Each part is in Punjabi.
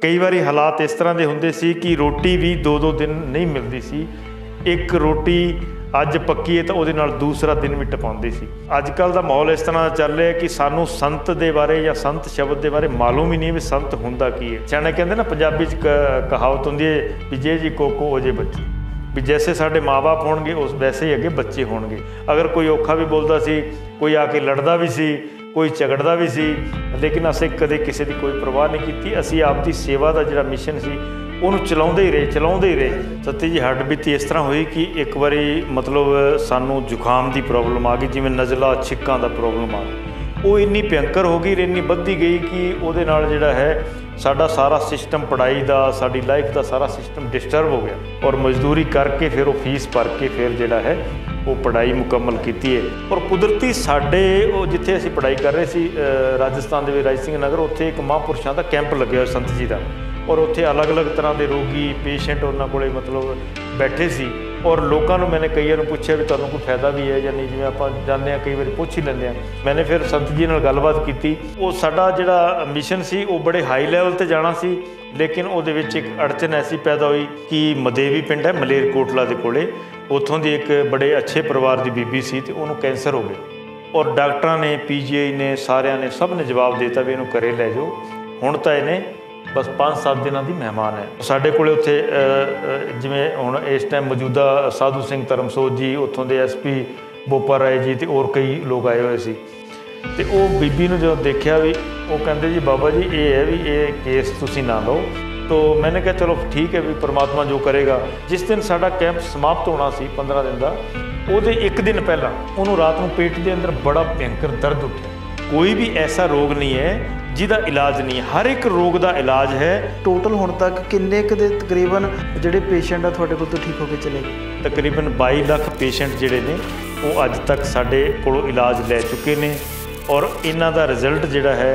ਕਈ ਵਾਰੀ ਹਾਲਾਤ ਇਸ ਤਰ੍ਹਾਂ ਦੇ ਹੁੰਦੇ ਸੀ ਕਿ ਰੋਟੀ ਵੀ ਦੋ ਦੋ ਦਿਨ ਨਹੀਂ ਮਿਲਦੀ ਸੀ ਇੱਕ ਰੋਟੀ ਅੱਜ ਪੱਕੀ ਹੈ ਤਾਂ ਉਹਦੇ ਨਾਲ ਦੂਸਰਾ ਦਿਨ ਵੀ ਟਪਾਉਂਦੇ ਸੀ ਅੱਜ ਕੱਲ ਦਾ ਮਾਹੌਲ ਇਸ ਤਰ੍ਹਾਂ ਦਾ ਚੱਲ ਰਿਹਾ ਕਿ ਸਾਨੂੰ ਸੰਤ ਦੇ ਬਾਰੇ ਜਾਂ ਸੰਤ ਸ਼ਬਦ ਦੇ ਬਾਰੇ ਮਾਲੂਮ ਹੀ ਨਹੀਂ ਵੀ ਸੰਤ ਹੁੰਦਾ ਕੀ ਹੈ ਸਿਆਣੇ ਕਹਿੰਦੇ ਨਾ ਪੰਜਾਬੀ ਚ ਕਹਾਵਤ ਹੁੰਦੀ ਹੈ ਵੀ ਜੇ ਜੀ ਕੋਕੋ ਹੋ ਜੇ ਬੱਚੇ ਵੀ ਜੈਸੇ ਸਾਡੇ ਮਾਪੇ ਹੋਣਗੇ ਉਸ ਵੈਸੇ ਹੀ ਅੱਗੇ ਬੱਚੇ ਹੋਣਗੇ ਅਗਰ ਕੋਈ ਔਖਾ ਵੀ ਬੋਲਦਾ ਸੀ ਕੋਈ ਆ ਕੇ ਲੜਦਾ ਵੀ ਸੀ ਕੋਈ ਝਗੜਦਾ ਵੀ ਸੀ ਲੇਕਿਨ ਅਸੀਂ ਕਦੇ ਕਿਸੇ ਦੀ ਕੋਈ ਪਰਵਾਹ ਨਹੀਂ ਕੀਤੀ ਅਸੀਂ ਆਪ ਦੀ ਸੇਵਾ ਦਾ ਜਿਹੜਾ ਮਿਸ਼ਨ ਸੀ ਉਹਨੂੰ ਚਲਾਉਂਦੇ ਹੀ ਰਹੇ ਚਲਾਉਂਦੇ ਹੀ ਰਹੇ ਸੱਤੀ ਜੀ ਹੱਡ ਬੀਤੀ ਇਸ ਤਰ੍ਹਾਂ ਹੋਈ ਕਿ ਇੱਕ ਵਾਰੀ ਮਤਲਬ ਸਾਨੂੰ ਜ਼ੁਕਾਮ ਦੀ ਪ੍ਰੋਬਲਮ ਆ ਗਈ ਜਿਵੇਂ ਨਜ਼ਲਾ ਛਿੱਕਾਂ ਦਾ ਪ੍ਰੋਬਲਮ ਆ ਉਹ ਇੰਨੀ ਭਿਆੰਕਰ ਹੋ ਗਈ ਇੰਨੀ ਵੱਧੀ ਗਈ ਕਿ ਉਹਦੇ ਨਾਲ ਜਿਹੜਾ ਹੈ ਸਾਡਾ ਸਾਰਾ ਸਿਸਟਮ ਪੜਾਈ ਦਾ ਸਾਡੀ ਲਾਈਫ ਦਾ ਸਾਰਾ ਸਿਸਟਮ ਡਿਸਟਰਬ ਹੋ ਗਿਆ ਔਰ ਮਜ਼ਦੂਰੀ ਕਰਕੇ ਫਿਰ ਉਹ ਫੀਸ ਭਰ ਕੇ ਫਿਰ ਜਿਹੜਾ ਹੈ ਉਹ ਪੜਾਈ ਮੁਕੰਮਲ ਕੀਤੀ ਹੈ ਔਰ ਕੁਦਰਤੀ ਸਾਡੇ ਉਹ ਜਿੱਥੇ ਅਸੀਂ ਪੜਾਈ ਕਰ ਰਹੇ ਸੀ ਰਾਜਸਥਾਨ ਦੇ ਵਿੱਚ ਰਾਜ ਸਿੰਘ ਨਗਰ ਉੱਥੇ ਇੱਕ ਮਹਾਂਪੁਰਸ਼ਾਂ ਦਾ ਕੈਂਪ ਲੱਗਿਆ ਸੰਤ ਜੀ ਦਾ ਔਰ ਉੱਥੇ ਅਲੱਗ-ਅਲੱਗ ਤਰ੍ਹਾਂ ਦੇ ਰੋਗੀ ਪੇਸ਼ੈਂਟ ਉਹਨਾਂ ਕੋਲੇ ਮਤਲਬ ਬੈਠੇ ਸੀ ਔਰ ਲੋਕਾਂ ਨੂੰ ਮੈਨੇ ਕਈ ਵਾਰ ਪੁੱਛਿਆ ਵੀ ਤੁਹਾਨੂੰ ਕੋਈ ਫਾਇਦਾ ਵੀ ਹੈ ਜਾਂ ਨਹੀਂ ਜਿਵੇਂ ਆਪਾਂ ਜਾਣਦੇ ਆ ਕਈ ਵਾਰ ਪੁੱਛ ਹੀ ਲੈਂਦੇ ਆ ਮੈਨੇ ਫਿਰ ਸੰਤ ਜੀ ਨਾਲ ਗੱਲਬਾਤ ਕੀਤੀ ਉਹ ਸਾਡਾ ਜਿਹੜਾ ਮਿਸ਼ਨ ਸੀ ਉਹ ਬੜੇ ਹਾਈ ਲੈਵਲ ਤੇ ਜਾਣਾ ਸੀ ਲੇਕਿਨ ਉਹਦੇ ਵਿੱਚ ਇੱਕ ਅੜਚਨ ਐਸੀ ਪੈਦਾ ਹੋਈ ਕਿ ਮਦੇਵੀ ਪਿੰਡ ਹੈ ਮਲੇਰਕੋਟਲਾ ਦੇ ਕੋਲੇ ਉੱਥੋਂ ਦੀ ਇੱਕ ਬੜੇ ਅੱਛੇ ਪਰਿਵਾਰ ਦੀ ਬੀਬੀ ਸੀ ਤੇ ਉਹਨੂੰ ਕੈਂਸਰ ਹੋ ਗਿਆ ਔਰ ਡਾਕਟਰਾਂ ਨੇ ਪੀਜੀਆਈ ਨੇ ਸਾਰਿਆਂ ਨੇ ਸਭ ਨੇ ਜਵਾਬ ਦਿੱਤਾ ਵੀ ਇਹਨੂੰ ਘਰੇ ਲੈ ਜਾਓ ਹੁਣ ਤਾਂ ਇਹਨੇ ਬਸ 5-7 ਦਿਨਾਂ ਦੀ ਮਹਿਮਾਨ ਹੈ ਸਾਡੇ ਕੋਲੇ ਉੱਥੇ ਜਿਵੇਂ ਹੁਣ ਇਸ ਟਾਈਮ ਮੌਜੂਦਾ ਸਾਧੂ ਸਿੰਘ ਧਰਮਸੋਤ ਜੀ ਉੱਥੋਂ ਦੇ ਐਸਪੀ ਬੋਪਰ ਰਾਏ ਜੀ ਤੇ ਹੋਰ ਕਈ ਲੋਕ ਆਏ ਹੋਏ ਸੀ ਤੇ ਉਹ ਬੀਬੀ ਨੂੰ ਜਦੋਂ ਦੇਖਿਆ ਵੀ ਉਹ ਕਹਿੰਦੇ ਜੀ ਬਾਬਾ ਜੀ ਇਹ ਹੈ ਵੀ ਇਹ ਕੇਸ ਤੁਸੀਂ ਨਾ ਲਓ ਤੋ ਮੈਨੇ ਕਿਹਾ ਚਲੋ ਠੀਕ ਹੈ ਵੀ ਪ੍ਰਮਾਤਮਾ ਜੋ ਕਰੇਗਾ ਜਿਸ ਦਿਨ ਸਾਡਾ ਕੈਂਪ ਸਮਾਪਤ ਹੋਣਾ ਸੀ 15 ਦਿਨ ਦਾ ਉਹਦੇ ਇੱਕ ਦਿਨ ਪਹਿਲਾਂ ਉਹਨੂੰ ਰਾਤ ਨੂੰ ਪੇਟ ਦੇ ਅੰਦਰ ਬੜਾ ਭਿਆਨਕ ਦਰਦ ਉੱਠਿਆ ਕੋਈ ਵੀ ਐਸਾ ਰੋਗ ਨਹੀਂ ਹੈ ਜਿਹਦਾ ਇਲਾਜ ਨਹੀਂ ਹਰ ਇੱਕ ਰੋਗ ਦਾ ਇਲਾਜ ਹੈ ਟੋਟਲ ਹੁਣ ਤੱਕ ਕਿੰਨੇ ਕ ਦੇ ਤਕਰੀਬਨ ਜਿਹੜੇ ਪੇਸ਼ੈਂਟ ਆ ਤੁਹਾਡੇ ਕੋਲ ਤੋਂ ਠੀਕ ਹੋ ਕੇ ਚਲੇ ਗਏ ਤਕਰੀਬਨ 22 ਲੱਖ ਪੇਸ਼ੈਂਟ ਜਿਹੜੇ ਨੇ ਉਹ ਅੱਜ ਤੱਕ ਸਾਡੇ ਕੋਲੋਂ ਇਲਾਜ ਲੈ ਚੁੱਕੇ ਨੇ ਔਰ ਇਹਨਾਂ ਦਾ ਰਿਜ਼ਲਟ ਜਿਹੜਾ ਹੈ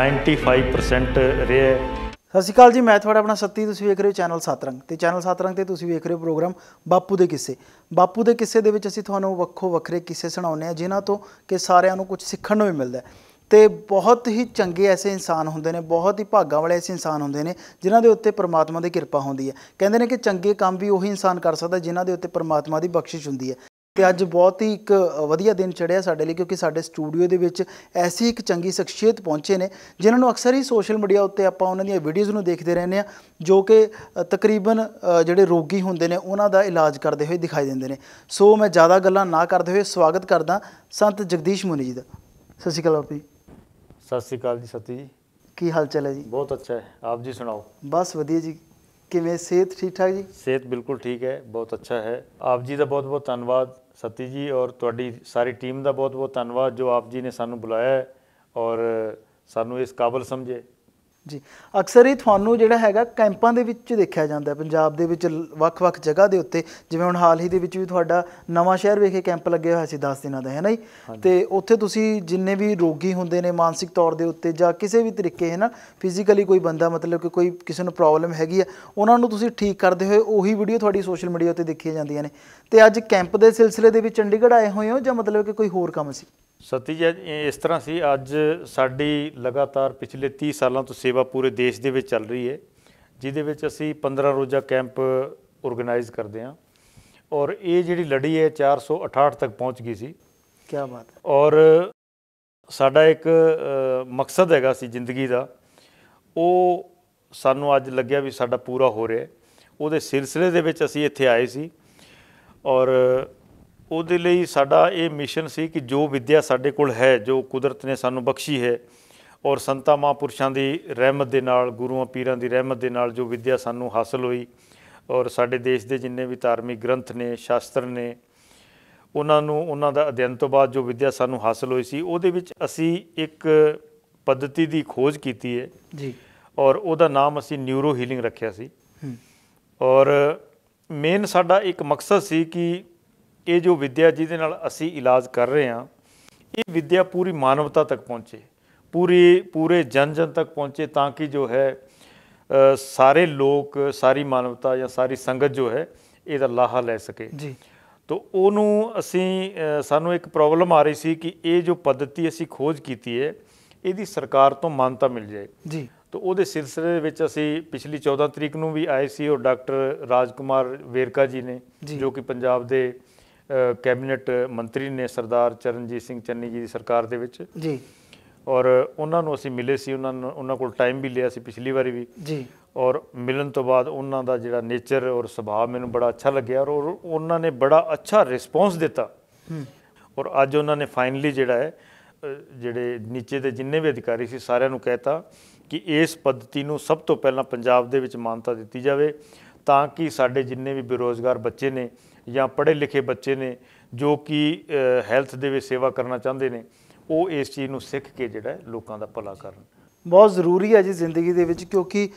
95% ਰਿਹਾ ਸਤਿ ਸ਼੍ਰੀ ਅਕਾਲ ਜੀ ਮੈਂ ਤੁਹਾਡਾ ਆਪਣਾ ਸੱਤੀ ਤੁਸੀਂ ਵੇਖ ਰਹੇ ਹੋ ਚੈਨਲ ਸਤਰੰਗ ਤੇ ਚੈਨਲ ਸਤਰੰਗ ਤੇ ਤੁਸੀਂ ਵੇਖ ਰਹੇ ਹੋ ਪ੍ਰੋਗਰਾਮ ਬਾਪੂ ਦੇ ਕਿੱਸੇ ਬਾਪੂ ਦੇ ਕਿੱਸੇ ਦੇ ਵਿੱਚ ਅਸੀਂ ਤੁਹਾਨੂੰ ਵੱਖੋ ਵੱਖਰੇ ਕਿੱਸੇ ਸੁਣਾਉਂਦੇ ਆ ਜਿਨ੍ਹਾਂ ਤੋਂ ਕਿ ਸਾਰਿਆਂ ਨੂੰ ਕੁਝ ਸਿੱਖਣ ਨੂੰ ਵੀ ਮਿਲਦਾ ਤੇ ਬਹੁਤ ਹੀ ਚੰਗੇ ਐਸੇ ਇਨਸਾਨ ਹੁੰਦੇ ਨੇ ਬਹੁਤ ਹੀ ਭਾਗਾ ਵਾਲੇ ਐਸੇ ਇਨਸਾਨ ਹੁੰਦੇ ਨੇ ਜਿਨ੍ਹਾਂ ਦੇ ਉੱਤੇ ਪਰਮਾਤਮਾ ਦੀ ਕਿਰਪਾ ਹੁੰਦੀ ਹੈ ਕਹਿੰਦੇ ਨੇ ਕਿ ਚੰਗੇ ਕੰਮ ਵੀ ਉਹੀ ਇਨਸਾਨ ਕਰ ਸਕਦਾ ਜਿਨ੍ਹਾਂ ਦੇ ਉੱਤੇ ਪਰਮਾਤਮਾ ਦੀ ਬਖਸ਼ਿਸ਼ ਹੁੰਦੀ ਹੈ ਤੇ ਅੱਜ ਬਹੁਤ ਹੀ ਇੱਕ ਵਧੀਆ ਦਿਨ ਚੜਿਆ ਸਾਡੇ ਲਈ ਕਿਉਂਕਿ ਸਾਡੇ ਸਟੂਡੀਓ ਦੇ ਵਿੱਚ ਐਸੀ ਇੱਕ ਚੰਗੀ ਸ਼ਖਸੀਅਤ ਪਹੁੰਚੇ ਨੇ ਜਿਨ੍ਹਾਂ ਨੂੰ ਅਕਸਰ ਹੀ ਸੋਸ਼ਲ ਮੀਡੀਆ ਉੱਤੇ ਆਪਾਂ ਉਹਨਾਂ ਦੀਆਂ ਵੀਡੀਓਜ਼ ਨੂੰ ਦੇਖਦੇ ਰਹਿੰਦੇ ਆ ਜੋ ਕਿ ਤਕਰੀਬਨ ਜਿਹੜੇ ਰੋਗੀ ਹੁੰਦੇ ਨੇ ਉਹਨਾਂ ਦਾ ਇਲਾਜ ਕਰਦੇ ਹੋਏ ਦਿਖਾਈ ਦਿੰਦੇ ਨੇ ਸੋ ਮੈਂ ਜ਼ਿਆਦਾ ਗੱਲਾਂ ਨਾ ਕਰਦੇ ਹੋਏ ਸਵਾਗਤ ਕਰਦਾ ਸੰਤ ਜਗਦੀਸ਼ ਮੁਨੀ ਜੀ ਦਾ ਸਤਿ ਸ਼੍ਰੀ ਅਕਾਲ ਜੀ ਸਤਿ ਸ਼੍ਰੀ ਅਕਾਲ ਜੀ ਸਤੀ ਜੀ ਕੀ ਹਾਲ ਚਾਲ ਹੈ ਜੀ ਬਹੁਤ ਅੱਛਾ ਹੈ ਆਪ ਜੀ ਸੁਣਾਓ ਬਸ ਵਧੀਆ ਜੀ ਕਿਵੇਂ ਸਿਹਤ ਠੀਕ ਠਾਕ ਜੀ ਸਿਹਤ ਬਿਲਕੁਲ ਠੀਕ ਹੈ ਬਹੁਤ ਅੱਛਾ ਹੈ ਆਪ ਜੀ ਦਾ ਬਹੁਤ ਬਹੁਤ ਧੰਨਵਾਦ ਸਤੀ ਜੀ ਔਰ ਤੁਹਾਡੀ ਸਾਰੀ ਟੀਮ ਦਾ ਬਹੁਤ ਬਹੁਤ ਧੰਨਵਾਦ ਜੋ ਆਪ ਜੀ ਨੇ ਸਾਨੂੰ ਬੁਲਾਇਆ ਔਰ ਸਾਨੂੰ ਇਸ ਕਾਬਲ ਸਮਝੇ ਜੀ ਅਕਸਰ ਹੀ ਤੁਹਾਨੂੰ ਜਿਹੜਾ ਹੈਗਾ ਕੈਂਪਾਂ ਦੇ ਵਿੱਚ ਦੇਖਿਆ ਜਾਂਦਾ ਹੈ ਪੰਜਾਬ ਦੇ ਵਿੱਚ ਵੱਖ-ਵੱਖ ਜਗ੍ਹਾ ਦੇ ਉੱਤੇ ਜਿਵੇਂ ਹੁਣ ਹਾਲ ਹੀ ਦੇ ਵਿੱਚ ਵੀ ਤੁਹਾਡਾ ਨਵਾਂ ਸ਼ਹਿਰ ਵਿਖੇ ਕੈਂਪ ਲੱਗਿਆ ਹੋਇਆ ਸੀ 10 ਦਿਨਾਂ ਦਾ ਹੈ ਨਾ ਜੀ ਤੇ ਉੱਥੇ ਤੁਸੀਂ ਜਿੰਨੇ ਵੀ ਰੋਗੀ ਹੁੰਦੇ ਨੇ ਮਾਨਸਿਕ ਤੌਰ ਦੇ ਉੱਤੇ ਜਾਂ ਕਿਸੇ ਵੀ ਤਰੀਕੇ ਹੈ ਨਾ ਫਿਜ਼ੀਕਲੀ ਕੋਈ ਬੰਦਾ ਮਤਲਬ ਕਿ ਕੋਈ ਕਿਸੇ ਨੂੰ ਪ੍ਰੋਬਲਮ ਹੈਗੀ ਆ ਉਹਨਾਂ ਨੂੰ ਤੁਸੀਂ ਠੀਕ ਕਰਦੇ ਹੋਏ ਉਹੀ ਵੀਡੀਓ ਤੁਹਾਡੀ ਸੋਸ਼ਲ ਮੀਡੀਆ ਉੱਤੇ ਦੇਖੀਆਂ ਜਾਂਦੀਆਂ ਨੇ ਤੇ ਅੱਜ ਕੈਂਪ ਦੇ ਸਿਲਸਿਲੇ ਦੇ ਵਿੱਚ ਚੰਡੀਗੜ੍ਹ ਆਏ ਹੋਏ ਹੋ ਜਾਂ ਮਤਲਬ ਕਿ ਕੋਈ ਹੋਰ ਕੰਮ ਸੀ ਸਤੀ ਜੀ ਇਸ ਤਰ੍ਹਾਂ ਸੀ ਅੱਜ ਸਾਡੀ ਲਗਾਤਾਰ ਪਿਛਲੇ 30 ਸਾਲਾਂ ਤੋਂ ਸੇਵਾ ਪੂਰੇ ਦੇਸ਼ ਦੇ ਵਿੱਚ ਚੱਲ ਰਹੀ ਹੈ ਜਿਹਦੇ ਵਿੱਚ ਅਸੀਂ 15 ਰੋਜ਼ਾ ਕੈਂਪ ਆਰਗੇਨਾਈਜ਼ ਕਰਦੇ ਹਾਂ ਔਰ ਇਹ ਜਿਹੜੀ ਲੜੀ ਹੈ 468 ਤੱਕ ਪਹੁੰਚ ਗਈ ਸੀ ਕੀ ਬਾਤ ਹੈ ਔਰ ਸਾਡਾ ਇੱਕ ਮਕਸਦ ਹੈਗਾ ਸੀ ਜ਼ਿੰਦਗੀ ਦਾ ਉਹ ਸਾਨੂੰ ਅੱਜ ਲੱਗਿਆ ਵੀ ਸਾਡਾ ਪੂਰਾ ਹੋ ਰਿਹਾ ਉਹਦੇ ਸਿਲਸਿਲੇ ਦੇ ਵਿੱਚ ਅਸੀਂ ਇੱਥੇ ਆਏ ਸੀ ਔਰ ਉਹਦੇ ਲਈ ਸਾਡਾ ਇਹ ਮਿਸ਼ਨ ਸੀ ਕਿ ਜੋ ਵਿਦਿਆ ਸਾਡੇ ਕੋਲ ਹੈ ਜੋ ਕੁਦਰਤ ਨੇ ਸਾਨੂੰ ਬਖਸ਼ੀ ਹੈ ਔਰ ਸੰਤਾ ਮਹਾਂਪੁਰਸ਼ਾਂ ਦੀ ਰਹਿਮਤ ਦੇ ਨਾਲ ਗੁਰੂਆਂ ਪੀਰਾਂ ਦੀ ਰਹਿਮਤ ਦੇ ਨਾਲ ਜੋ ਵਿਦਿਆ ਸਾਨੂੰ ਹਾਸਲ ਹੋਈ ਔਰ ਸਾਡੇ ਦੇਸ਼ ਦੇ ਜਿੰਨੇ ਵੀ ਧਾਰਮਿਕ ਗ੍ਰੰਥ ਨੇ ਸ਼ਾਸਤਰ ਨੇ ਉਹਨਾਂ ਨੂੰ ਉਹਨਾਂ ਦਾ ਅਧਿਐਨ ਤੋਂ ਬਾਅਦ ਜੋ ਵਿਦਿਆ ਸਾਨੂੰ ਹਾਸਲ ਹੋਈ ਸੀ ਉਹਦੇ ਵਿੱਚ ਅਸੀਂ ਇੱਕ ਪद्धਤੀ ਦੀ ਖੋਜ ਕੀਤੀ ਹੈ ਜੀ ਔਰ ਉਹਦਾ ਨਾਮ ਅਸੀਂ ਨਿਊਰੋ ਹੀਲਿੰਗ ਰੱਖਿਆ ਸੀ ਔਰ ਮੇਨ ਸਾਡਾ ਇੱਕ ਮਕਸਦ ਸੀ ਕਿ ਇਹ ਜੋ ਵਿੱਦਿਆ ਜਿਹਦੇ ਨਾਲ ਅਸੀਂ ਇਲਾਜ ਕਰ ਰਹੇ ਹਾਂ ਇਹ ਵਿੱਦਿਆ ਪੂਰੀ ਮਾਨਵਤਾ ਤੱਕ ਪਹੁੰਚੇ ਪੂਰੀ ਪੂਰੇ ਜਨ ਜਨ ਤੱਕ ਪਹੁੰਚੇ ਤਾਂ ਕਿ ਜੋ ਹੈ ਸਾਰੇ ਲੋਕ ਸਾਰੀ ਮਾਨਵਤਾ ਜਾਂ ਸਾਰੀ ਸੰਗਤ ਜੋ ਹੈ ਇਹਦਾ ਲਾਹਾ ਲੈ ਸਕੇ ਜੀ ਤੋ ਉਹਨੂੰ ਅਸੀਂ ਸਾਨੂੰ ਇੱਕ ਪ੍ਰੋਬਲਮ ਆ ਰਹੀ ਸੀ ਕਿ ਇਹ ਜੋ ਪદ્ધਤੀ ਅਸੀਂ ਖੋਜ ਕੀਤੀ ਹੈ ਇਹਦੀ ਸਰਕਾਰ ਤੋਂ ਮਾਨਤਾ ਮਿਲ ਜਾਏ ਜੀ ਤੋ ਉਹਦੇ ਸਿਲਸਿਲੇ ਦੇ ਵਿੱਚ ਅਸੀਂ ਪਿਛਲੀ 14 ਤਰੀਕ ਨੂੰ ਵੀ ਆਏ ਸੀ ਉਹ ਡਾਕਟਰ ਰਾਜਕੁਮਾਰ ਵੇਰਕਾ ਜੀ ਨੇ ਜੋ ਕਿ ਪੰਜਾਬ ਦੇ ਕੈਬਨਿਟ ਮੰਤਰੀ ਨੇ ਸਰਦਾਰ ਚਰਨਜੀਤ ਸਿੰਘ ਚੰਨੀ ਜੀ ਦੀ ਸਰਕਾਰ ਦੇ ਵਿੱਚ ਜੀ ਔਰ ਉਹਨਾਂ ਨੂੰ ਅਸੀਂ ਮਿਲੇ ਸੀ ਉਹਨਾਂ ਨੂੰ ਉਹਨਾਂ ਕੋਲ ਟਾਈਮ ਵੀ ਲਿਆ ਸੀ ਪਿਛਲੀ ਵਾਰੀ ਵੀ ਜੀ ਔਰ ਮਿਲਣ ਤੋਂ ਬਾਅਦ ਉਹਨਾਂ ਦਾ ਜਿਹੜਾ ਨੇਚਰ ਔਰ ਸੁਭਾਅ ਮੈਨੂੰ ਬੜਾ ਅੱਛਾ ਲੱਗਿਆ ਔਰ ਉਹਨਾਂ ਨੇ ਬੜਾ ਅੱਛਾ ਰਿਸਪੌਂਸ ਦਿੱਤਾ ਔਰ ਅੱਜ ਉਹਨਾਂ ਨੇ ਫਾਈਨਲੀ ਜਿਹੜਾ ਹੈ ਜਿਹੜੇ ਨੀਚੇ ਦੇ ਜਿੰਨੇ ਵੀ ਅਧਿਕਾਰੀ ਸੀ ਸਾਰਿਆਂ ਨੂੰ ਕਹਿਤਾ ਕਿ ਇਸ ਪद्धਤੀ ਨੂੰ ਸਭ ਤੋਂ ਪਹਿਲਾਂ ਪੰਜਾਬ ਦੇ ਵਿੱਚ ਮਾਨਤਾ ਦਿੱਤੀ ਜਾਵੇ ਤਾਂ ਕਿ ਸਾਡੇ ਜਿੰਨੇ ਵੀ ਬੇਰੋਜ਼ਗਾਰ ਬੱਚੇ ਨੇ ਜਾਂ ਪੜ੍ਹੇ ਲਿਖੇ ਬੱਚੇ ਨੇ ਜੋ ਕਿ ਹੈਲਥ ਦੇ ਵਿੱਚ ਸੇਵਾ ਕਰਨਾ ਚਾਹੁੰਦੇ ਨੇ ਉਹ ਇਸ ਚੀਜ਼ ਨੂੰ ਸਿੱਖ ਕੇ ਜਿਹੜਾ ਲੋਕਾਂ ਦਾ ਭਲਾ ਕਰਨ ਬਹੁਤ ਜ਼ਰੂਰੀ ਹੈ ਜੀ ਜ਼ਿੰਦਗੀ ਦੇ ਵਿੱਚ ਕਿਉਂਕਿ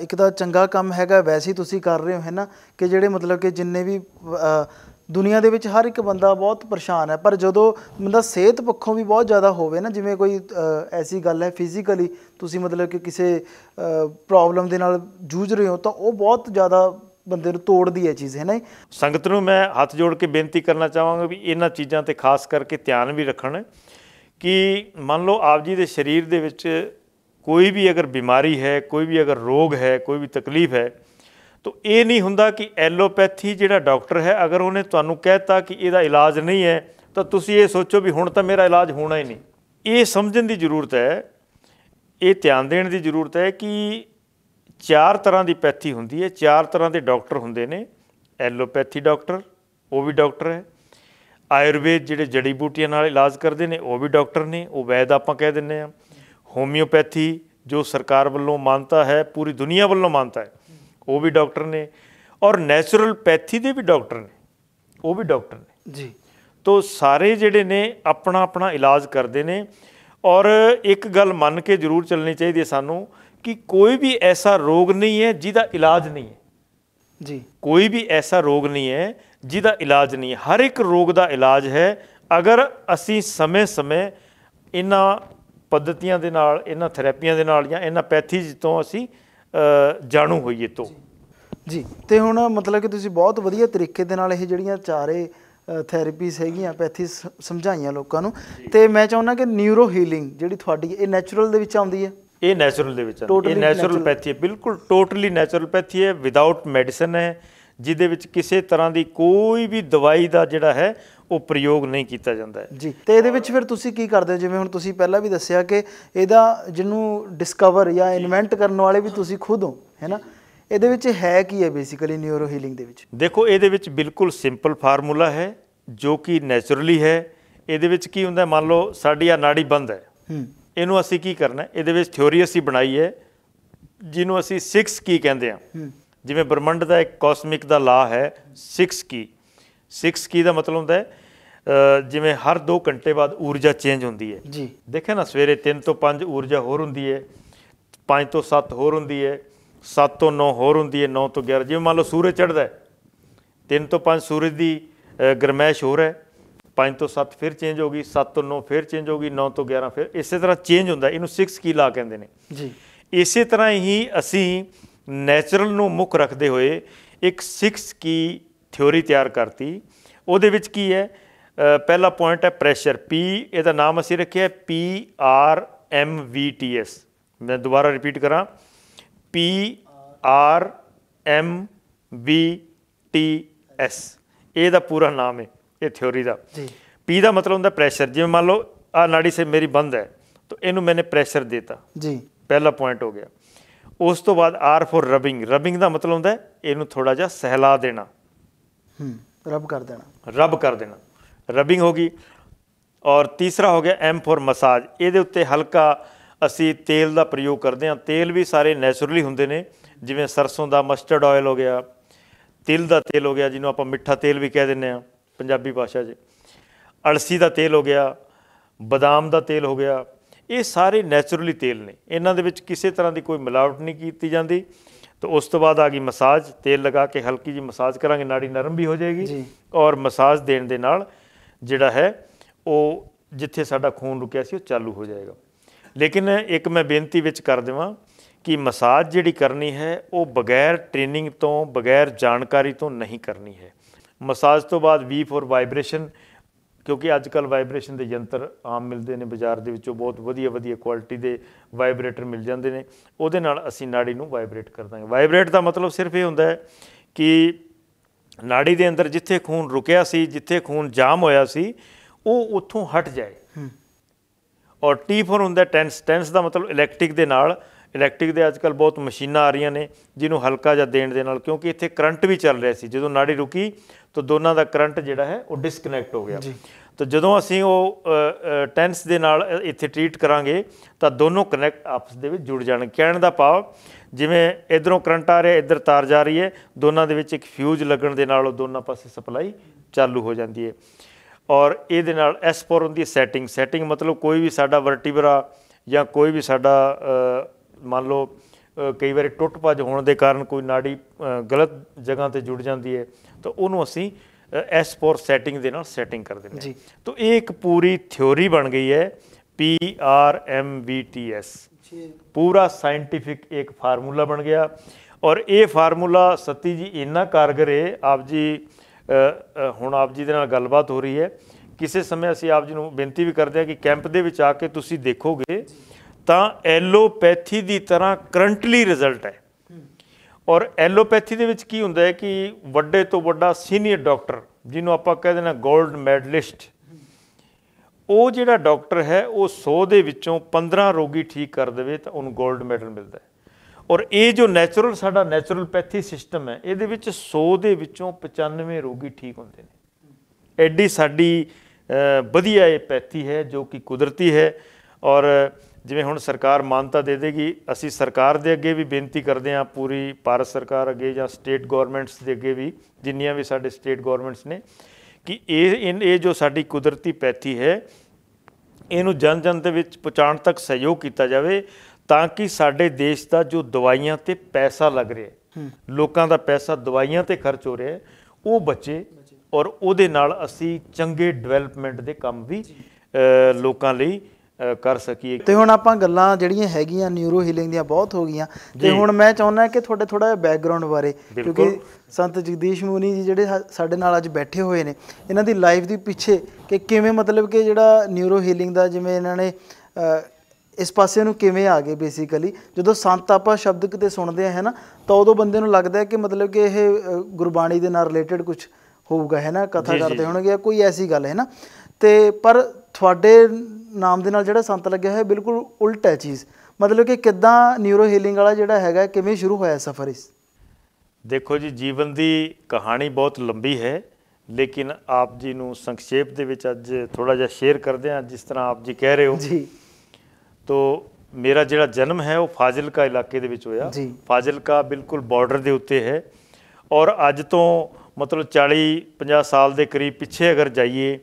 ਇੱਕ ਤਾਂ ਚੰਗਾ ਕੰਮ ਹੈਗਾ ਵੈਸੇ ਤੁਸੀਂ ਕਰ ਰਹੇ ਹੋ ਹੈ ਨਾ ਕਿ ਜਿਹੜੇ ਮਤਲਬ ਕਿ ਜਿੰਨੇ ਵੀ ਦੁਨੀਆ ਦੇ ਵਿੱਚ ਹਰ ਇੱਕ ਬੰਦਾ ਬਹੁਤ ਪਰੇਸ਼ਾਨ ਹੈ ਪਰ ਜਦੋਂ ਬੰਦਾ ਸਿਹਤ ਪੱਖੋਂ ਵੀ ਬਹੁਤ ਜ਼ਿਆਦਾ ਹੋਵੇ ਨਾ ਜਿਵੇਂ ਕੋਈ ਐਸੀ ਗੱਲ ਹੈ ਫਿਜ਼ੀਕਲੀ ਤੁਸੀਂ ਮਤਲਬ ਕਿ ਕਿਸੇ ਪ੍ਰੋਬਲਮ ਦੇ ਨਾਲ ਜੂਝ ਰਹੇ ਹੋ ਤਾਂ ਉਹ ਬਹੁਤ ਜ਼ਿਆਦਾ ਬੰਦੇ ਨੂੰ ਤੋੜਦੀ ਹੈ ਚੀਜ਼ ਹੈ ਨਾ ਸੰਗਤ ਨੂੰ ਮੈਂ ਹੱਥ ਜੋੜ ਕੇ ਬੇਨਤੀ ਕਰਨਾ ਚਾਹਾਂਗਾ ਵੀ ਇਹਨਾਂ ਚੀਜ਼ਾਂ ਤੇ ਖਾਸ ਕਰਕੇ ਧਿਆਨ ਵੀ ਰੱਖਣ ਕਿ ਮੰਨ ਲਓ ਆਪ ਜੀ ਦੇ ਸਰੀਰ ਦੇ ਵਿੱਚ ਕੋਈ ਵੀ ਅਗਰ ਬਿਮਾਰੀ ਹੈ ਕੋਈ ਵੀ ਅਗਰ ਰੋਗ ਹੈ ਕੋਈ ਵੀ ਤਕਲੀਫ ਹੈ ਤਾਂ ਇਹ ਨਹੀਂ ਹੁੰਦਾ ਕਿ ਐਲੋਪੈਥੀ ਜਿਹੜਾ ਡਾਕਟਰ ਹੈ ਅਗਰ ਉਹਨੇ ਤੁਹਾਨੂੰ ਕਹਿਤਾ ਕਿ ਇਹਦਾ ਇਲਾਜ ਨਹੀਂ ਹੈ ਤਾਂ ਤੁਸੀਂ ਇਹ ਸੋਚੋ ਵੀ ਹੁਣ ਤਾਂ ਮੇਰਾ ਇਲਾਜ ਹੋਣਾ ਹੀ ਨਹੀਂ ਇਹ ਸਮਝਣ ਦੀ ਜ਼ਰੂਰਤ ਹੈ ਇਹ ਧਿਆਨ ਦੇਣ ਦੀ ਜ਼ਰੂਰਤ ਹੈ ਕਿ ਚਾਰ ਤਰ੍ਹਾਂ ਦੀ ਪੈਥੀ ਹੁੰਦੀ ਹੈ ਚਾਰ ਤਰ੍ਹਾਂ ਦੇ ਡਾਕਟਰ ਹੁੰਦੇ ਨੇ ਐਲੋਪੈਥੀ ਡਾਕਟਰ ਉਹ ਵੀ ਡਾਕਟਰ ਹੈ ਆਯੁਰਵੇਦ ਜਿਹੜੇ ਜੜੀ ਬੂਟੀਆਂ ਨਾਲ ਇਲਾਜ ਕਰਦੇ ਨੇ ਉਹ ਵੀ ਡਾਕਟਰ ਨੇ ਉਹ ਵੈਦ ਆਪਾਂ ਕਹਿ ਦਿੰਨੇ ਆ ਹੋਮਿਓਪੈਥੀ ਜੋ ਸਰਕਾਰ ਵੱਲੋਂ ਮੰਨਤਾ ਹੈ ਪੂਰੀ ਦੁਨੀਆ ਵੱਲੋਂ ਮੰਨਤਾ ਹੈ ਉਹ ਵੀ ਡਾਕਟਰ ਨੇ ਔਰ ਨੇਚਰਲ ਪੈਥੀ ਦੇ ਵੀ ਡਾਕਟਰ ਨੇ ਉਹ ਵੀ ਡਾਕਟਰ ਨੇ ਜੀ ਤੋਂ ਸਾਰੇ ਜਿਹੜੇ ਨੇ ਆਪਣਾ ਆਪਣਾ ਇਲਾਜ ਕਰਦੇ ਨੇ ਔਰ ਇੱਕ ਗੱਲ ਮੰਨ ਕੇ ਜ਼ਰੂਰ ਚੱਲਣੀ ਚਾਹੀਦੀ ਹੈ ਸਾਨੂੰ ਕਿ ਕੋਈ ਵੀ ਐਸਾ ਰੋਗ ਨਹੀਂ ਹੈ ਜਿਹਦਾ ਇਲਾਜ ਨਹੀਂ ਹੈ ਜੀ ਕੋਈ ਵੀ ਐਸਾ ਰੋਗ ਨਹੀਂ ਹੈ ਜਿਹਦਾ ਇਲਾਜ ਨਹੀਂ ਹੈ ਹਰ ਇੱਕ ਰੋਗ ਦਾ ਇਲਾਜ ਹੈ ਅਗਰ ਅਸੀਂ ਸਮੇਂ-ਸਮੇਂ ਇਹਨਾਂ ਪद्धਤੀਆਂ ਦੇ ਨਾਲ ਇਹਨਾਂ ਥੈਰੇਪੀਆਂ ਦੇ ਨਾਲ ਜਾਂ ਇਹਨਾਂ ਪੈਥੀਜ਼ ਤੋਂ ਅਸੀਂ ਜਾਣੂ ਹੋਈਏ ਤੋਂ ਜੀ ਤੇ ਹੁਣ ਮਤਲਬ ਕਿ ਤੁਸੀਂ ਬਹੁਤ ਵਧੀਆ ਤਰੀਕੇ ਦੇ ਨਾਲ ਇਹ ਜਿਹੜੀਆਂ ਚਾਰੇ ਥੈਰੇਪੀਸ ਹੈਗੀਆਂ ਪੈਥੀਸ ਸਮਝਾਈਆਂ ਲੋਕਾਂ ਨੂੰ ਤੇ ਮੈਂ ਚਾਹੁੰਦਾ ਕਿ ਨਿਊਰੋ ਹੀਲਿੰਗ ਜਿਹੜੀ ਤੁਹਾਡੀ ਇਹ ਨੇਚਰਲ ਦੇ ਵਿੱਚ ਆਉਂਦੀ ਹੈ ਇਹ ਨੈਚੁਰਲ ਦੇ ਵਿੱਚ ਇਹ ਪੈਥੀ ਹੈ ਬਿਲਕੁਲ ਟੋਟਲੀ ਪੈਥੀ ਹੈ ਵਿਦਆਊਟ ਮੈਡੀਸਨ ਹੈ ਜਿਹਦੇ ਵਿੱਚ ਕਿਸੇ ਤਰ੍ਹਾਂ ਦੀ ਕੋਈ ਵੀ ਦਵਾਈ ਦਾ ਜਿਹੜਾ ਹੈ ਉਹ ਪ੍ਰਯੋਗ ਨਹੀਂ ਕੀਤਾ ਜਾਂਦਾ ਹੈ ਜੀ ਤੇ ਇਹਦੇ ਵਿੱਚ ਫਿਰ ਤੁਸੀਂ ਕੀ ਕਰਦੇ ਹੋ ਜਿਵੇਂ ਹੁਣ ਤੁਸੀਂ ਪਹਿਲਾਂ ਵੀ ਦੱਸਿਆ ਕਿ ਇਹਦਾ ਜਿਹਨੂੰ ਡਿਸਕਵਰ ਜਾਂ ਇਨਵੈਂਟ ਕਰਨ ਵਾਲੇ ਵੀ ਤੁਸੀਂ ਖੁਦ ਹੋ ਹੈਨਾ ਇਹਦੇ ਵਿੱਚ ਹੈ ਕੀ ਹੈ ਬੇਸਿਕਲੀ ਨਿਊਰੋ ਹੀਲਿੰਗ ਦੇ ਵਿੱਚ ਦੇਖੋ ਇਹਦੇ ਵਿੱਚ ਬਿਲਕੁਲ ਸਿੰਪਲ ਫਾਰਮੂਲਾ ਹੈ ਜੋ ਕਿ ਨੇਚਰਲੀ ਹੈ ਇਹਦੇ ਵਿੱਚ ਕੀ ਹੁੰਦਾ ਮੰਨ ਲਓ ਸਾਡੀ ਆ ਨਾੜੀ ਬੰਦ ਹੈ ਇਹਨੂੰ ਅਸੀਂ ਕੀ ਕਰਨਾ ਇਹਦੇ ਵਿੱਚ ਥਿਉਰੀ ਅਸੀਂ ਬਣਾਈ ਹੈ ਜਿਹਨੂੰ ਅਸੀਂ 6 ਕੀ ਕਹਿੰਦੇ ਆ ਜਿਵੇਂ ਬ੍ਰਹਮੰਡ ਦਾ ਇੱਕ ਕਾਸਮਿਕ ਦਾ ਲਾ ਹੈ 6 ਕੀ 6 ਕੀ ਦਾ ਮਤਲਬ ਹੁੰਦਾ ਹੈ ਜਿਵੇਂ ਹਰ 2 ਘੰਟੇ ਬਾਅਦ ਊਰਜਾ ਚੇਂਜ ਹੁੰਦੀ ਹੈ ਜੀ ਦੇਖਿਆ ਨਾ ਸਵੇਰੇ 3 ਤੋਂ 5 ਊਰਜਾ ਹੋਰ ਹੁੰਦੀ ਹੈ 5 ਤੋਂ 7 ਹੋਰ ਹੁੰਦੀ ਹੈ 7 ਤੋਂ 9 ਹੋਰ ਹੁੰਦੀ ਹੈ 9 ਤੋਂ 11 ਜਿਵੇਂ ਮੰਨ ਲਓ ਸੂਰਜ ਚੜਦਾ ਹੈ 3 ਤੋਂ 5 ਸੂਰਜ ਦੀ ਗਰਮੈਸ਼ ਹੋਰ ਹੈ 5 ਤੋਂ 7 ਫਿਰ ਚੇਂਜ ਹੋ ਗਈ 7 ਤੋਂ 9 ਫਿਰ ਚੇਂਜ ਹੋ ਗਈ 9 ਤੋਂ 11 ਫਿਰ ਇਸੇ ਤਰ੍ਹਾਂ ਚੇਂਜ ਹੁੰਦਾ ਇਹਨੂੰ 6 ਕੀ ਲਾ ਕਹਿੰਦੇ ਨੇ ਜੀ ਇਸੇ ਤਰ੍ਹਾਂ ਹੀ ਅਸੀਂ ਨੇਚਰਲ ਨੂੰ ਮੁੱਖ ਰੱਖਦੇ ਹੋਏ ਇੱਕ 6 ਕੀ ਥਿਉਰੀ ਤਿਆਰ ਕਰਤੀ ਉਹਦੇ ਵਿੱਚ ਕੀ ਹੈ ਪਹਿਲਾ ਪੁਆਇੰਟ ਹੈ ਪ੍ਰੈਸ਼ਰ ਪੀ ਇਹਦਾ ਨਾਮ ਅਸੀਂ ਰੱਖਿਆ P R M V T S ਮੈਂ ਦੁਬਾਰਾ ਰਿਪੀਟ ਕਰਾਂ P R M V T S ਇਹਦਾ ਪੂਰਾ ਨਾਮ ਹੈ ਇਹ ਥਿਉਰੀ ਦਾ ਜੀ ਪੀ ਦਾ ਮਤਲਬ ਹੁੰਦਾ ਪ੍ਰੈਸ਼ਰ ਜਿਵੇਂ ਮੰਨ ਲਓ ਆ ਨਾੜੀ ਸੇ ਮੇਰੀ ਬੰਦ ਹੈ ਤਾਂ ਇਹਨੂੰ ਮੈਨੇ ਪ੍ਰੈਸ਼ਰ ਦਿੱਤਾ ਜੀ ਪਹਿਲਾ ਪੁਆਇੰਟ ਹੋ ਗਿਆ ਉਸ ਤੋਂ ਬਾਅਦ ਆਰ ਫੋਰ ਰਬਿੰਗ ਰਬਿੰਗ ਦਾ ਮਤਲਬ ਹੁੰਦਾ ਇਹਨੂੰ ਥੋੜਾ ਜਿਹਾ ਸਹਿਲਾ ਦੇਣਾ ਹੂੰ ਰਬ ਕਰ ਦੇਣਾ ਰਬ ਕਰ ਦੇਣਾ ਰਬਿੰਗ ਹੋ ਗਈ ਔਰ ਤੀਸਰਾ ਹੋ ਗਿਆ ਐਮ ਫੋਰ ਮਸਾਜ ਇਹਦੇ ਉੱਤੇ ਹਲਕਾ ਅਸੀਂ ਤੇਲ ਦਾ ਪ੍ਰਯੋਗ ਕਰਦੇ ਹਾਂ ਤੇਲ ਵੀ ਸਾਰੇ ਨੇਚਰਲੀ ਹੁੰਦੇ ਨੇ ਜਿਵੇਂ ਸਰਸੋਂ ਦਾ ਮਸਟਰਡ ਆਇਲ ਹੋ ਗਿਆ ਤਿਲ ਦਾ ਤੇਲ ਹੋ ਗਿਆ ਜਿਹਨੂੰ ਆਪਾਂ ਮਿੱਠਾ ਤੇਲ ਵੀ ਕਹਿ ਦਿੰਦੇ ਆ ਪੰਜਾਬੀ ਭਾਸ਼ਾ 'ਚ ਅਲਸੀ ਦਾ ਤੇਲ ਹੋ ਗਿਆ ਬਦਾਮ ਦਾ ਤੇਲ ਹੋ ਗਿਆ ਇਹ ਸਾਰੇ ਨੇਚਰਲੀ ਤੇਲ ਨੇ ਇਹਨਾਂ ਦੇ ਵਿੱਚ ਕਿਸੇ ਤਰ੍ਹਾਂ ਦੀ ਕੋਈ ਮਿਲਾਵਟ ਨਹੀਂ ਕੀਤੀ ਜਾਂਦੀ ਤਾਂ ਉਸ ਤੋਂ ਬਾਅਦ ਆ ਗਈ ਮਸਾਜ ਤੇਲ ਲਗਾ ਕੇ ਹਲਕੀ ਜੀ ਮਸਾਜ ਕਰਾਂਗੇ ਨਾੜੀ ਨਰਮ ਵੀ ਹੋ ਜਾਏਗੀ ਔਰ ਮਸਾਜ ਦੇਣ ਦੇ ਨਾਲ ਜਿਹੜਾ ਹੈ ਉਹ ਜਿੱਥੇ ਸਾਡਾ ਖੂਨ ਰੁਕਿਆ ਸੀ ਉਹ ਚਾਲੂ ਹੋ ਜਾਏਗਾ ਲੇਕਿਨ ਇੱਕ ਮੈਂ ਬੇਨਤੀ ਵਿੱਚ ਕਰ ਦੇਵਾਂ ਕਿ ਮਸਾਜ ਜਿਹੜੀ ਕਰਨੀ ਹੈ ਉਹ ਬਗੈਰ ਟ੍ਰੇਨਿੰਗ ਤੋਂ ਬਗੈਰ ਜਾਣਕਾਰੀ ਤੋਂ ਨਹੀਂ ਕਰਨੀ ਹੈ ਮਸਾਜ ਤੋਂ ਬਾਅਦ ਵੀ ਫੋਰ ਵਾਈਬ੍ਰੇਸ਼ਨ ਕਿਉਂਕਿ ਅੱਜ ਕੱਲ ਵਾਈਬ੍ਰੇਸ਼ਨ ਦੇ ਯੰਤਰ ਆਮ ਮਿਲਦੇ ਨੇ ਬਾਜ਼ਾਰ ਦੇ ਵਿੱਚੋਂ ਬਹੁਤ ਵਧੀਆ ਵਧੀਆ ਕੁਆਲਿਟੀ ਦੇ ਵਾਈਬ੍ਰੇਟਰ ਮਿਲ ਜਾਂਦੇ ਨੇ ਉਹਦੇ ਨਾਲ ਅਸੀਂ ਨਾੜੀ ਨੂੰ ਵਾਈਬ੍ਰੇਟ ਕਰ ਦਾਂਗੇ ਵਾਈਬ੍ਰੇਟ ਦਾ ਮਤਲਬ ਸਿਰਫ ਇਹ ਹੁੰਦਾ ਹੈ ਕਿ ਨਾੜੀ ਦੇ ਅੰਦਰ ਜਿੱਥੇ ਖੂਨ ਰੁਕਿਆ ਸੀ ਜਿੱਥੇ ਖੂਨ ਜਾਮ ਹੋਇਆ ਸੀ ਉਹ ਉੱਥੋਂ ਹਟ ਜਾਏ ਔਰ ਟੀ ਫੋਰ ਹੁੰਦਾ ਟੈਂਸ ਟੈਂਸ ਦਾ ਮਤਲਬ ਇਲੈਕਟ੍ਰਿਕ ਦੇ ਨਾਲ ਇਲੈਕਟ੍ਰਿਕ ਦੇ ਅੱਜਕੱਲ ਬਹੁਤ ਮਸ਼ੀਨਾਂ ਆ ਰਹੀਆਂ ਨੇ ਜਿਹਨੂੰ ਹਲਕਾ ਜਾਂ ਦੇਣ ਦੇ ਨਾਲ ਕਿਉਂਕਿ ਇੱਥੇ ਕਰੰਟ ਵੀ ਚੱਲ ਰਿਹਾ ਸੀ ਜਦੋਂ ਨਾੜੀ ਰੁਕੀ ਤਾਂ ਦੋਨਾਂ ਦਾ ਕਰੰਟ ਜਿਹੜਾ ਹੈ ਉਹ ਡਿਸਕਨੈਕਟ ਹੋ ਗਿਆ ਤਾਂ ਜਦੋਂ ਅਸੀਂ ਉਹ ਟੈਂਸ ਦੇ ਨਾਲ ਇੱਥੇ ਟ੍ਰੀਟ ਕਰਾਂਗੇ ਤਾਂ ਦੋਨੋਂ ਕਨੈਕਟ ਆਪਸ ਦੇ ਵਿੱਚ ਜੁੜ ਜਾਣ ਕਹਿਣ ਦਾ ਪਾਵ ਜਿਵੇਂ ਇਧਰੋਂ ਕਰੰਟ ਆ ਰਿਹਾ ਇਧਰ ਤਾਰ ਜਾ ਰਹੀ ਹੈ ਦੋਨਾਂ ਦੇ ਵਿੱਚ ਇੱਕ ਫਿਊਜ਼ ਲੱਗਣ ਦੇ ਨਾਲ ਉਹ ਦੋਨਾਂ ਪਾਸੇ ਸਪਲਾਈ ਚਾਲੂ ਹੋ ਜਾਂਦੀ ਹੈ ਔਰ ਇਹਦੇ ਨਾਲ ਐਸਪੋਰ ਹੁੰਦੀ ਹੈ ਸੈਟਿੰਗ ਸੈਟਿੰਗ ਮਤਲਬ ਕੋਈ ਵੀ ਸਾਡਾ ਵਰਟੀਬਰਾ ਜਾਂ ਕੋਈ ਵੀ ਸਾਡਾ ਮੰਨ ਲਓ ਕਈ ਵਾਰੀ ਟੁੱਟ ਭੱਜ ਹੋਣ ਦੇ ਕਾਰਨ ਕੋਈ ਨਾੜੀ ਗਲਤ ਜਗ੍ਹਾ ਤੇ ਜੁੜ ਜਾਂਦੀ ਹੈ ਤਾਂ ਉਹਨੂੰ ਅਸੀਂ ਐਸ ਫੋਰ ਸੈਟਿੰਗ ਦੇ ਨਾਲ ਸੈਟਿੰਗ ਕਰ ਦਿੰਦੇ ਹਾਂ ਤਾਂ ਇਹ ਇੱਕ ਪੂਰੀ ਥਿਉਰੀ ਬਣ ਗਈ ਹੈ P R M V T S ਪੂਰਾ ਸਾਇੰਟੀਫਿਕ ਇੱਕ ਫਾਰਮੂਲਾ ਬਣ ਗਿਆ ਔਰ ਇਹ ਫਾਰਮੂਲਾ ਸਤੀ ਜੀ ਇੰਨਾ ਕਾਰਗਰ ਹੈ ਆਪ ਜੀ ਹੁਣ ਆਪ ਜੀ ਦੇ ਨਾਲ ਗੱਲਬਾਤ ਹੋ ਰਹੀ ਹੈ ਕਿਸੇ ਸਮੇਂ ਅਸੀਂ ਆਪ ਜੀ ਨੂੰ ਬੇਨਤੀ ਵੀ ਕਰਦੇ ਹਾਂ ਕਿ ਕੈਂਪ ਦੇ ਵਿੱਚ ਆ ਕੇ ਤੁਸੀਂ ਦੇਖੋਗੇ ਤਾਂ ਐਲੋਪੈਥੀ ਦੀ ਤਰ੍ਹਾਂ ਕਰੰਟਲੀ ਰਿਜ਼ਲਟ ਹੈ ਔਰ ਐਲੋਪੈਥੀ ਦੇ ਵਿੱਚ ਕੀ ਹੁੰਦਾ ਹੈ ਕਿ ਵੱਡੇ ਤੋਂ ਵੱਡਾ ਸੀਨੀਅਰ ਡਾਕਟਰ ਜਿਹਨੂੰ ਆਪਾਂ ਕਹਿੰਦੇ ਨਾ 골ਡ ਮੈਡਲਿਸਟ ਉਹ ਜਿਹੜਾ ਡਾਕਟਰ ਹੈ ਉਹ 100 ਦੇ ਵਿੱਚੋਂ 15 ਰੋਗੀ ਠੀਕ ਕਰ ਦੇਵੇ ਤਾਂ ਉਹਨੂੰ 골ਡ ਮੈਡਲ ਮਿਲਦਾ ਹੈ ਔਰ ਇਹ ਜੋ ਨੇਚਰਲ ਸਾਡਾ ਪੈਥੀ ਸਿਸਟਮ ਹੈ ਇਹਦੇ ਵਿੱਚ 100 ਦੇ ਵਿੱਚੋਂ 95 ਰੋਗੀ ਠੀਕ ਹੁੰਦੇ ਨੇ ਐਡੀ ਸਾਡੀ ਵਧੀਆ ਇਹ ਪੈਥੀ ਹੈ ਜੋ ਕਿ ਕੁਦਰਤੀ ਹੈ ਔਰ ਜਿਵੇਂ ਹੁਣ ਸਰਕਾਰ ਮਾਨਤਾ ਦੇ ਦੇਗੀ ਅਸੀਂ ਸਰਕਾਰ ਦੇ ਅੱਗੇ ਵੀ ਬੇਨਤੀ ਕਰਦੇ ਹਾਂ ਪੂਰੀ ਭਾਰਤ ਸਰਕਾਰ ਅੱਗੇ ਜਾਂ ਸਟੇਟ ਗਵਰਨਮੈਂਟਸ ਦੇ ਅੱਗੇ ਵੀ ਜਿੰਨੀਆਂ ਵੀ ਸਾਡੇ ਸਟੇਟ ਗਵਰਨਮੈਂਟਸ ਨੇ ਕਿ ਇਹ ਇਹ ਜੋ ਸਾਡੀ ਕੁਦਰਤੀ ਪੈਥੀ ਹੈ ਇਹਨੂੰ ਜਨ ਜਨ ਦੇ ਵਿੱਚ ਪਹੁੰਚਾਉਣ ਤੱਕ ਸਹਿਯੋਗ ਕੀਤਾ ਜਾਵੇ ਤਾਂ ਕਿ ਸਾਡੇ ਦੇਸ਼ ਦਾ ਜੋ ਦਵਾਈਆਂ ਤੇ ਪੈਸਾ ਲੱਗ ਰਿਹਾ ਲੋਕਾਂ ਦਾ ਪੈਸਾ ਦਵਾਈਆਂ ਤੇ ਖਰਚ ਹੋ ਰਿਹਾ ਉਹ ਬਚੇ ਔਰ ਉਹਦੇ ਨਾਲ ਅਸੀਂ ਚੰਗੇ ਡਿਵੈਲਪਮੈਂਟ ਦੇ ਕੰਮ ਵੀ ਲੋਕਾਂ ਲਈ ਕਰ ਸਕੀਏ ਤੇ ਹੁਣ ਆਪਾਂ ਗੱਲਾਂ ਜਿਹੜੀਆਂ ਹੈਗੀਆਂ ਨਿਊਰੋ ਹੀਲਿੰਗ ਦੀਆਂ ਬਹੁਤ ਹੋ ਗਈਆਂ ਤੇ ਹੁਣ ਮੈਂ ਚਾਹੁੰਦਾ ਕਿ ਤੁਹਾਡੇ ਥੋੜਾ ਜਿਹਾ ਬੈਕਗ੍ਰਾਉਂਡ ਬਾਰੇ ਕਿਉਂਕਿ ਸੰਤ ਜਗਦੀਸ਼ ਮੂਨੀ ਜੀ ਜਿਹੜੇ ਸਾਡੇ ਨਾਲ ਅੱਜ ਬੈਠੇ ਹੋਏ ਨੇ ਇਹਨਾਂ ਦੀ ਲਾਈਫ ਦੀ ਪਿੱਛੇ ਕਿ ਕਿਵੇਂ ਮਤਲਬ ਕਿ ਜਿਹੜਾ ਨਿਊਰੋ ਹੀਲਿੰਗ ਦਾ ਜਿਵੇਂ ਇਹਨਾਂ ਨੇ ਇਸ ਪਾਸੇ ਨੂੰ ਕਿਵੇਂ ਆ ਗਏ ਬੇਸਿਕਲੀ ਜਦੋਂ ਸੰਤ ਆਪਾਂ ਸ਼ਬਦ ਕਿਤੇ ਸੁਣਦੇ ਆ ਹੈ ਨਾ ਤਾਂ ਉਦੋਂ ਬੰਦੇ ਨੂੰ ਲੱਗਦਾ ਹੈ ਕਿ ਮਤਲਬ ਕਿ ਇਹ ਗੁਰਬਾਣੀ ਦੇ ਨਾਲ ਰਿਲੇਟਡ ਕੁਝ ਹੋਊਗਾ ਹੈ ਨਾ ਕਥਾ ਕਰਦੇ ਹੋਣਗੇ ਕੋਈ ਐਸੀ ਗੱਲ ਹੈ ਨਾ ਤੇ ਪਰ ਤੁਹਾਡੇ ਨਾਮ ਦੇ ਨਾਲ ਜਿਹੜਾ ਸੰਤ ਲੱਗਿਆ ਹੋਇਆ ਬਿਲਕੁਲ ਉਲਟ ਹੈ ਚੀਜ਼ ਮਤਲਬ ਕਿ ਕਿੱਦਾਂ ਨਿਊਰੋ ਹੀਲਿੰਗ ਵਾਲਾ ਜਿਹੜਾ ਹੈਗਾ ਕਿਵੇਂ ਸ਼ੁਰੂ ਹੋਇਆ ਸਫ਼ਰ ਇਸ ਦੇਖੋ ਜੀ ਜੀਵਨ ਦੀ ਕਹਾਣੀ ਬਹੁਤ ਲੰਬੀ ਹੈ ਲੇਕਿਨ ਆਪ ਜੀ ਨੂੰ ਸੰਖੇਪ ਦੇ ਵਿੱਚ ਅੱਜ ਥੋੜਾ ਜਿਹਾ ਸ਼ੇਅਰ ਕਰਦੇ ਹਾਂ ਜਿਸ ਤਰ੍ਹਾਂ ਆਪ ਜੀ ਕਹਿ ਰਹੇ ਹੋ ਜੀ ਤੋਂ ਮੇਰਾ ਜਿਹੜਾ ਜਨਮ ਹੈ ਉਹ ਫਾਜ਼ਿਲਕਾ ਇਲਾਕੇ ਦੇ ਵਿੱਚ ਹੋਇਆ ਫਾਜ਼ਿਲਕਾ ਬਿਲਕੁਲ ਬਾਰਡਰ ਦੇ ਉੱਤੇ ਹੈ ਔਰ ਅੱਜ ਤੋਂ ਮਤਲਬ 40 50 ਸਾਲ ਦੇ ਕਰੀਬ ਪਿੱਛੇ ਅਗਰ ਜਾਈਏ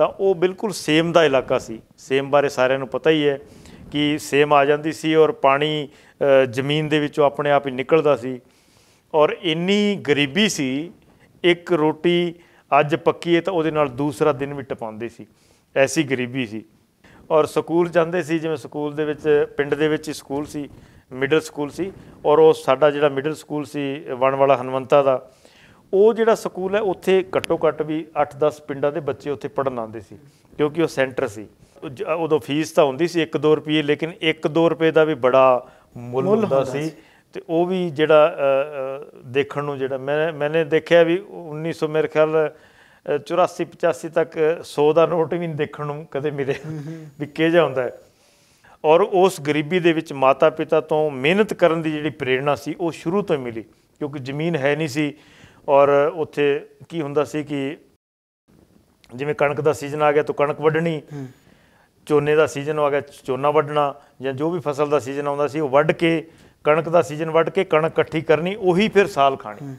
ਤਾਂ ਉਹ ਬਿਲਕੁਲ ਸੇਮ ਦਾ ਇਲਾਕਾ ਸੀ ਸੇਮ ਬਾਰੇ ਸਾਰਿਆਂ ਨੂੰ ਪਤਾ ਹੀ ਹੈ ਕਿ ਸੇਮ ਆ ਜਾਂਦੀ ਸੀ ਔਰ ਪਾਣੀ ਜ਼ਮੀਨ ਦੇ ਵਿੱਚੋਂ ਆਪਣੇ ਆਪ ਹੀ ਨਿਕਲਦਾ ਸੀ ਔਰ ਇੰਨੀ ਗਰੀਬੀ ਸੀ ਇੱਕ ਰੋਟੀ ਅੱਜ ਪੱਕੀ ਹੈ ਤਾਂ ਉਹਦੇ ਨਾਲ ਦੂਸਰਾ ਦਿਨ ਵੀ ਟਪਾਉਂਦੇ ਸੀ ਐਸੀ ਗਰੀਬੀ ਸੀ ਔਰ ਸਕੂਲ ਜਾਂਦੇ ਸੀ ਜਿਵੇਂ ਸਕੂਲ ਦੇ ਵਿੱਚ ਪਿੰਡ ਦੇ ਵਿੱਚ ਹੀ ਸਕੂਲ ਸੀ ਮਿਡਲ ਸਕੂਲ ਸੀ ਔਰ ਉਹ ਸਾਡਾ ਜਿਹੜਾ ਮਿਡਲ ਸਕੂਲ ਸੀ ਵਣ ਵਾਲਾ ਹਨਵੰਤਾ ਦਾ ਉਹ ਜਿਹੜਾ ਸਕੂਲ ਹੈ ਉੱਥੇ ਘੱਟੋ ਘੱਟ ਵੀ 8-10 ਪਿੰਡਾਂ ਦੇ ਬੱਚੇ ਉੱਥੇ ਪੜਨ ਆਉਂਦੇ ਸੀ ਕਿਉਂਕਿ ਉਹ ਸੈਂਟਰ ਸੀ ਉਦੋਂ ਫੀਸ ਤਾਂ ਹੁੰਦੀ ਸੀ 1-2 ਰੁਪਏ ਲੇਕਿਨ 1-2 ਰੁਪਏ ਦਾ ਵੀ ਬੜਾ ਮੁੱਲ ਹੁੰਦਾ ਸੀ ਤੇ ਉਹ ਵੀ ਜਿਹੜਾ ਦੇਖਣ ਨੂੰ ਜਿਹੜਾ ਮੈਂ ਮੈਨੇ ਦੇਖਿਆ ਵੀ 1900 ਮੇਰੇ ਖਿਆਲ 84 85 ਤੱਕ 100 ਦਾ ਨੋਟ ਵੀ ਨਹੀਂ ਦੇਖਣ ਨੂੰ ਕਦੇ ਮਿਲੇ ਵੀ ਜਾ ਹੁੰਦਾ ਹੈ ਔਰ ਉਸ ਗਰੀਬੀ ਦੇ ਵਿੱਚ ਮਾਤਾ ਪਿਤਾ ਤੋਂ ਮਿਹਨਤ ਕਰਨ ਦੀ ਜਿਹੜੀ ਪ੍ਰੇਰਣਾ ਸੀ ਉਹ ਸ਼ੁਰੂ ਤੋਂ ਹੀ ਮਿਲੀ ਕਿਉਂਕਿ ਜ਼ਮੀਨ ਹੈ ਨਹੀਂ ਸੀ ਔਰ ਉੱਥੇ ਕੀ ਹੁੰਦਾ ਸੀ ਕਿ ਜਿਵੇਂ ਕਣਕ ਦਾ ਸੀਜ਼ਨ ਆ ਗਿਆ ਤਾਂ ਕਣਕ ਵੱਢਣੀ ਝੋਨੇ ਦਾ ਸੀਜ਼ਨ ਆ ਗਿਆ ਝੋਨਾ ਵੱਢਣਾ ਜਾਂ ਜੋ ਵੀ ਫਸਲ ਦਾ ਸੀਜ਼ਨ ਆਉਂਦਾ ਸੀ ਉਹ ਵੱਢ ਕੇ ਕਣਕ ਦਾ ਸੀਜ਼ਨ ਵੱਢ ਕੇ ਕਣਕ ਇਕੱਠੀ ਕਰਨੀ ਉਹੀ ਫਿਰ ਸਾਲ ਖਾਣੀ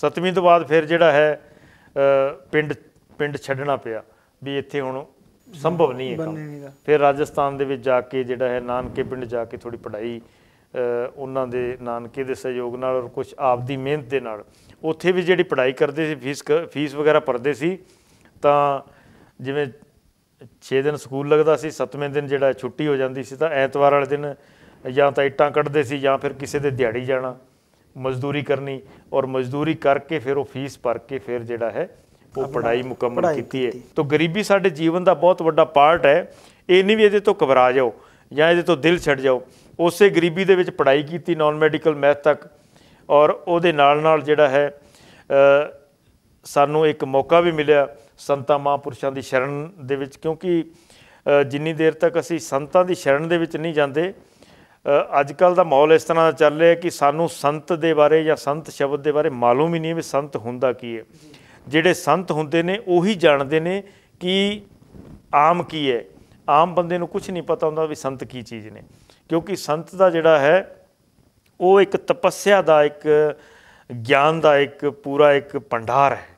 ਸਤਵੀਂ ਤੋਂ ਬਾਅਦ ਫਿਰ ਜਿਹੜਾ ਹੈ ਪਿੰਡ ਪਿੰਡ ਛੱਡਣਾ ਪਿਆ ਵੀ ਇੱਥੇ ਹੁਣ ਸੰਭਵ ਨਹੀਂ ਹੈ ਫਿਰ ਰਾਜਸਥਾਨ ਦੇ ਵਿੱਚ ਜਾ ਕੇ ਜਿਹੜਾ ਹੈ ਨਾਨਕੇ ਪਿੰਡ ਜਾ ਕੇ ਥੋੜੀ ਪੜ੍ਹਾਈ ਉਹਨਾਂ ਦੇ ਨਾਨਕੇ ਦੇ ਸਹਿਯੋਗ ਨਾਲ ਔਰ ਕੁਝ ਆਪਦੀ ਮਿਹਨਤ ਦੇ ਨਾਲ ਉੱਥੇ ਵੀ ਜਿਹੜੀ ਪੜ੍ਹਾਈ ਕਰਦੇ ਸੀ ਫੀਸ ਫੀਸ ਵਗੈਰਾ ਭਰਦੇ ਸੀ ਤਾਂ ਜਿਵੇਂ 6 ਦਿਨ ਸਕੂਲ ਲੱਗਦਾ ਸੀ 7ਵੇਂ ਦਿਨ ਜਿਹੜਾ ਛੁੱਟੀ ਹੋ ਜਾਂਦੀ ਸੀ ਤਾਂ ਐਤਵਾਰ ਵਾਲੇ ਦਿਨ ਜਾਂ ਤਾਂ ਇੱਟਾਂ ਕੱਢਦੇ ਸੀ ਜਾਂ ਫਿਰ ਕਿਸੇ ਦੇ ਦਿਹਾੜੀ ਜਾਣਾ ਮਜ਼ਦੂਰੀ ਕਰਨੀ ਔਰ ਮਜ਼ਦੂਰੀ ਕਰਕੇ ਫਿਰ ਉਹ ਫੀਸ ਭਰ ਕੇ ਫਿਰ ਜਿਹੜਾ ਹੈ ਉਹ ਪੜ੍ਹਾਈ ਮੁਕੰਮਲ ਕੀਤੀ ਹੈ ਤਾਂ ਗਰੀਬੀ ਸਾਡੇ ਜੀਵਨ ਦਾ ਬਹੁਤ ਵੱਡਾ ਪਾਰਟ ਹੈ ਇਹ ਨਹੀਂ ਵੀ ਇਹਦੇ ਤੋਂ ਘਬਰਾ ਜਾਓ ਜਾਂ ਇਹਦੇ ਤੋਂ ਦਿਲ ਛੱਡ ਜਾਓ ਉਸੇ ਗਰੀਬੀ ਦੇ ਵਿੱਚ ਪੜ੍ਹਾਈ ਕੀਤੀ ਨਾਨ ਮੈਡੀਕਲ ਮੈਥ ਤੱਕ ਔਰ ਉਹਦੇ ਨਾਲ ਨਾਲ ਜਿਹੜਾ ਹੈ ਸਾਨੂੰ ਇੱਕ ਮੌਕਾ ਵੀ ਮਿਲਿਆ ਸੰਤਾਂ ਮਹਾਂਪੁਰਸ਼ਾਂ ਦੀ ਸ਼ਰਨ ਦੇ ਵਿੱਚ ਕਿਉਂਕਿ ਜਿੰਨੀ ਦੇਰ ਤੱਕ ਅਸੀਂ ਸੰਤਾਂ ਦੀ ਸ਼ਰਨ ਦੇ ਵਿੱਚ ਨਹੀਂ ਜਾਂਦੇ ਅੱਜ ਕੱਲ ਦਾ ਮਾਹੌਲ ਇਸ ਤਰ੍ਹਾਂ ਦਾ ਚੱਲ ਰਿਹਾ ਕਿ ਸਾਨੂੰ ਸੰਤ ਦੇ ਬਾਰੇ ਜਾਂ ਸੰਤ ਸ਼ਬਦ ਦੇ ਬਾਰੇ ਮਾਲੂਮ ਹੀ ਨਹੀਂ ਵੀ ਸੰਤ ਹੁੰਦਾ ਕੀ ਹੈ ਜਿਹੜੇ ਸੰਤ ਹੁੰਦੇ ਨੇ ਉਹੀ ਜਾਣਦੇ ਨੇ ਕਿ ਆਮ ਕੀ ਹੈ ਆਮ ਬੰਦੇ ਨੂੰ ਕੁਝ ਨਹੀਂ ਪਤਾ ਹੁੰਦਾ ਵੀ ਸੰਤ ਕੀ ਚੀਜ਼ ਨੇ ਕਿਉਂਕਿ ਸੰਤ ਦਾ ਜਿਹੜਾ ਹੈ ਉਹ ਇੱਕ ਤਪੱਸਿਆ ਦਾ ਇੱਕ ਗਿਆਨ ਦਾ ਇੱਕ ਪੂਰਾ ਇੱਕ ਭੰਡਾਰ ਹੈ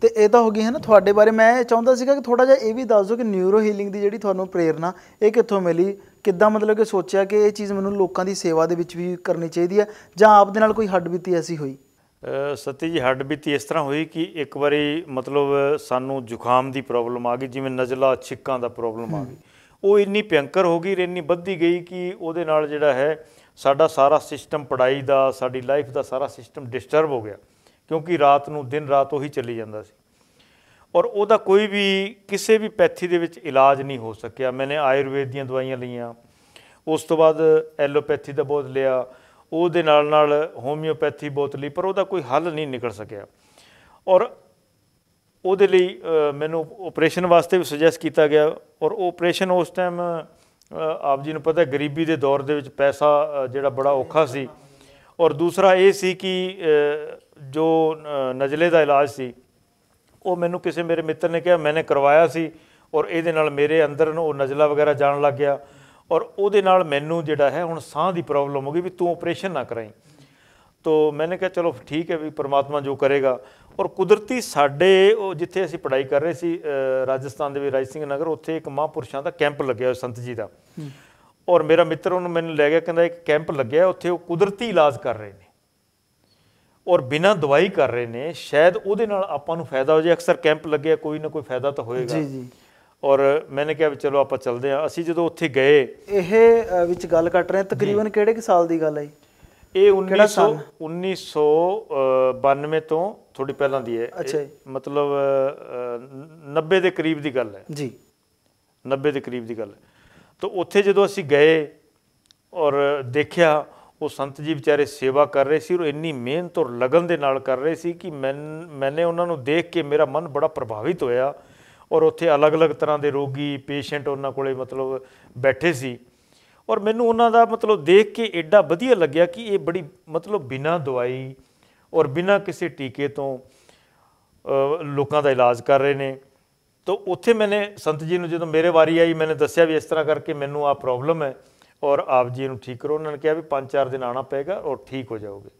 ਤੇ ਇਹ ਤਾਂ ਹੋ ਗਈ ਹੈ ਨਾ ਤੁਹਾਡੇ ਬਾਰੇ ਮੈਂ ਚਾਹੁੰਦਾ ਸੀਗਾ ਕਿ ਥੋੜਾ ਜਿਹਾ ਇਹ ਵੀ ਦੱਸ ਦਿਓ ਕਿ ਨਿਊਰੋ ਹੀਲਿੰਗ ਦੀ ਜਿਹੜੀ ਤੁਹਾਨੂੰ ਪ੍ਰੇਰਣਾ ਇਹ ਕਿੱਥੋਂ ਮਿਲੀ ਕਿੱਦਾਂ ਮਤਲਬ ਕਿ ਸੋਚਿਆ ਕਿ ਇਹ ਚੀਜ਼ ਮੈਨੂੰ ਲੋਕਾਂ ਦੀ ਸੇਵਾ ਦੇ ਵਿੱਚ ਵੀ ਕਰਨੀ ਚਾਹੀਦੀ ਹੈ ਜਾਂ ਆਪ ਦੇ ਨਾਲ ਕੋਈ ਹੱਡਬੀਤੀ ਐਸੀ ਹੋਈ ਸਤੀ ਜੀ ਹੱਡਬੀਤੀ ਇਸ ਤਰ੍ਹਾਂ ਹੋਈ ਕਿ ਇੱਕ ਵਾਰੀ ਮਤਲਬ ਸਾਨੂੰ ਜ਼ੁਕਾਮ ਦੀ ਪ੍ਰੋਬਲਮ ਆ ਗਈ ਜਿਵੇਂ ਨਜ਼ਲਾ ਛਿੱਕਾਂ ਦਾ ਪ੍ਰੋਬਲਮ ਆ ਗਈ ਉਹ ਇੰਨੀ ਭਿਆੰਕਰ ਹੋ ਗਈ ਰੇਨੀ ਵੱਧਦੀ ਗਈ ਕਿ ਉਹਦੇ ਨਾਲ ਜਿਹੜਾ ਹੈ ਸਾਡਾ ਸਾਰਾ ਸਿਸਟਮ ਪੜਾਈ ਦਾ ਸਾਡੀ ਲਾਈਫ ਦਾ ਸਾਰਾ ਸਿਸਟਮ ਡਿਸਟਰਬ ਹੋ ਗਿਆ ਕਿਉਂਕਿ ਰਾਤ ਨੂੰ ਦਿਨ ਰਾਤ ਉਹੀ ਚੱਲੀ ਜਾਂਦਾ ਸੀ ਔਰ ਉਹਦਾ ਕੋਈ ਵੀ ਕਿਸੇ ਵੀ ਪੈਥੀ ਦੇ ਵਿੱਚ ਇਲਾਜ ਨਹੀਂ ਹੋ ਸਕਿਆ ਮੈਨੇ ਆਯੁਰਵੇਦ ਦੀਆਂ ਦਵਾਈਆਂ ਲਈਆਂ ਉਸ ਤੋਂ ਬਾਅਦ ਐਲੋਪੈਥੀ ਦਾ ਬਹੁਤ ਲਿਆ ਉਹਦੇ ਨਾਲ ਨਾਲ ਹੋਮਿਓਪੈਥੀ ਬਹੁਤ ਲਈ ਪਰ ਉਹਦਾ ਕੋਈ ਹੱਲ ਨਹੀਂ ਨਿਕਲ ਸਕਿਆ ਔਰ ਉਹਦੇ ਲਈ ਮੈਨੂੰ ਆਪਰੇਸ਼ਨ ਵਾਸਤੇ ਵੀ ਸੁਜੈਸਟ ਕੀਤਾ ਗਿਆ ਔਰ ਉਹ ਆਪਰੇਸ਼ਨ ਉਸ ਟਾਈਮ ਆਪ ਜੀ ਨੂੰ ਪਤਾ ਗਰੀਬੀ ਦੇ ਦੌਰ ਦੇ ਵਿੱਚ ਪੈਸਾ ਜਿਹੜਾ ਬੜਾ ਔਖਾ ਸੀ ਔਰ ਦੂਸਰਾ ਇਹ ਸੀ ਕਿ ਜੋ ਨਜਲੇ ਦਾ ਇਲਾਜ ਸੀ ਉਹ ਮੈਨੂੰ ਕਿਸੇ ਮੇਰੇ ਮਿੱਤਰ ਨੇ ਕਿਹਾ ਮੈਨੇ ਕਰਵਾਇਆ ਸੀ ਔਰ ਇਹਦੇ ਨਾਲ ਮੇਰੇ ਅੰਦਰ ਨੂੰ ਉਹ ਨਜਲਾ ਵਗੈਰਾ ਜਾਣ ਲੱਗ ਗਿਆ ਔਰ ਉਹਦੇ ਨਾਲ ਮੈਨੂੰ ਜਿਹੜਾ ਹੈ ਹੁਣ ਸਾਹ ਦੀ ਪ੍ਰੋਬਲਮ ਹੋ ਗਈ ਵੀ ਤੂੰ ਆਪਰੇਸ਼ਨ ਨਾ ਕਰਾਈ ਤੋ ਮੈਨੇ ਕਿਹਾ ਚਲੋ ਠੀਕ ਹੈ ਵੀ ਪਰਮਾਤਮਾ ਜੋ ਕਰੇਗਾ ਔਰ ਕੁਦਰਤੀ ਸਾਡੇ ਉਹ ਜਿੱਥੇ ਅਸੀਂ ਪੜਾਈ ਕਰ ਰਹੇ ਸੀ ਰਾਜਸਥਾਨ ਦੇ ਵਿੱਚ ਰਾਜ ਸਿੰਘ ਨਗਰ ਉੱਥੇ ਇੱਕ ਮਹਾਂਪੁਰਸ਼ਾਂ ਦਾ ਕੈਂਪ ਲੱਗਿਆ ਹੋਇਆ ਸੰਤ ਜੀ ਦਾ ਔਰ ਮੇਰਾ ਮਿੱਤਰ ਉਹਨੂੰ ਮੈਨੂੰ ਲੈ ਗਿਆ ਕਹਿੰਦਾ ਇੱਕ ਕੈਂਪ ਲੱਗਿਆ ਉੱਥੇ ਉਹ ਕੁਦਰਤੀ ਇਲਾਜ ਕਰ ਰਹੇ ਨੇ ਔਰ ਬਿਨਾਂ ਦਵਾਈ ਕਰ ਰਹੇ ਨੇ ਸ਼ਾਇਦ ਉਹਦੇ ਨਾਲ ਆਪਾਂ ਨੂੰ ਫਾਇਦਾ ਹੋ ਜਾਏ ਅਕਸਰ ਕੈਂਪ ਲੱਗਿਆ ਕੋਈ ਨਾ ਕੋਈ ਫਾਇਦਾ ਤਾਂ ਹੋਏਗਾ ਜੀ ਜੀ ਔਰ ਮੈਨੇ ਕਿਹਾ ਵੀ ਚਲੋ ਆਪਾਂ ਚੱਲਦੇ ਆ ਅਸੀਂ ਜਦੋਂ ਉੱਥੇ ਗਏ ਇਹ ਵਿੱਚ ਗੱਲ ਕੱਟ ਰਹੇ ਤਕਰੀਬਨ ਕਿਹੜੇ ਕਿ ਸਾਲ ਦੀ ਗੱਲ ਹੈ ਇਹ 1992 ਤੋਂ ਥੋੜੀ ਪਹਿਲਾਂ ਦੀ ਹੈ ਅੱਛਾ ਮਤਲਬ 90 ਦੇ ਕਰੀਬ ਦੀ ਗੱਲ ਹੈ ਜੀ 90 ਦੇ ਕਰੀਬ ਦੀ ਗੱਲ ਹੈ ਤਾਂ ਉੱਥੇ ਜਦੋਂ ਅਸੀਂ ਗਏ ਔਰ ਦੇਖਿਆ ਉਹ ਸੰਤ ਜੀ ਵਿਚਾਰੇ ਸੇਵਾ ਕਰ ਰਹੇ ਸੀ ਔਰ ਇੰਨੀ ਮਿਹਨਤ ਔਰ ਲਗਨ ਦੇ ਨਾਲ ਕਰ ਰਹੇ ਸੀ ਕਿ ਮੈਂ ਮੈਨੇ ਉਹਨਾਂ ਨੂੰ ਦੇਖ ਕੇ ਮੇਰਾ ਮਨ ਬੜਾ ਪ੍ਰਭਾਵਿਤ ਹੋਇਆ ਔਰ ਉੱਥੇ ਅਲੱਗ-ਅਲੱਗ ਤਰ੍ਹਾਂ ਦੇ ਰੋਗੀ ਪੇਸ਼ੈਂਟ ਉਹਨਾਂ ਕੋਲੇ ਮਤਲਬ ਬੈਠੇ ਸੀ ਔਰ ਮੈਨੂੰ ਉਹਨਾਂ ਦਾ ਮਤਲਬ ਦੇਖ ਕੇ ਐਡਾ ਵਧੀਆ ਲੱਗਿਆ ਕਿ ਇਹ ਬੜੀ ਮਤਲਬ ਬਿਨਾਂ ਦਵਾਈ ਔਰ ਬਿਨਾ ਕਿਸੇ ਟੀਕੇ ਤੋਂ ਲੋਕਾਂ ਦਾ ਇਲਾਜ ਕਰ ਰਹੇ ਨੇ ਤਾਂ ਉੱਥੇ ਮੈਨੇ ਸੰਤ ਜੀ ਨੂੰ ਜਦੋਂ ਮੇਰੇ ਵਾਰੀ ਆਈ ਮੈਨੇ ਦੱਸਿਆ ਵੀ ਇਸ ਤਰ੍ਹਾਂ ਕਰਕੇ ਮੈਨੂੰ ਆ ਪ੍ਰੋਬਲਮ ਹੈ ਔਰ ਆਪ ਜੀ ਨੂੰ ਠੀਕ ਕਰੋ ਉਹਨਾਂ ਨੇ ਕਿਹਾ ਵੀ 5-4 ਦਿਨ ਆਣਾ ਪਏਗਾ ਔਰ ਠੀਕ ਹੋ ਜਾਓਗੇ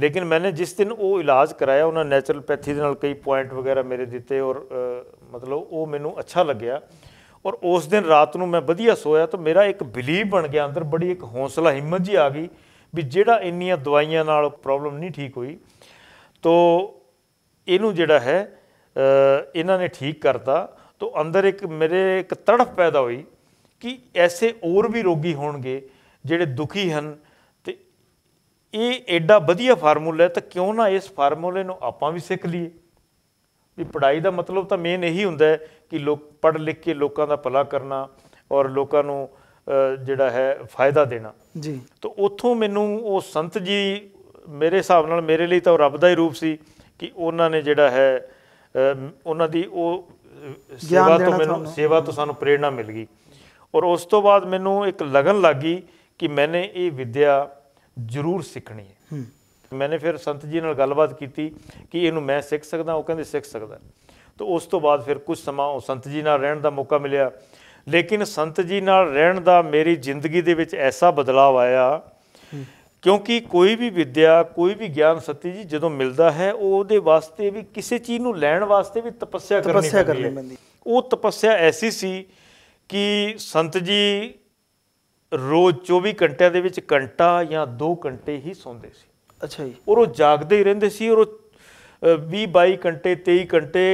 ਲੇਕਿਨ ਮੈਨੇ ਜਿਸ ਦਿਨ ਉਹ ਇਲਾਜ ਕਰਾਇਆ ਉਹਨਾਂ ਪੈਥੀ ਦੇ ਨਾਲ ਕਈ ਪੁਆਇੰਟ ਵਗੈਰਾ ਮੇਰੇ ਦਿੱਤੇ ਔਰ ਮਤਲਬ ਉਹ ਮੈਨੂੰ ਅੱਛਾ ਲੱਗਿਆ ਔਰ ਉਸ ਦਿਨ ਰਾਤ ਨੂੰ ਮੈਂ ਵਧੀਆ ਸੋਇਆ ਤਾਂ ਮੇਰਾ ਇੱਕ ਬਿਲੀਵ ਬਣ ਗਿਆ ਅੰਦਰ ਬੜੀ ਇੱਕ ਹੌਸਲਾ ਹਿੰਮਤ ਜੀ ਆ ਗਈ ਵੀ ਜਿਹੜਾ ਇੰਨੀਆਂ ਦਵਾਈਆਂ ਨਾਲ ਪ੍ਰੋਬਲਮ ਨਹੀਂ ਠੀਕ ਹੋਈ ਤੋਂ ਇਹਨੂੰ ਜਿਹੜਾ ਹੈ ਇਹਨਾਂ ਨੇ ਠੀਕ ਕਰਤਾ ਤੋਂ ਅੰਦਰ ਇੱਕ ਮੇਰੇ ਇੱਕ ਤੜਫ ਪੈਦਾ ਹੋਈ ਕਿ ਐਸੇ ਹੋਰ ਵੀ ਰੋਗੀ ਹੋਣਗੇ ਜਿਹੜੇ ਦੁਖੀ ਹਨ ਤੇ ਇਹ ਐਡਾ ਵਧੀਆ ਫਾਰਮੂਲਾ ਹੈ ਤਾਂ ਕਿਉਂ ਨਾ ਇਸ ਫਾਰਮੂਲੇ ਨੂੰ ਆਪਾਂ ਵੀ ਸਿੱਖ ਲਈਏ ਵੀ ਪੜਾਈ ਦਾ ਮਤਲਬ ਤਾਂ ਮੇਨ ਇਹੀ ਹੁੰਦਾ ਹੈ ਕਿ ਲੋਕ ਪੜ੍ਹ ਲਿਖ ਕੇ ਲੋਕਾਂ ਦਾ ਭਲਾ ਕਰਨਾ ਔਰ ਲੋਕਾਂ ਨੂੰ ਜਿਹੜਾ ਹੈ ਫਾਇਦਾ ਦੇਣਾ ਜੀ ਤਾਂ ਉੱਥੋਂ ਮੈਨੂੰ ਉਹ ਸੰਤ ਜੀ ਮੇਰੇ ਹਿਸਾਬ ਨਾਲ ਮੇਰੇ ਲਈ ਤਾਂ ਰੱਬ ਦਾ ਹੀ ਰੂਪ ਸੀ ਕਿ ਉਹਨਾਂ ਨੇ ਜਿਹੜਾ ਹੈ ਉਹਨਾਂ ਦੀ ਉਹ ਸੇਵਾ ਤੋਂ ਮੈਨੂੰ ਸੇਵਾ ਤੋਂ ਸਾਨੂੰ ਪ੍ਰੇਰਣਾ ਮਿਲ ਗਈ ਔਰ ਉਸ ਤੋਂ ਬਾਅਦ ਮੈਨੂੰ ਇੱਕ ਲਗਨ ਲੱਗੀ ਕਿ ਮੈਨੇ ਇਹ ਵਿਦਿਆ ਜ਼ਰੂਰ ਸਿੱਖਣੀ ਹੈ ਮੈਨੇ ਫਿਰ ਸੰਤ ਜੀ ਨਾਲ ਗੱਲਬਾਤ ਕੀਤੀ ਕਿ ਇਹਨੂੰ ਮੈਂ ਸਿੱਖ ਸਕਦਾ ਉਹ ਕਹਿੰਦੇ ਸਿੱਖ ਸਕਦਾ ਤਾਂ ਉਸ ਤੋਂ ਬਾਅਦ ਫਿਰ ਕੁਝ ਸਮਾਂ ਉਹ ਸੰਤ ਜੀ ਨਾਲ ਰਹਿਣ ਦਾ ਮੌਕਾ ਮਿਲਿਆ ਲੇਕਿਨ ਸੰਤ ਜੀ ਨਾਲ ਰਹਿਣ ਦਾ ਮੇਰੀ ਜ਼ਿੰਦਗੀ ਦੇ ਵਿੱਚ ਐਸਾ ਬਦਲਾਅ ਆਇਆ ਕਿਉਂਕਿ ਕੋਈ ਵੀ ਵਿਦਿਆ ਕੋਈ ਵੀ ਗਿਆਨ ਸਤੀ ਜੀ ਜਦੋਂ ਮਿਲਦਾ ਹੈ ਉਹ ਉਹਦੇ ਵਾਸਤੇ ਵੀ ਕਿਸੇ ਚੀਜ਼ ਨੂੰ ਲੈਣ ਵਾਸਤੇ ਵੀ ਤਪੱਸਿਆ ਕਰਨੀ ਤਪੱਸਿਆ ਕਰਨੀ ਪੈਂਦੀ ਉਹ ਤਪੱਸਿਆ ਐਸੀ ਸੀ ਕਿ ਸੰਤ ਜੀ ਰੋਜ਼ 24 ਘੰਟਿਆਂ ਦੇ ਵਿੱਚ ਘੰਟਾ ਜਾਂ 2 ਘੰਟੇ ਹੀ ਸੌਂਦੇ ਸੀ ਅੱਛਾ ਜੀ ਔਰ ਉਹ ਜਾਗਦੇ ਹੀ ਰਹਿੰਦੇ ਸੀ ਔਰ ਉਹ 20 22 ਘੰਟੇ 23 ਘੰਟੇ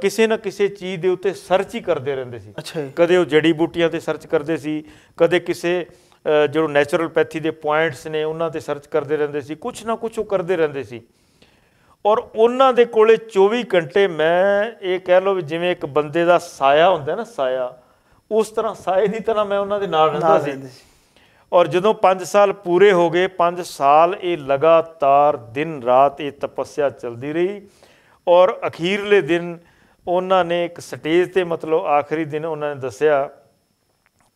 ਕਿਸੇ ਨਾ ਕਿਸੇ ਚੀਜ਼ ਦੇ ਉੱਤੇ ਸਰਚ ਹੀ ਕਰਦੇ ਰਹਿੰਦੇ ਸੀ ਕਦੇ ਉਹ ਜੜੀ ਬੂਟੀਆਂ ਤੇ ਸਰਚ ਕਰਦੇ ਸੀ ਕਦੇ ਕਿਸੇ ਜਿਹੜੋ ਪੈਥੀ ਦੇ ਪੁਆਇੰਟਸ ਨੇ ਉਹਨਾਂ ਤੇ ਸਰਚ ਕਰਦੇ ਰਹਿੰਦੇ ਸੀ ਕੁਝ ਨਾ ਕੁਝ ਉਹ ਕਰਦੇ ਰਹਿੰਦੇ ਸੀ ਔਰ ਉਹਨਾਂ ਦੇ ਕੋਲੇ 24 ਘੰਟੇ ਮੈਂ ਇਹ ਕਹਿ ਲਓ ਵੀ ਜਿਵੇਂ ਇੱਕ ਬੰਦੇ ਦਾ ਸਾਇਆ ਹੁੰਦਾ ਨਾ ਸਾਇਆ ਉਸ ਤਰ੍ਹਾਂ ਸਾਇਆ ਦੀ ਤਰ੍ਹਾਂ ਮੈਂ ਉਹਨਾਂ ਦੇ ਨਾਲ ਰਹਿੰਦਾ ਸੀ ਔਰ ਜਦੋਂ 5 ਸਾਲ ਪੂਰੇ ਹੋ ਗਏ 5 ਸਾਲ ਇਹ ਲਗਾਤਾਰ ਦਿਨ ਰਾਤ ਇਹ ਤਪੱਸਿਆ ਚੱਲਦੀ ਰਹੀ ਔਰ ਅਖੀਰਲੇ ਦਿਨ ਉਹਨਾਂ ਨੇ ਇੱਕ ਸਟੇਜ ਤੇ ਮਤਲਬ ਆਖਰੀ ਦਿਨ ਉਹਨਾਂ ਨੇ ਦੱਸਿਆ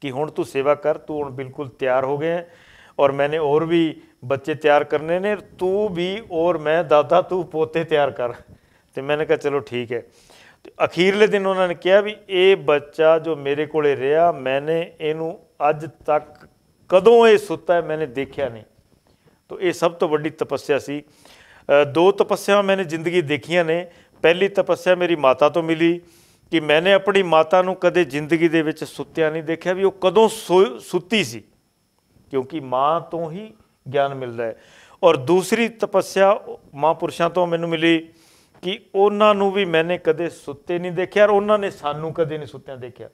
ਕਿ ਹੁਣ ਤੂੰ ਸੇਵਾ ਕਰ ਤੂੰ ਹੁਣ ਬਿਲਕੁਲ ਤਿਆਰ ਹੋ ਗਿਆ ਔਰ ਮੈਨੇ ਹੋਰ ਵੀ ਬੱਚੇ ਤਿਆਰ ਕਰਨੇ ਨੇ ਤੂੰ ਵੀ ਔਰ ਮੈਂ ਦਾਦਾ ਤੂੰ ਪੋਤੇ ਤਿਆਰ ਕਰ ਤੇ ਮੈਨੇ ਕਿਹਾ ਚਲੋ ਠੀਕ ਹੈ ਅਖੀਰਲੇ ਦਿਨ ਉਹਨਾਂ ਨੇ ਕਿਹਾ ਵੀ ਇਹ ਬੱਚਾ ਜੋ ਮੇਰੇ ਕੋਲੇ ਰਿਹਾ ਮੈਨੇ ਇਹਨੂੰ ਅੱਜ ਤੱਕ ਕਦੋਂ ਇਹ ਸੁੱਤਾ ਹੈ ਮੈਨੇ ਦੇਖਿਆ ਨਹੀਂ ਤਾਂ ਇਹ ਸਭ ਤੋਂ ਵੱਡੀ ਤਪੱਸਿਆ ਸੀ ਦੋ ਤਪੱਸਿਆ ਮੈਨੇ ਜ਼ਿੰਦਗੀ ਦੇਖੀਆਂ ਨੇ ਪਹਿਲੀ ਤਪੱਸਿਆ ਮੇਰੀ ਮਾਤਾ ਤੋਂ ਮਿਲੀ ਕਿ ਮੈਨੇ ਆਪਣੀ ਮਾਤਾ ਨੂੰ ਕਦੇ ਜ਼ਿੰਦਗੀ ਦੇ ਵਿੱਚ ਸੁੱਤਿਆ ਨਹੀਂ ਦੇਖਿਆ ਵੀ ਉਹ ਕਦੋਂ ਸੁੱਤੀ ਸੀ ਕਿਉਂਕਿ ਮਾਂ ਤੋਂ ਹੀ ਗਿਆਨ ਮਿਲਦਾ ਹੈ ਔਰ ਦੂਸਰੀ ਤਪੱਸਿਆ ਮਹਾਂਪੁਰਸ਼ਾਂ ਤੋਂ ਮੈਨੂੰ ਮਿਲੀ ਕਿ ਉਹਨਾਂ ਨੂੰ ਵੀ ਮੈਨੇ ਕਦੇ ਸੁੱਤੇ ਨਹੀਂ ਦੇਖਿਆ ਔਰ ਉਹਨਾਂ ਨੇ ਸਾਨੂੰ ਕਦੇ ਨਹੀਂ ਸੁੱਤਿਆਂ ਦੇਖਿਆ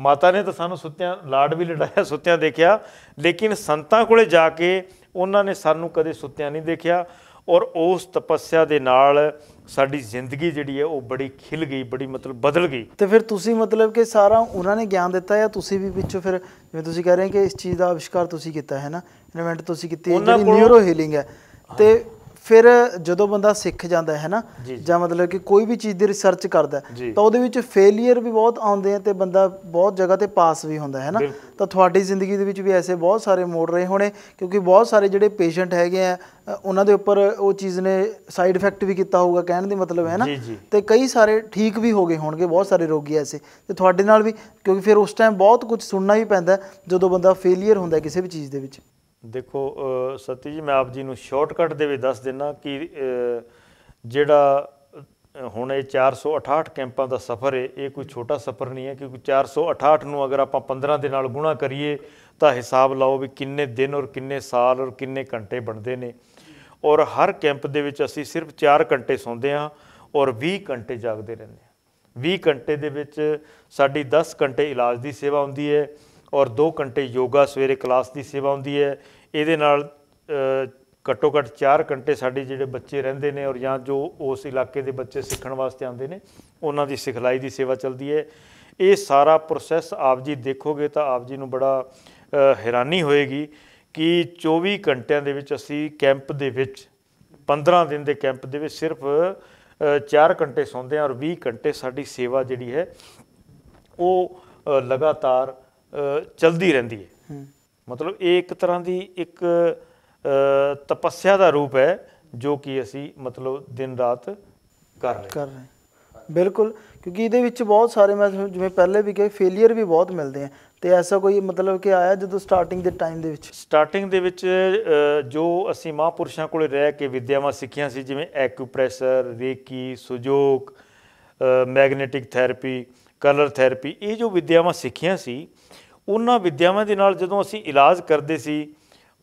ਮਾਤਾ ਨੇ ਤਾਂ ਸਾਨੂੰ ਸੁੱਤਿਆਂ ਲਾੜ ਵੀ ਲੜਾਇਆ ਸੁੱਤਿਆਂ ਦੇਖਿਆ ਲੇਕਿਨ ਸੰਤਾਂ ਕੋਲੇ ਜਾ ਕੇ ਉਹਨਾਂ ਨੇ ਸਾਨੂੰ ਕਦੇ ਸੁੱਤਿਆਂ ਨਹੀਂ ਦੇਖਿਆ ਔਰ ਉਸ ਤਪੱਸਿਆ ਦੇ ਨਾਲ ਸਾਡੀ ਜ਼ਿੰਦਗੀ ਜਿਹੜੀ ਹੈ ਉਹ ਬੜੀ ਖਿਲ ਗਈ ਬੜੀ ਮਤਲਬ ਬਦਲ ਗਈ ਤੇ ਫਿਰ ਤੁਸੀਂ ਮਤਲਬ ਕਿ ਸਾਰਾ ਉਹਨਾਂ ਨੇ ਗਿਆਨ ਦਿੱਤਾ ਜਾਂ ਤੁਸੀਂ ਵੀ ਵਿੱਚੋਂ ਫਿਰ ਜਿਵੇਂ ਤੁਸੀਂ ਕਹਿ ਰਹੇ ਕਿ ਇਸ ਚੀਜ਼ ਦਾ ਅਵਿਸ਼ਕਾਰ ਤੁਸੀਂ ਕੀਤਾ ਹੈ ਨਾ ਇਨਵੈਂਟ ਤੁਸੀਂ ਕੀਤੀ ਹੈ ਜਿਹੜੀ ਨਿਊਰੋ ਹੀਲਿੰਗ ਹੈ ਤੇ ਫਿਰ ਜਦੋਂ ਬੰਦਾ ਸਿੱਖ ਜਾਂਦਾ ਹੈ ਨਾ ਜਾਂ ਮਤਲਬ ਕਿ ਕੋਈ ਵੀ ਚੀਜ਼ ਦੀ ਰਿਸਰਚ ਕਰਦਾ ਤਾਂ ਉਹਦੇ ਵਿੱਚ ਫੇਲਿਅਰ ਵੀ ਬਹੁਤ ਆਉਂਦੇ ਆ ਤੇ ਬੰਦਾ ਬਹੁਤ ਜਗ੍ਹਾ ਤੇ ਪਾਸ ਵੀ ਹੁੰਦਾ ਹੈ ਨਾ ਤਾਂ ਤੁਹਾਡੀ ਜ਼ਿੰਦਗੀ ਦੇ ਵਿੱਚ ਵੀ ਐਸੇ ਬਹੁਤ ਸਾਰੇ ਮੋੜ ਰਹੇ ਹੋਣੇ ਕਿਉਂਕਿ ਬਹੁਤ ਸਾਰੇ ਜਿਹੜੇ ਪੇਸ਼ੈਂਟ ਹੈਗੇ ਆ ਉਹਨਾਂ ਦੇ ਉੱਪਰ ਉਹ ਚੀਜ਼ ਨੇ ਸਾਈਡ ਇਫੈਕਟ ਵੀ ਕੀਤਾ ਹੋਊਗਾ ਕਹਿਣ ਦੀ ਮਤਲਬ ਹੈ ਨਾ ਤੇ ਕਈ ਸਾਰੇ ਠੀਕ ਵੀ ਹੋ ਗਏ ਹੋਣਗੇ ਬਹੁਤ ਸਾਰੇ ਰੋਗੀ ਐਸੇ ਤੇ ਤੁਹਾਡੇ ਨਾਲ ਵੀ ਕਿਉਂਕਿ ਫਿਰ ਉਸ ਟਾਈਮ ਬਹੁਤ ਕੁਝ ਸੁਣਨਾ ਹੀ ਪੈਂਦਾ ਜਦੋਂ ਬੰਦਾ ਫੇਲਿਅਰ ਹੁੰਦਾ ਕਿਸੇ ਵੀ ਚੀਜ਼ ਦੇ ਵਿੱਚ ਦੇਖੋ ਸਤੀ ਜੀ ਮੈਂ ਆਪ ਜੀ ਨੂੰ ਸ਼ਾਰਟਕਟ ਦੇ ਵਿੱਚ ਦੱਸ ਦਿੰਨਾ ਕਿ ਜਿਹੜਾ ਹੁਣ ਇਹ 468 ਕੈਂਪਾਂ ਦਾ ਸਫ਼ਰ ਹੈ ਇਹ ਕੋਈ ਛੋਟਾ ਸਫ਼ਰ ਨਹੀਂ ਹੈ ਕਿਉਂਕਿ 468 ਨੂੰ ਅਗਰ ਆਪਾਂ 15 ਦੇ ਨਾਲ ਗੁਣਾ ਕਰੀਏ ਤਾਂ ਹਿਸਾਬ ਲਾਓ ਵੀ ਕਿੰਨੇ ਦਿਨ ਔਰ ਕਿੰਨੇ ਸਾਲ ਔਰ ਕਿੰਨੇ ਘੰਟੇ ਬਣਦੇ ਨੇ ਔਰ ਹਰ ਕੈਂਪ ਦੇ ਵਿੱਚ ਅਸੀਂ ਸਿਰਫ 4 ਘੰਟੇ ਸੌਂਦੇ ਹਾਂ ਔਰ 20 ਘੰਟੇ ਜਾਗਦੇ ਰਹਿੰਦੇ ਹਾਂ 20 ਘੰਟੇ ਦੇ ਵਿੱਚ ਸਾਡੀ 10 ਘੰਟੇ ਇਲਾਜ ਦੀ ਸੇਵਾ ਹੁੰਦੀ ਹੈ ਔਰ 2 ਘੰਟੇ ਯੋਗਾ ਸਵੇਰੇ ਕਲਾਸ ਦੀ ਸੇਵਾ ਹੁੰਦੀ ਹੈ ਇਹਦੇ ਨਾਲ ਘੱਟੋ ਘੱਟ 4 ਘੰਟੇ ਸਾਡੇ ਜਿਹੜੇ ਬੱਚੇ ਰਹਿੰਦੇ ਨੇ ਔਰ ਜਾਂ ਜੋ ਉਸ ਇਲਾਕੇ ਦੇ ਬੱਚੇ ਸਿੱਖਣ ਵਾਸਤੇ ਆਉਂਦੇ ਨੇ ਉਹਨਾਂ ਦੀ ਸਿਖਲਾਈ ਦੀ ਸੇਵਾ ਚੱਲਦੀ ਹੈ ਇਹ ਸਾਰਾ ਪ੍ਰੋਸੈਸ ਆਪ ਜੀ ਦੇਖੋਗੇ ਤਾਂ ਆਪ ਜੀ ਨੂੰ ਬੜਾ ਹੈਰਾਨੀ ਹੋਏਗੀ ਕਿ 24 ਘੰਟਿਆਂ ਦੇ ਵਿੱਚ ਅਸੀਂ ਕੈਂਪ ਦੇ ਵਿੱਚ 15 ਦਿਨ ਦੇ ਕੈਂਪ ਦੇ ਵਿੱਚ ਸਿਰਫ 4 ਘੰਟੇ ਸੌਂਦੇ ਆਂ ਔਰ 20 ਘੰਟੇ ਸਾਡੀ ਸੇਵਾ ਜਿਹੜੀ ਹੈ ਉਹ ਲਗਾਤਾਰ ਚਲਦੀ ਰਹਿੰਦੀ ਹੈ ਮਤਲਬ ਇਹ ਇੱਕ ਤਰ੍ਹਾਂ ਦੀ ਇੱਕ ਤਪੱਸਿਆ ਦਾ ਰੂਪ ਹੈ ਜੋ ਕਿ ਅਸੀਂ ਮਤਲਬ ਦਿਨ ਰਾਤ ਕਰ ਰਹੇ ਕਰ ਰਹੇ ਬਿਲਕੁਲ ਕਿਉਂਕਿ ਇਹਦੇ ਵਿੱਚ ਬਹੁਤ ਸਾਰੇ ਮੈਂ ਜਿਵੇਂ ਪਹਿਲੇ ਵੀ ਕਿਹਾ ਫੇਲਿਅਰ ਵੀ ਬਹੁਤ ਮਿਲਦੇ ਆ ਤੇ ਐਸਾ ਕੋਈ ਮਤਲਬ ਕਿ ਆਇਆ ਜਦੋਂ ਸਟਾਰਟਿੰਗ ਦੇ ਟਾਈਮ ਦੇ ਵਿੱਚ ਸਟਾਰਟਿੰਗ ਦੇ ਵਿੱਚ ਜੋ ਅਸੀਂ ਮਹਾਪੁਰਸ਼ਾਂ ਕੋਲੇ ਰਹਿ ਕੇ ਵਿਦਿਆਵਾਂ ਸਿੱਖੀਆਂ ਸੀ ਜਿਵੇਂ acupressure reiki Sujok magnetic therapy colour therapy ਇਹ ਜੋ ਵਿਦਿਆਵਾਂ ਸਿੱਖੀਆਂ ਸੀ ਉਹਨਾਂ ਵਿਦਿਆਵਾਂ ਦੇ ਨਾਲ ਜਦੋਂ ਅਸੀਂ ਇਲਾਜ ਕਰਦੇ ਸੀ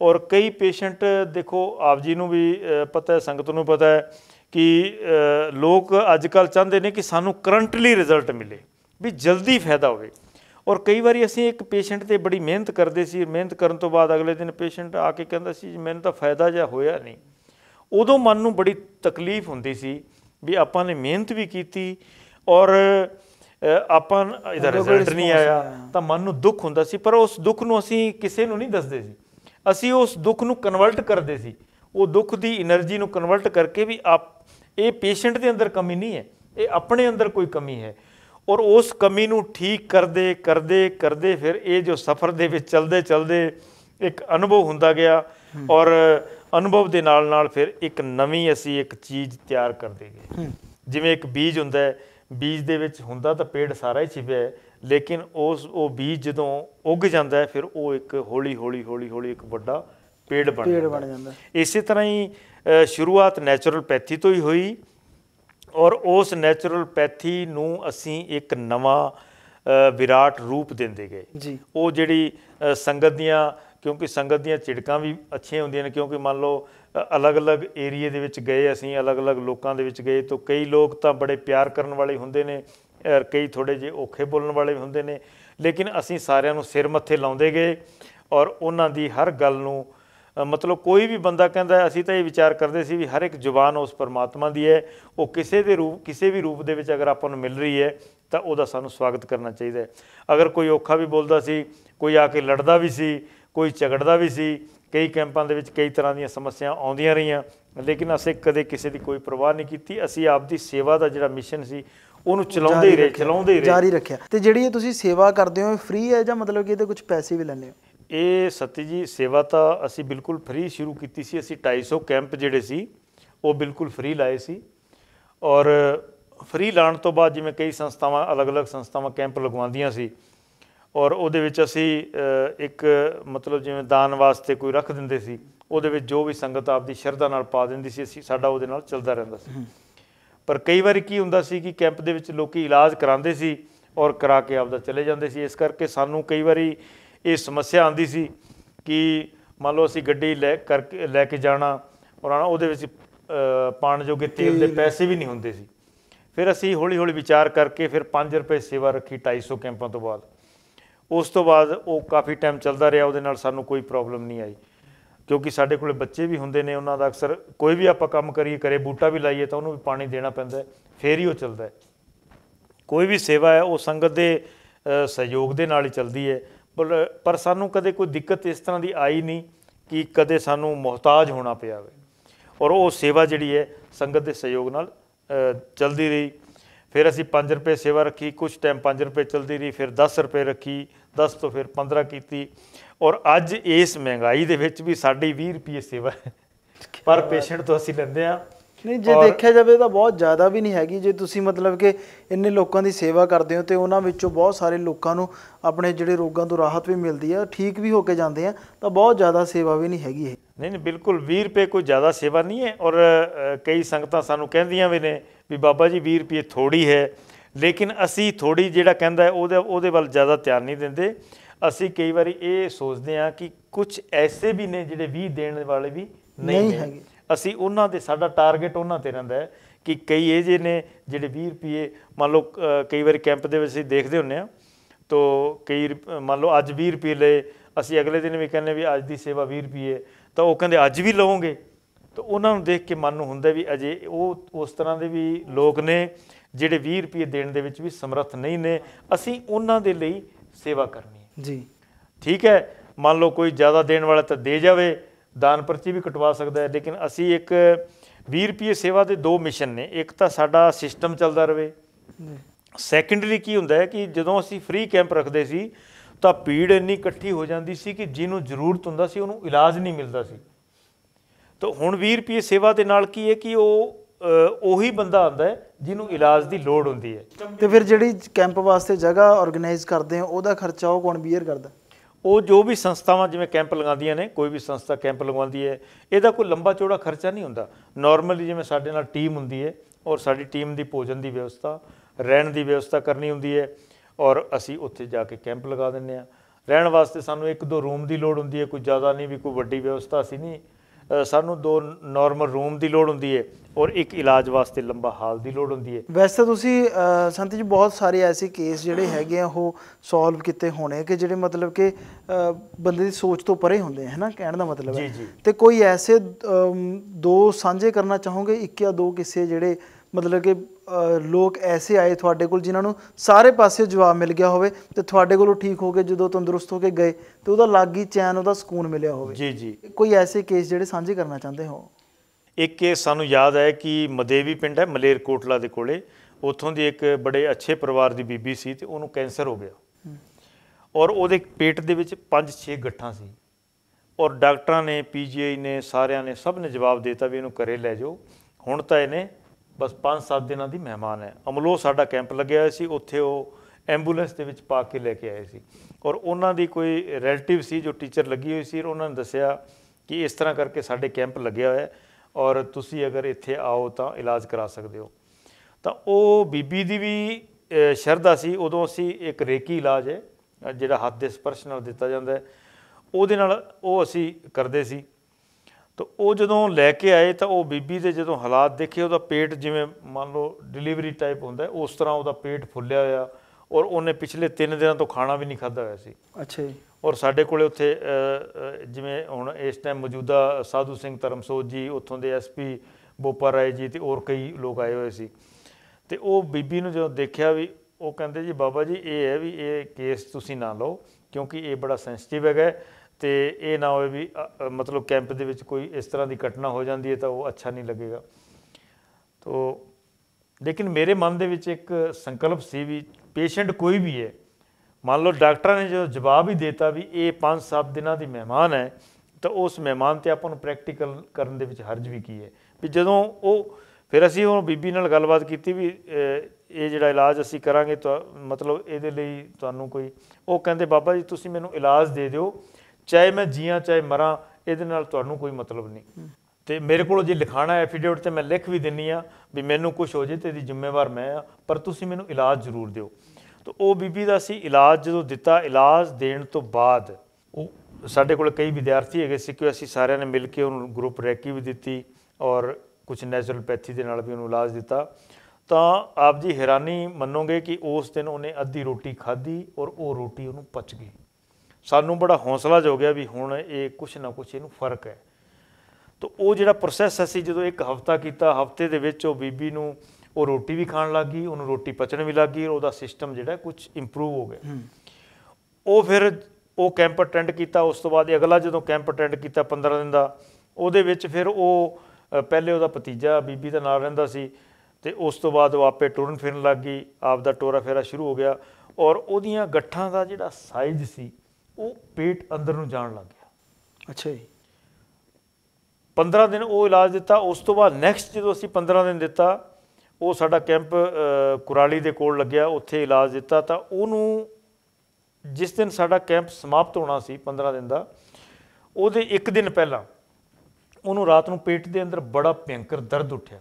ਔਰ ਕਈ ਪੇਸ਼ੈਂਟ ਦੇਖੋ ਆਪ ਜੀ ਨੂੰ ਵੀ ਪਤਾ ਹੈ ਸੰਗਤ ਨੂੰ ਪਤਾ ਹੈ ਕਿ ਲੋਕ ਅੱਜ ਕੱਲ ਚਾਹੁੰਦੇ ਨੇ ਕਿ ਸਾਨੂੰ ਕਰੰਟਲੀ ਰਿਜ਼ਲਟ ਮਿਲੇ ਵੀ ਜਲਦੀ ਫਾਇਦਾ ਹੋਵੇ ਔਰ ਕਈ ਵਾਰੀ ਅਸੀਂ ਇੱਕ ਪੇਸ਼ੈਂਟ ਤੇ ਬੜੀ ਮਿਹਨਤ ਕਰਦੇ ਸੀ ਮਿਹਨਤ ਕਰਨ ਤੋਂ ਬਾਅਦ ਅਗਲੇ ਦਿਨ ਪੇਸ਼ੈਂਟ ਆ ਕੇ ਕਹਿੰਦਾ ਸੀ ਮੈਨੂੰ ਤਾਂ ਫਾਇਦਾ ਜਿਹਾ ਹੋਇਆ ਨਹੀਂ ਉਦੋਂ ਮਨ ਨੂੰ ਬੜੀ ਤਕਲੀਫ ਹੁੰਦੀ ਸੀ ਵੀ ਆਪਾਂ ਨੇ ਮਿਹਨਤ ਵੀ ਕੀਤੀ ਔਰ ਆਪਾਂ ਇਹਦਾ ਰਿਜ਼ਲਟ ਨਹੀਂ ਆਇਆ ਤਾਂ ਮਨ ਨੂੰ ਦੁੱਖ ਹੁੰਦਾ ਸੀ ਪਰ ਉਸ ਦੁੱਖ ਨੂੰ ਅਸੀਂ ਕਿਸੇ ਨੂੰ ਨਹੀਂ ਦੱਸਦੇ ਸੀ ਅਸੀਂ ਉਸ ਦੁੱਖ ਨੂੰ ਕਨਵਰਟ ਕਰਦੇ ਸੀ ਉਹ ਦੁੱਖ ਦੀ એનર્ਜੀ ਨੂੰ ਕਨਵਰਟ ਕਰਕੇ ਵੀ ਆਪ ਇਹ ਪੇਸ਼ੈਂਟ ਦੇ ਅੰਦਰ ਕਮੀ ਨਹੀਂ ਹੈ ਇਹ ਆਪਣੇ ਅੰਦਰ ਕੋਈ ਕਮੀ ਹੈ ਔਰ ਉਸ ਕਮੀ ਨੂੰ ਠੀਕ ਕਰਦੇ ਕਰਦੇ ਕਰਦੇ ਫਿਰ ਇਹ ਜੋ ਸਫ਼ਰ ਦੇ ਵਿੱਚ ਚਲਦੇ ਚਲਦੇ ਇੱਕ ਅਨੁਭਵ ਹੁੰਦਾ ਗਿਆ ਔਰ ਅਨੁਭਵ ਦੇ ਨਾਲ ਨਾਲ ਫਿਰ ਇੱਕ ਨਵੀਂ ਅਸੀਂ ਇੱਕ ਚੀਜ਼ ਤਿਆਰ ਕਰਦੇ ਗਏ ਜਿਵੇਂ ਇੱਕ ਬੀਜ ਹੁੰਦਾ ਹੈ ਬੀਜ ਦੇ ਵਿੱਚ ਹੁੰਦਾ ਤਾਂ ਪੇੜ ਸਾਰਾ ਹੀ ਛਿਪਿਆ ਹੈ ਲੇਕਿਨ ਉਸ ਉਹ ਬੀਜ ਜਦੋਂ ਉੱਗ ਜਾਂਦਾ ਹੈ ਫਿਰ ਉਹ ਇੱਕ ਹੌਲੀ ਹੌਲੀ ਹੌਲੀ ਹੌਲੀ ਇੱਕ ਵੱਡਾ ਪੇੜ ਬਣ ਪੇੜ ਬਣ ਜਾਂਦਾ ਇਸੇ ਤਰ੍ਹਾਂ ਹੀ ਸ਼ੁਰੂਆਤ ਨੇਚਰਲ ਪੈਥੀ ਤੋਂ ਹੀ ਹੋਈ ਔਰ ਉਸ ਨੇਚਰਲ ਪੈਥੀ ਨੂੰ ਅਸੀਂ ਇੱਕ ਨਵਾਂ ਵਿਰਾਟ ਰੂਪ ਦਿੰਦੇ ਗਏ ਜੀ ਉਹ ਜਿਹੜੀ ਸੰਗਤ ਦੀਆਂ ਕਿਉਂਕਿ ਸੰਗਤ ਦੀਆਂ ਝਿੜਕਾਂ ਵੀ ਅੱਛੀਆਂ ਹੁੰਦੀਆਂ ਨੇ ਕਿਉਂਕਿ ਮੰਨ ਲਓ ਅਲੱਗ-ਅਲੱਗ ਏਰੀਏ ਦੇ ਵਿੱਚ ਗਏ ਅਸੀਂ ਅਲੱਗ-ਅਲੱਗ ਲੋਕਾਂ ਦੇ ਵਿੱਚ ਗਏ ਤੋਂ ਕਈ ਲੋਕ ਤਾਂ ਬੜੇ ਪਿਆਰ ਕਰਨ ਵਾਲੇ ਹੁੰਦੇ ਨੇ ਕਈ ਥੋੜੇ ਜਿਹੇ ਔਖੇ ਬੋਲਣ ਵਾਲੇ ਹੁੰਦੇ ਨੇ ਲੇਕਿਨ ਅਸੀਂ ਸਾਰਿਆਂ ਨੂੰ ਸਿਰ ਮੱਥੇ ਲਾਉਂਦੇ ਗਏ ਔਰ ਉਹਨਾਂ ਦੀ ਹਰ ਗੱਲ ਨੂੰ ਮਤਲਬ ਕੋਈ ਵੀ ਬੰਦਾ ਕਹਿੰਦਾ ਅਸੀਂ ਤਾਂ ਇਹ ਵਿਚਾਰ ਕਰਦੇ ਸੀ ਵੀ ਹਰ ਇੱਕ ਜ਼ੁਬਾਨ ਉਸ ਪਰਮਾਤਮਾ ਦੀ ਹੈ ਉਹ ਕਿਸੇ ਦੇ ਰੂਪ ਕਿਸੇ ਵੀ ਰੂਪ ਦੇ ਵਿੱਚ ਅਗਰ ਆਪਾਂ ਨੂੰ ਮਿਲ ਰਹੀ ਹੈ ਤਾਂ ਉਹਦਾ ਸਾਨੂੰ ਸਵਾਗਤ ਕਰਨਾ ਚਾਹੀਦਾ ਹੈ ਅਗਰ ਕੋਈ ਔਖਾ ਵੀ ਬੋਲਦਾ ਸੀ ਕੋਈ ਆ ਕੇ ਲੜਦਾ ਵੀ ਸੀ ਕੋਈ ਝਗੜਦਾ ਵੀ ਸੀ ਕਈ ਕੈਂਪਾਂ ਦੇ ਵਿੱਚ ਕਈ ਤਰ੍ਹਾਂ ਦੀਆਂ ਸਮੱਸਿਆਵਾਂ ਆਉਂਦੀਆਂ ਰਹੀਆਂ ਲੇਕਿਨ ਅਸੀਂ ਕਦੇ ਕਿਸੇ ਦੀ ਕੋਈ ਪਰਵਾਹ ਨਹੀਂ ਕੀਤੀ ਅਸੀਂ ਆਪ ਦੀ ਸੇਵਾ ਦਾ ਜਿਹੜਾ ਮਿਸ਼ਨ ਸੀ ਉਹਨੂੰ ਚਲਾਉਂਦੇ ਹੀ ਰਹੇ ਚਲਾਉਂਦੇ ਹੀ ਰਹੇ ਜਾਰੀ ਰੱਖਿਆ ਤੇ ਜਿਹੜੀ ਤੁਸੀਂ ਸੇਵਾ ਕਰਦੇ ਹੋ ਫ੍ਰੀ ਹੈ ਜਾਂ ਮਤਲਬ ਕਿ ਇਹਦੇ ਕੁਝ ਪੈਸੇ ਵੀ ਲੈਂਦੇ ਹੋ ਇਹ ਸਤੀ ਜੀ ਸੇਵਾ ਤਾਂ ਅਸੀਂ ਬਿਲਕੁਲ ਫ੍ਰੀ ਸ਼ੁਰੂ ਕੀਤੀ ਸੀ ਅਸੀਂ 250 ਕੈਂਪ ਜਿਹੜੇ ਸੀ ਉਹ ਬਿਲਕੁਲ ਫ੍ਰੀ ਲਾਏ ਸੀ ਔਰ ਫ੍ਰੀ ਲਾਣ ਤੋਂ ਬਾਅਦ ਜਿਵੇਂ ਕਈ ਸੰਸਥਾਵਾਂ ਅਲੱਗ-ਅਲੱਗ ਸੰਸਥਾਵਾਂ ਕੈਂਪ ਲਗਵਾਉਂਦੀਆਂ ਸੀ ਔਰ ਉਹਦੇ ਵਿੱਚ ਅਸੀਂ ਇੱਕ ਮਤਲਬ ਜਿਵੇਂ ਦਾਨ ਵਾਸਤੇ ਕੋਈ ਰੱਖ ਦਿੰਦੇ ਸੀ ਉਹਦੇ ਵਿੱਚ ਜੋ ਵੀ ਸੰਗਤ ਆਪਦੀ ਸ਼ਰਧਾ ਨਾਲ ਪਾ ਦਿੰਦੀ ਸੀ ਅਸੀਂ ਸਾਡਾ ਉਹਦੇ ਨਾਲ ਚੱਲਦਾ ਰਹਿੰਦਾ ਸੀ ਪਰ ਕਈ ਵਾਰ ਕੀ ਹੁੰਦਾ ਸੀ ਕਿ ਕੈਂਪ ਦੇ ਵਿੱਚ ਲੋਕੀ ਇਲਾਜ ਕਰਾਉਂਦੇ ਸੀ ਔਰ ਕਰਾ ਕੇ ਆਪਦਾ ਚਲੇ ਜਾਂਦੇ ਸੀ ਇਸ ਕਰਕੇ ਸਾਨੂੰ ਕਈ ਵਾਰੀ ਇਹ ਸਮੱਸਿਆ ਆਉਂਦੀ ਸੀ ਕਿ ਮੰਨ ਲਓ ਅਸੀਂ ਗੱਡੀ ਲੈ ਕਰਕੇ ਲੈ ਕੇ ਜਾਣਾ ਔਰ ਉਹਦੇ ਵਿੱਚ ਪਾਣ ਜੋਗੇ ਤੇਲ ਦੇ ਪੈਸੇ ਵੀ ਨਹੀਂ ਹੁੰਦੇ ਸੀ ਫਿਰ ਅਸੀਂ ਹੌਲੀ ਹੌਲੀ ਵਿਚਾਰ ਕਰਕੇ ਫਿਰ 5 ਰੁਪਏ ਸੇਵਾ ਰੱਖੀ 250 ਕੈਂਪਾਂ ਤੋਂ ਬਾਅਦ ਉਸ ਤੋਂ ਬਾਅਦ ਉਹ ਕਾਫੀ ਟਾਈਮ ਚੱਲਦਾ ਰਿਹਾ ਉਹਦੇ ਨਾਲ ਸਾਨੂੰ ਕੋਈ ਪ੍ਰੋਬਲਮ ਨਹੀਂ ਆਈ ਕਿਉਂਕਿ ਸਾਡੇ ਕੋਲੇ ਬੱਚੇ ਵੀ ਹੁੰਦੇ ਨੇ ਉਹਨਾਂ ਦਾ ਅਕਸਰ ਕੋਈ ਵੀ ਆਪਾਂ ਕੰਮ ਕਰੀਏ ਕਰੇ ਬੂਟਾ ਵੀ ਲਾਈਏ ਤਾਂ ਉਹਨੂੰ ਵੀ ਪਾਣੀ ਦੇਣਾ ਪੈਂਦਾ ਫੇਰ ਹੀ ਉਹ ਚੱਲਦਾ ਕੋਈ ਵੀ ਸੇਵਾ ਹੈ ਉਹ ਸੰਗਤ ਦੇ ਸਹਿਯੋਗ ਦੇ ਨਾਲ ਹੀ ਚੱਲਦੀ ਹੈ ਪਰ ਸਾਨੂੰ ਕਦੇ ਕੋਈ ਦਿੱਕਤ ਇਸ ਤਰ੍ਹਾਂ ਦੀ ਆਈ ਨਹੀਂ ਕਿ ਕਦੇ ਸਾਨੂੰ ਮੁਹਤਾਜ ਹੋਣਾ ਪਿਆ ਹੋਵੇ ਔਰ ਉਹ ਸੇਵਾ ਜਿਹੜੀ ਹੈ ਸੰਗਤ ਦੇ ਸਹਿਯੋਗ ਨਾਲ ਚਲਦੀ ਰਹੀ ਫਿਰ ਅਸੀਂ 5 ਰੁਪਏ ਸੇਵਾ ਰੱਖੀ ਕੁਝ ਟਾਈਮ 5 ਰੁਪਏ ਚਲਦੀ ਰਹੀ ਫਿਰ 10 ਰੁਪਏ ਰੱਖੀ 10 ਤੋਂ ਫਿਰ 15 ਕੀਤੀ ਔਰ ਅੱਜ ਇਸ ਮਹਿੰਗਾਈ ਦੇ ਵਿੱਚ ਵੀ ਸਾਡੀ 20 ਰੁਪਏ ਸੇਵਾ ਹੈ ਪਰ ਪੇਸ਼ੈਂਟ ਤੋਂ ਅਸੀਂ ਲੈਂਦੇ ਆ ਨਹੀਂ ਜੇ ਦੇਖਿਆ ਜਾਵੇ ਤਾਂ ਬਹੁਤ ਜ਼ਿਆਦਾ ਵੀ ਨਹੀਂ ਹੈਗੀ ਜੇ ਤੁਸੀਂ ਮਤਲਬ ਕਿ ਇੰਨੇ ਲੋਕਾਂ ਦੀ ਸੇਵਾ ਕਰਦੇ ਹੋ ਤੇ ਉਹਨਾਂ ਵਿੱਚੋਂ ਬਹੁਤ ਸਾਰੇ ਲੋਕਾਂ ਨੂੰ ਆਪਣੇ ਜਿਹੜੇ ਰੋਗਾਂ ਤੋਂ ਰਾਹਤ ਵੀ ਮਿਲਦੀ ਹੈ ਠੀਕ ਵੀ ਹੋ ਕੇ ਜਾਂਦੇ ਆ ਤਾਂ ਬਹੁਤ ਜ਼ਿਆਦਾ ਸੇਵਾ ਵੀ ਨਹੀਂ ਹੈਗੀ ਇਹ ਨਹੀਂ ਨਹੀਂ ਬਿਲਕੁਲ 20 ਰੁਪਏ ਕੋਈ ਜ਼ਿਆਦਾ ਸੇਵਾ ਨਹੀਂ ਹੈ ਔਰ ਕਈ ਸੰਗਤਾਂ ਸਾਨੂੰ ਕਹਿੰਦੀਆਂ ਵੀ ਨੇ ਵੀ ਬਾਬਾ ਜੀ 20 ਰੁਪਏ ਥੋੜੀ ਹੈ ਲੇਕਿਨ ਅਸੀਂ ਥੋੜੀ ਜਿਹੜਾ ਕਹਿੰਦਾ ਉਹਦੇ ਉਹਦੇ ਵੱਲ ਜ਼ਿਆਦਾ ਧਿਆਨ ਨਹੀਂ ਦਿੰਦੇ ਅਸੀਂ ਕਈ ਵਾਰੀ ਇਹ ਸੋਚਦੇ ਹਾਂ ਕਿ ਕੁਝ ਐਸੇ ਵੀ ਨੇ ਜਿਹੜੇ 20 ਦੇਣ ਵਾਲੇ ਵੀ ਨਹੀਂ ਹੈਗੇ ਅਸੀਂ ਉਹਨਾਂ ਦੇ ਸਾਡਾ ਟਾਰਗੇਟ ਉਹਨਾਂ ਤੇ ਰਹਿੰਦਾ ਹੈ ਕਿ ਕਈ ਇਹ ਜੇ ਨੇ ਜਿਹੜੇ 20 ਰੁਪਏ ਮੰਨ ਲਓ ਕਈ ਵਾਰੀ ਕੈਂਪ ਦੇ ਵਿੱਚ ਅਸੀਂ ਦੇਖਦੇ ਹੁੰਨੇ ਆ ਤੋ ਕਈ ਮੰਨ ਲਓ ਅੱਜ 20 ਰੁਪਏ ਲਏ ਅਸੀਂ ਅਗਲੇ ਦਿਨ ਵੀ ਕਹਿੰਨੇ ਵੀ ਅੱਜ ਦੀ ਸੇਵਾ 20 ਰੁਪਏ ਤਾਂ ਉਹ ਕਹਿੰਦੇ ਅੱਜ ਵੀ ਲਵੋਗੇ ਤਾਂ ਉਹਨਾਂ ਨੂੰ ਦੇਖ ਕੇ ਮਨ ਨੂੰ ਹੁੰਦਾ ਵੀ ਅਜੇ ਉਹ ਉਸ ਤਰ੍ਹਾਂ ਦੇ ਵੀ ਲੋਕ ਨੇ ਜਿਹੜੇ 20 ਰੁਪਏ ਦੇਣ ਦੇ ਵਿੱਚ ਵੀ ਸਮਰੱਥ ਨਹੀਂ ਨੇ ਅਸੀਂ ਉਹਨਾਂ ਦੇ ਲਈ ਸੇਵਾ ਕਰਨੀ ਹੈ ਜੀ ਠੀਕ ਹੈ ਮੰਨ ਲਓ ਕੋਈ ਜ਼ਿਆਦਾ ਦੇਣ ਵਾਲਾ ਤਾਂ ਦੇ ਜਾਵੇ ਦਾਨ ਪਰਚੀ ਵੀ ਕਟਵਾ ਸਕਦਾ ਹੈ ਲੇਕਿਨ ਅਸੀਂ ਇੱਕ 20 ਰੁਪਏ ਸੇਵਾ ਦੇ ਦੋ ਮਿਸ਼ਨ ਨੇ ਇੱਕ ਤਾਂ ਸਾਡਾ ਸਿਸਟਮ ਚੱਲਦਾ ਰਹੇ ਸੈਕੰਡਰੀ ਕੀ ਹੁੰਦਾ ਹੈ ਕਿ ਜਦੋਂ ਅਸੀਂ ਫ੍ਰੀ ਕੈਂਪ ਰੱਖਦੇ ਸੀ ਤਾਂ ਭੀੜ ਇੰਨੀ ਇਕੱਠੀ ਹੋ ਜਾਂਦੀ ਸੀ ਕਿ ਜਿਹਨੂੰ ਜ਼ਰੂਰਤ ਹੁੰਦਾ ਸੀ ਉਹਨੂੰ ਇਲਾਜ ਨਹੀਂ ਮਿਲਦਾ ਸੀ ਤਾਂ ਹੁਣ 20 ਰੁਪਏ ਸੇਵਾ ਦੇ ਨਾਲ ਕੀ ਹੈ ਕਿ ਉਹ ਉਹੀ ਬੰਦਾ ਆਉਂਦਾ ਹੈ ਜਿਹਨੂੰ ਇਲਾਜ ਦੀ ਲੋੜ ਹੁੰਦੀ ਹੈ ਤੇ ਫਿਰ ਜਿਹੜੀ ਕੈਂਪ ਵਾਸਤੇ ਜਗ੍ਹਾ ਆਰਗੇਨਾਈਜ਼ ਕਰਦੇ ਆ ਉਹਦਾ ਖਰਚਾ ਉਹ ਕੌਣ ਬੀਅਰ ਕਰਦਾ ਉਹ ਜੋ ਵੀ ਸੰਸਥਾਵਾਂ ਜਿਵੇਂ ਕੈਂਪ ਲਗਾਉਂਦੀਆਂ ਨੇ ਕੋਈ ਵੀ ਸੰਸਥਾ ਕੈਂਪ ਲਗਾਉਂਦੀ ਹੈ ਇਹਦਾ ਕੋਈ ਲੰਬਾ ਚੌੜਾ ਖਰਚਾ ਨਹੀਂ ਹੁੰਦਾ ਨਾਰਮਲੀ ਜਿਵੇਂ ਸਾਡੇ ਨਾਲ ਟੀਮ ਹੁੰਦੀ ਹੈ ਔਰ ਸਾਡੀ ਟੀਮ ਦੀ ਭੋਜਨ ਦੀ ਵਿਵਸਥਾ ਰਹਿਣ ਦੀ ਵਿਵਸਥਾ ਕਰਨੀ ਹੁੰਦੀ ਹੈ ਔਰ ਅਸੀਂ ਉੱਥੇ ਜਾ ਕੇ ਕੈਂਪ ਲਗਾ ਦਿੰਨੇ ਆ ਰਹਿਣ ਵਾਸਤੇ ਸਾਨੂੰ ਇੱਕ ਦੋ ਰੂਮ ਦੀ ਲੋੜ ਹੁੰਦੀ ਹੈ ਕੋਈ ਜ਼ਿਆਦਾ ਨਹੀਂ ਵੀ ਕੋਈ ਵੱਡੀ ਵਿਵਸਥਾ ਅਸੀਂ ਨਹੀਂ ਸਾਨੂੰ ਦੋ ਨਾਰਮਲ ਰੂਮ ਦੀ ਲੋੜ ਹੁੰਦੀ ਹੈ ਔਰ ਇੱਕ ਇਲਾਜ ਵਾਸਤੇ ਲੰਬਾ ਹਾਲ ਦੀ ਲੋੜ ਹੁੰਦੀ ਹੈ ਵੈਸੇ ਤੁਸੀਂ ਸੰਤ ਜੀ ਬਹੁਤ ਸਾਰੇ ਐਸੇ ਕੇਸ ਜਿਹੜੇ ਹੈਗੇ ਆ ਉਹ ਸੋਲਵ ਕੀਤੇ ਹੋਣੇ ਕਿ ਜਿਹੜੇ ਮਤਲਬ ਕਿ ਬੰਦੇ ਦੀ ਸੋਚ ਤੋਂ ਪਰੇ ਹੁੰਦੇ ਹੈ ਨਾ ਕਹਿਣ ਦਾ ਮਤਲਬ ਹੈ ਤੇ ਕੋਈ ਐਸੇ ਦੋ ਸਾਂਝੇ ਕਰਨਾ ਚਾਹੋਗੇ ਇੱਕ ਜਾਂ ਦੋ ਕਿਸੇ ਜਿਹੜੇ ਮਤਲਬ ਕਿ ਲੋਕ ਐਸੇ ਆਏ ਤੁਹਾਡੇ ਕੋਲ ਜਿਨ੍ਹਾਂ ਨੂੰ ਸਾਰੇ ਪਾਸੇ ਜਵਾਬ ਮਿਲ ਗਿਆ ਹੋਵੇ ਤੇ ਤੁਹਾਡੇ ਕੋਲੋਂ ਠੀਕ ਹੋ ਕੇ ਜਦੋਂ ਤੰਦਰੁਸਤ ਹੋ ਕੇ ਗਏ ਤੇ ਉਹਦਾ ਲਾਗੀ ਚੈਨ ਉਹਦਾ ਸਕੂਨ ਮਿਲਿਆ ਹੋਵੇ ਜੀ ਜੀ ਕੋਈ ਐਸੇ ਕੇਸ ਜਿਹੜੇ ਸਾਂਝੇ ਕਰਨਾ ਚਾਹੁੰਦੇ ਹੋ ਇੱਕ ਕੇਸ ਸਾਨੂੰ ਯਾਦ ਹੈ ਕਿ ਮਦੇਵੀ ਪਿੰਡ ਹੈ ਮਲੇਰ ਕੋਟਲਾ ਦੇ ਕੋਲੇ ਉੱਥੋਂ ਦੀ ਇੱਕ ਬੜੇ ਅੱਛੇ ਪਰਿਵਾਰ ਦੀ ਬੀਬੀ ਸੀ ਤੇ ਉਹਨੂੰ ਕੈਂਸਰ ਹੋ ਗਿਆ ਔਰ ਉਹਦੇ ਪੇਟ ਦੇ ਵਿੱਚ 5-6 ਗੱਠਾਂ ਸੀ ਔਰ ਡਾਕਟਰਾਂ ਨੇ ਪੀਜੀਆਈ ਨੇ ਸਾਰਿਆਂ ਨੇ ਸਭ ਨੇ ਜਵਾਬ ਦਿੱਤਾ ਵੀ ਇਹਨੂੰ ਘਰੇ ਲੈ ਜਾਓ ਹੁਣ ਤਾਂ ਇਹਨੇ ਬਸ 5-7 ਦਿਨਾਂ ਦੀ ਮਹਿਮਾਨ ਹੈ ਅਮਲੋ ਸਾਡਾ ਕੈਂਪ ਲੱਗਿਆ ਹੋਇਆ ਸੀ ਉੱਥੇ ਉਹ ਐਂਬੂਲੈਂਸ ਦੇ ਵਿੱਚ ਪਾ ਕੇ ਲੈ ਕੇ ਆਏ ਸੀ ਔਰ ਉਹਨਾਂ ਦੀ ਕੋਈ ਰਿਲੇਟਿਵ ਸੀ ਜੋ ਟੀਚਰ ਲੱਗੀ ਹੋਈ ਸੀ ਉਹਨਾਂ ਨੇ ਦੱਸਿਆ ਕਿ ਇਸ ਤਰ੍ਹਾਂ ਕਰਕੇ ਸਾਡੇ ਕੈਂਪ ਲੱਗਿਆ ਹੋਇਆ ਔਰ ਤੁਸੀਂ ਅਗਰ ਇੱਥੇ ਆਓ ਤਾਂ ਇਲਾਜ ਕਰਾ ਸਕਦੇ ਹੋ ਤਾਂ ਉਹ ਬੀਬੀ ਦੀ ਵੀ ਸ਼ਰਧਾ ਸੀ ਉਦੋਂ ਅਸੀਂ ਇੱਕ ਰੇਕੀ ਇਲਾਜ ਹੈ ਜਿਹੜਾ ਹੱਥ ਦੇ ਸਪਰਸ਼ ਨਾਲ ਦਿੱਤਾ ਜਾਂਦਾ ਹੈ ਉਹਦੇ ਨਾਲ ਉਹ ਅਸੀਂ ਕਰਦੇ ਸੀ ਤਾਂ ਉਹ ਜਦੋਂ ਲੈ ਕੇ ਆਏ ਤਾਂ ਉਹ ਬੀਬੀ ਦੇ ਜਦੋਂ ਹਾਲਾਤ ਦੇਖੇ ਉਹਦਾ ਪੇਟ ਜਿਵੇਂ ਮੰਨ ਲਓ ਡਿਲੀਵਰੀ ਟਾਈਪ ਹੁੰਦਾ ਉਸ ਤਰ੍ਹਾਂ ਉਹਦਾ ਪੇਟ ਫੁੱਲਿਆ ਹੋਇਆ ਔਰ ਉਹਨੇ ਪਿਛਲੇ 3 ਦਿਨਾਂ ਤੋਂ ਖਾਣਾ ਵੀ ਨਹੀਂ ਖਾਦਾ ਹੋਇਆ ਸੀ ਅੱਛਾ ਜੀ ਔਰ ਸਾਡੇ ਕੋਲੇ ਉੱਥੇ ਜਿਵੇਂ ਹੁਣ ਇਸ ਟਾਈਮ ਮੌਜੂਦਾ ਸਾਧੂ ਸਿੰਘ ਧਰਮਸੋਤ ਜੀ ਉੱਥੋਂ ਦੇ ਐਸਪੀ ਬੋਪਾ ਰਾਏ ਜੀ ਤੇ ਹੋਰ ਕਈ ਲੋਕ ਆਏ ਹੋਏ ਸੀ ਤੇ ਉਹ ਬੀਬੀ ਨੂੰ ਜਦੋਂ ਦੇਖਿਆ ਵੀ ਉਹ ਕਹਿੰਦੇ ਜੀ ਬਾਬਾ ਜੀ ਇਹ ਹੈ ਵੀ ਇਹ ਕੇਸ ਤੁਸੀਂ ਨਾ ਲਓ ਕਿਉਂਕਿ ਇਹ ਬੜਾ ਸੈਂਸਿਟਿਵ ਹੈਗਾ ਤੇ ਇਹ ਨਾ ਹੋਵੇ ਵੀ ਮਤਲਬ ਕੈਂਪ ਦੇ ਵਿੱਚ ਕੋਈ ਇਸ ਤਰ੍ਹਾਂ ਦੀ ਘਟਨਾ ਹੋ ਜਾਂਦੀ ਹੈ ਤਾਂ ਉਹ ਅੱਛਾ ਨਹੀਂ ਲੱਗੇਗਾ ਤੋ ਲੇਕਿਨ ਮੇਰੇ ਮਨ ਦੇ ਵਿੱਚ ਇੱਕ ਸੰਕਲਪ ਸੀ ਵੀ ਪੇਸ਼ੈਂਟ ਕੋਈ ਵੀ ਹੈ ਮੰਨ ਲਓ ਡਾਕਟਰਾਂ ਨੇ ਜੋ ਜਵਾਬ ਹੀ ਦਿੱਤਾ ਵੀ ਇਹ 5-7 ਦਿਨਾਂ ਦੀ ਮਹਿਮਾਨ ਹੈ ਤਾਂ ਉਸ ਮਹਿਮਾਨ ਤੇ ਆਪਾਂ ਨੂੰ ਪ੍ਰੈਕਟੀਕਲ ਕਰਨ ਦੇ ਵਿੱਚ ਹਰਜ ਵੀ ਕੀ ਹੈ ਵੀ ਜਦੋਂ ਉਹ ਫਿਰ ਅਸੀਂ ਉਹ ਬੀਬੀ ਨਾਲ ਗੱਲਬਾਤ ਕੀਤੀ ਵੀ ਇਹ ਜਿਹੜਾ ਇਲਾਜ ਅਸੀਂ ਕਰਾਂਗੇ ਤਾਂ ਮਤਲਬ ਇਹਦੇ ਲਈ ਤੁਹਾਨੂੰ ਕੋਈ ਉਹ ਕਹਿੰਦੇ ਬਾਬਾ ਜੀ ਤੁਸੀਂ ਮੈਨੂੰ ਇਲਾਜ ਦੇ ਦਿਓ ਚਾਹੇ ਮੈਂ ਜੀਆਂ ਚਾਹੇ ਮਰਾਂ ਇਹਦੇ ਨਾਲ ਤੁਹਾਨੂੰ ਕੋਈ ਮਤਲਬ ਨਹੀਂ ਤੇ ਮੇਰੇ ਕੋਲ ਜੇ ਲਿਖਾਣਾ ਐਫੀਡੇਵਿਟ ਤੇ ਮੈਂ ਲਿਖ ਵੀ ਦਿੰਨੀ ਆ ਵੀ ਮੈਨੂੰ ਕੁਝ ਹੋ ਜੇ ਤੇ ਇਹਦੀ ਜ਼ਿੰਮੇਵਾਰ ਮੈਂ ਆ ਪਰ ਤੁਸੀਂ ਮੈਨੂੰ ਇਲਾਜ ਜ਼ਰੂਰ ਦਿਓ ਤਾਂ ਉਹ ਬੀਬੀ ਦਾ ਸੀ ਇਲਾਜ ਜਦੋਂ ਦਿੱਤਾ ਇਲਾਜ ਦੇਣ ਤੋਂ ਬਾਅਦ ਉਹ ਸਾਡੇ ਕੋਲ ਕਈ ਵਿਦਿਆਰਥੀ ਹੈਗੇ ਸੀ ਕਿ ਅਸੀਂ ਸਾਰਿਆਂ ਨੇ ਮਿਲ ਕੇ ਉਹਨੂੰ ਗਰੁੱਪ ਰੈਕੀ ਵੀ ਦਿੱਤੀ ਔਰ ਕੁਝ ਪੈਥੀ ਦੇ ਨਾਲ ਵੀ ਉਹਨੂੰ ਇਲਾਜ ਦਿੱਤਾ ਤਾਂ ਆਪ ਜੀ ਹੈਰਾਨੀ ਮੰਨੋਗੇ ਕਿ ਉਸ ਦਿਨ ਉਹਨੇ ਅੱਧੀ ਰੋਟੀ ਖਾਧੀ ਔਰ ਉਹ ਰੋਟੀ ਉਹਨੂੰ ਪਚ ਗਈ ਸਾਨੂੰ ਬੜਾ ਹੌਸਲਾ ਜੋ ਗਿਆ ਵੀ ਹੁਣ ਇਹ ਕੁਛ ਨਾ ਕੁਛ ਇਹਨੂੰ ਫਰਕ ਹੈ ਤੋ ਉਹ ਜਿਹੜਾ ਪ੍ਰੋਸੈਸ ਅਸੀਂ ਜਦੋਂ ਇੱਕ ਹਫਤਾ ਕੀਤਾ ਹਫਤੇ ਦੇ ਵਿੱਚ ਉਹ ਬੀਬੀ ਨੂੰ ਉਹ ਰੋਟੀ ਵੀ ਖਾਣ ਲੱਗ ਗਈ ਉਹਨੂੰ ਰੋਟੀ ਪਚਣ ਵੀ ਲੱਗ ਗਈ ਉਹਦਾ ਸਿਸਟਮ ਜਿਹੜਾ ਕੁਝ ਇੰਪਰੂਵ ਹੋ ਗਿਆ ਉਹ ਫਿਰ ਉਹ ਕੈਂਪ ਅਟੈਂਡ ਕੀਤਾ ਉਸ ਤੋਂ ਬਾਅਦ ਅਗਲਾ ਜਦੋਂ ਕੈਂਪ ਅਟੈਂਡ ਕੀਤਾ 15 ਦਿਨ ਦਾ ਉਹਦੇ ਵਿੱਚ ਫਿਰ ਉਹ ਪਹਿਲੇ ਉਹਦਾ ਭਤੀਜਾ ਬੀਬੀ ਦਾ ਨਾਲ ਰਹਿੰਦਾ ਸੀ ਤੇ ਉਸ ਤੋਂ ਬਾਅਦ ਉਹ ਆਪੇ ਟੁਰਨ ਫਿਰਨ ਲੱਗ ਗਈ ਆਪ ਦਾ ਟੋਰਾ ਫੇਰਾ ਸ਼ੁਰੂ ਹੋ ਗਿਆ ਔਰ ਉਹਦੀਆਂ ਗੱਠਾਂ ਦਾ ਜਿਹੜਾ ਸਾਈਜ਼ ਸੀ ਉਹ ਪੇਟ ਅੰਦਰ ਨੂੰ ਜਾਣ ਲੱਗ ਗਿਆ ਅੱਛਾ ਜੀ 15 ਦਿਨ ਉਹ ਇਲਾਜ ਦਿੱਤਾ ਉਸ ਤੋਂ ਬਾਅਦ ਨੈਕਸਟ ਜਦੋਂ ਅਸੀਂ 15 ਦਿਨ ਦਿੱਤਾ ਉਹ ਸਾਡਾ ਕੈਂਪ ਕੁਰਾਲੀ ਦੇ ਕੋਲ ਲੱਗਿਆ ਉੱਥੇ ਇਲਾਜ ਦਿੱਤਾ ਤਾਂ ਉਹਨੂੰ ਜਿਸ ਦਿਨ ਸਾਡਾ ਕੈਂਪ ਸਮਾਪਤ ਹੋਣਾ ਸੀ 15 ਦਿਨ ਦਾ ਉਹਦੇ ਇੱਕ ਦਿਨ ਪਹਿਲਾਂ ਉਹਨੂੰ ਰਾਤ ਨੂੰ ਪੇਟ ਦੇ ਅੰਦਰ ਬੜਾ ਭਿਆਨਕ ਦਰਦ ਉੱਠਿਆ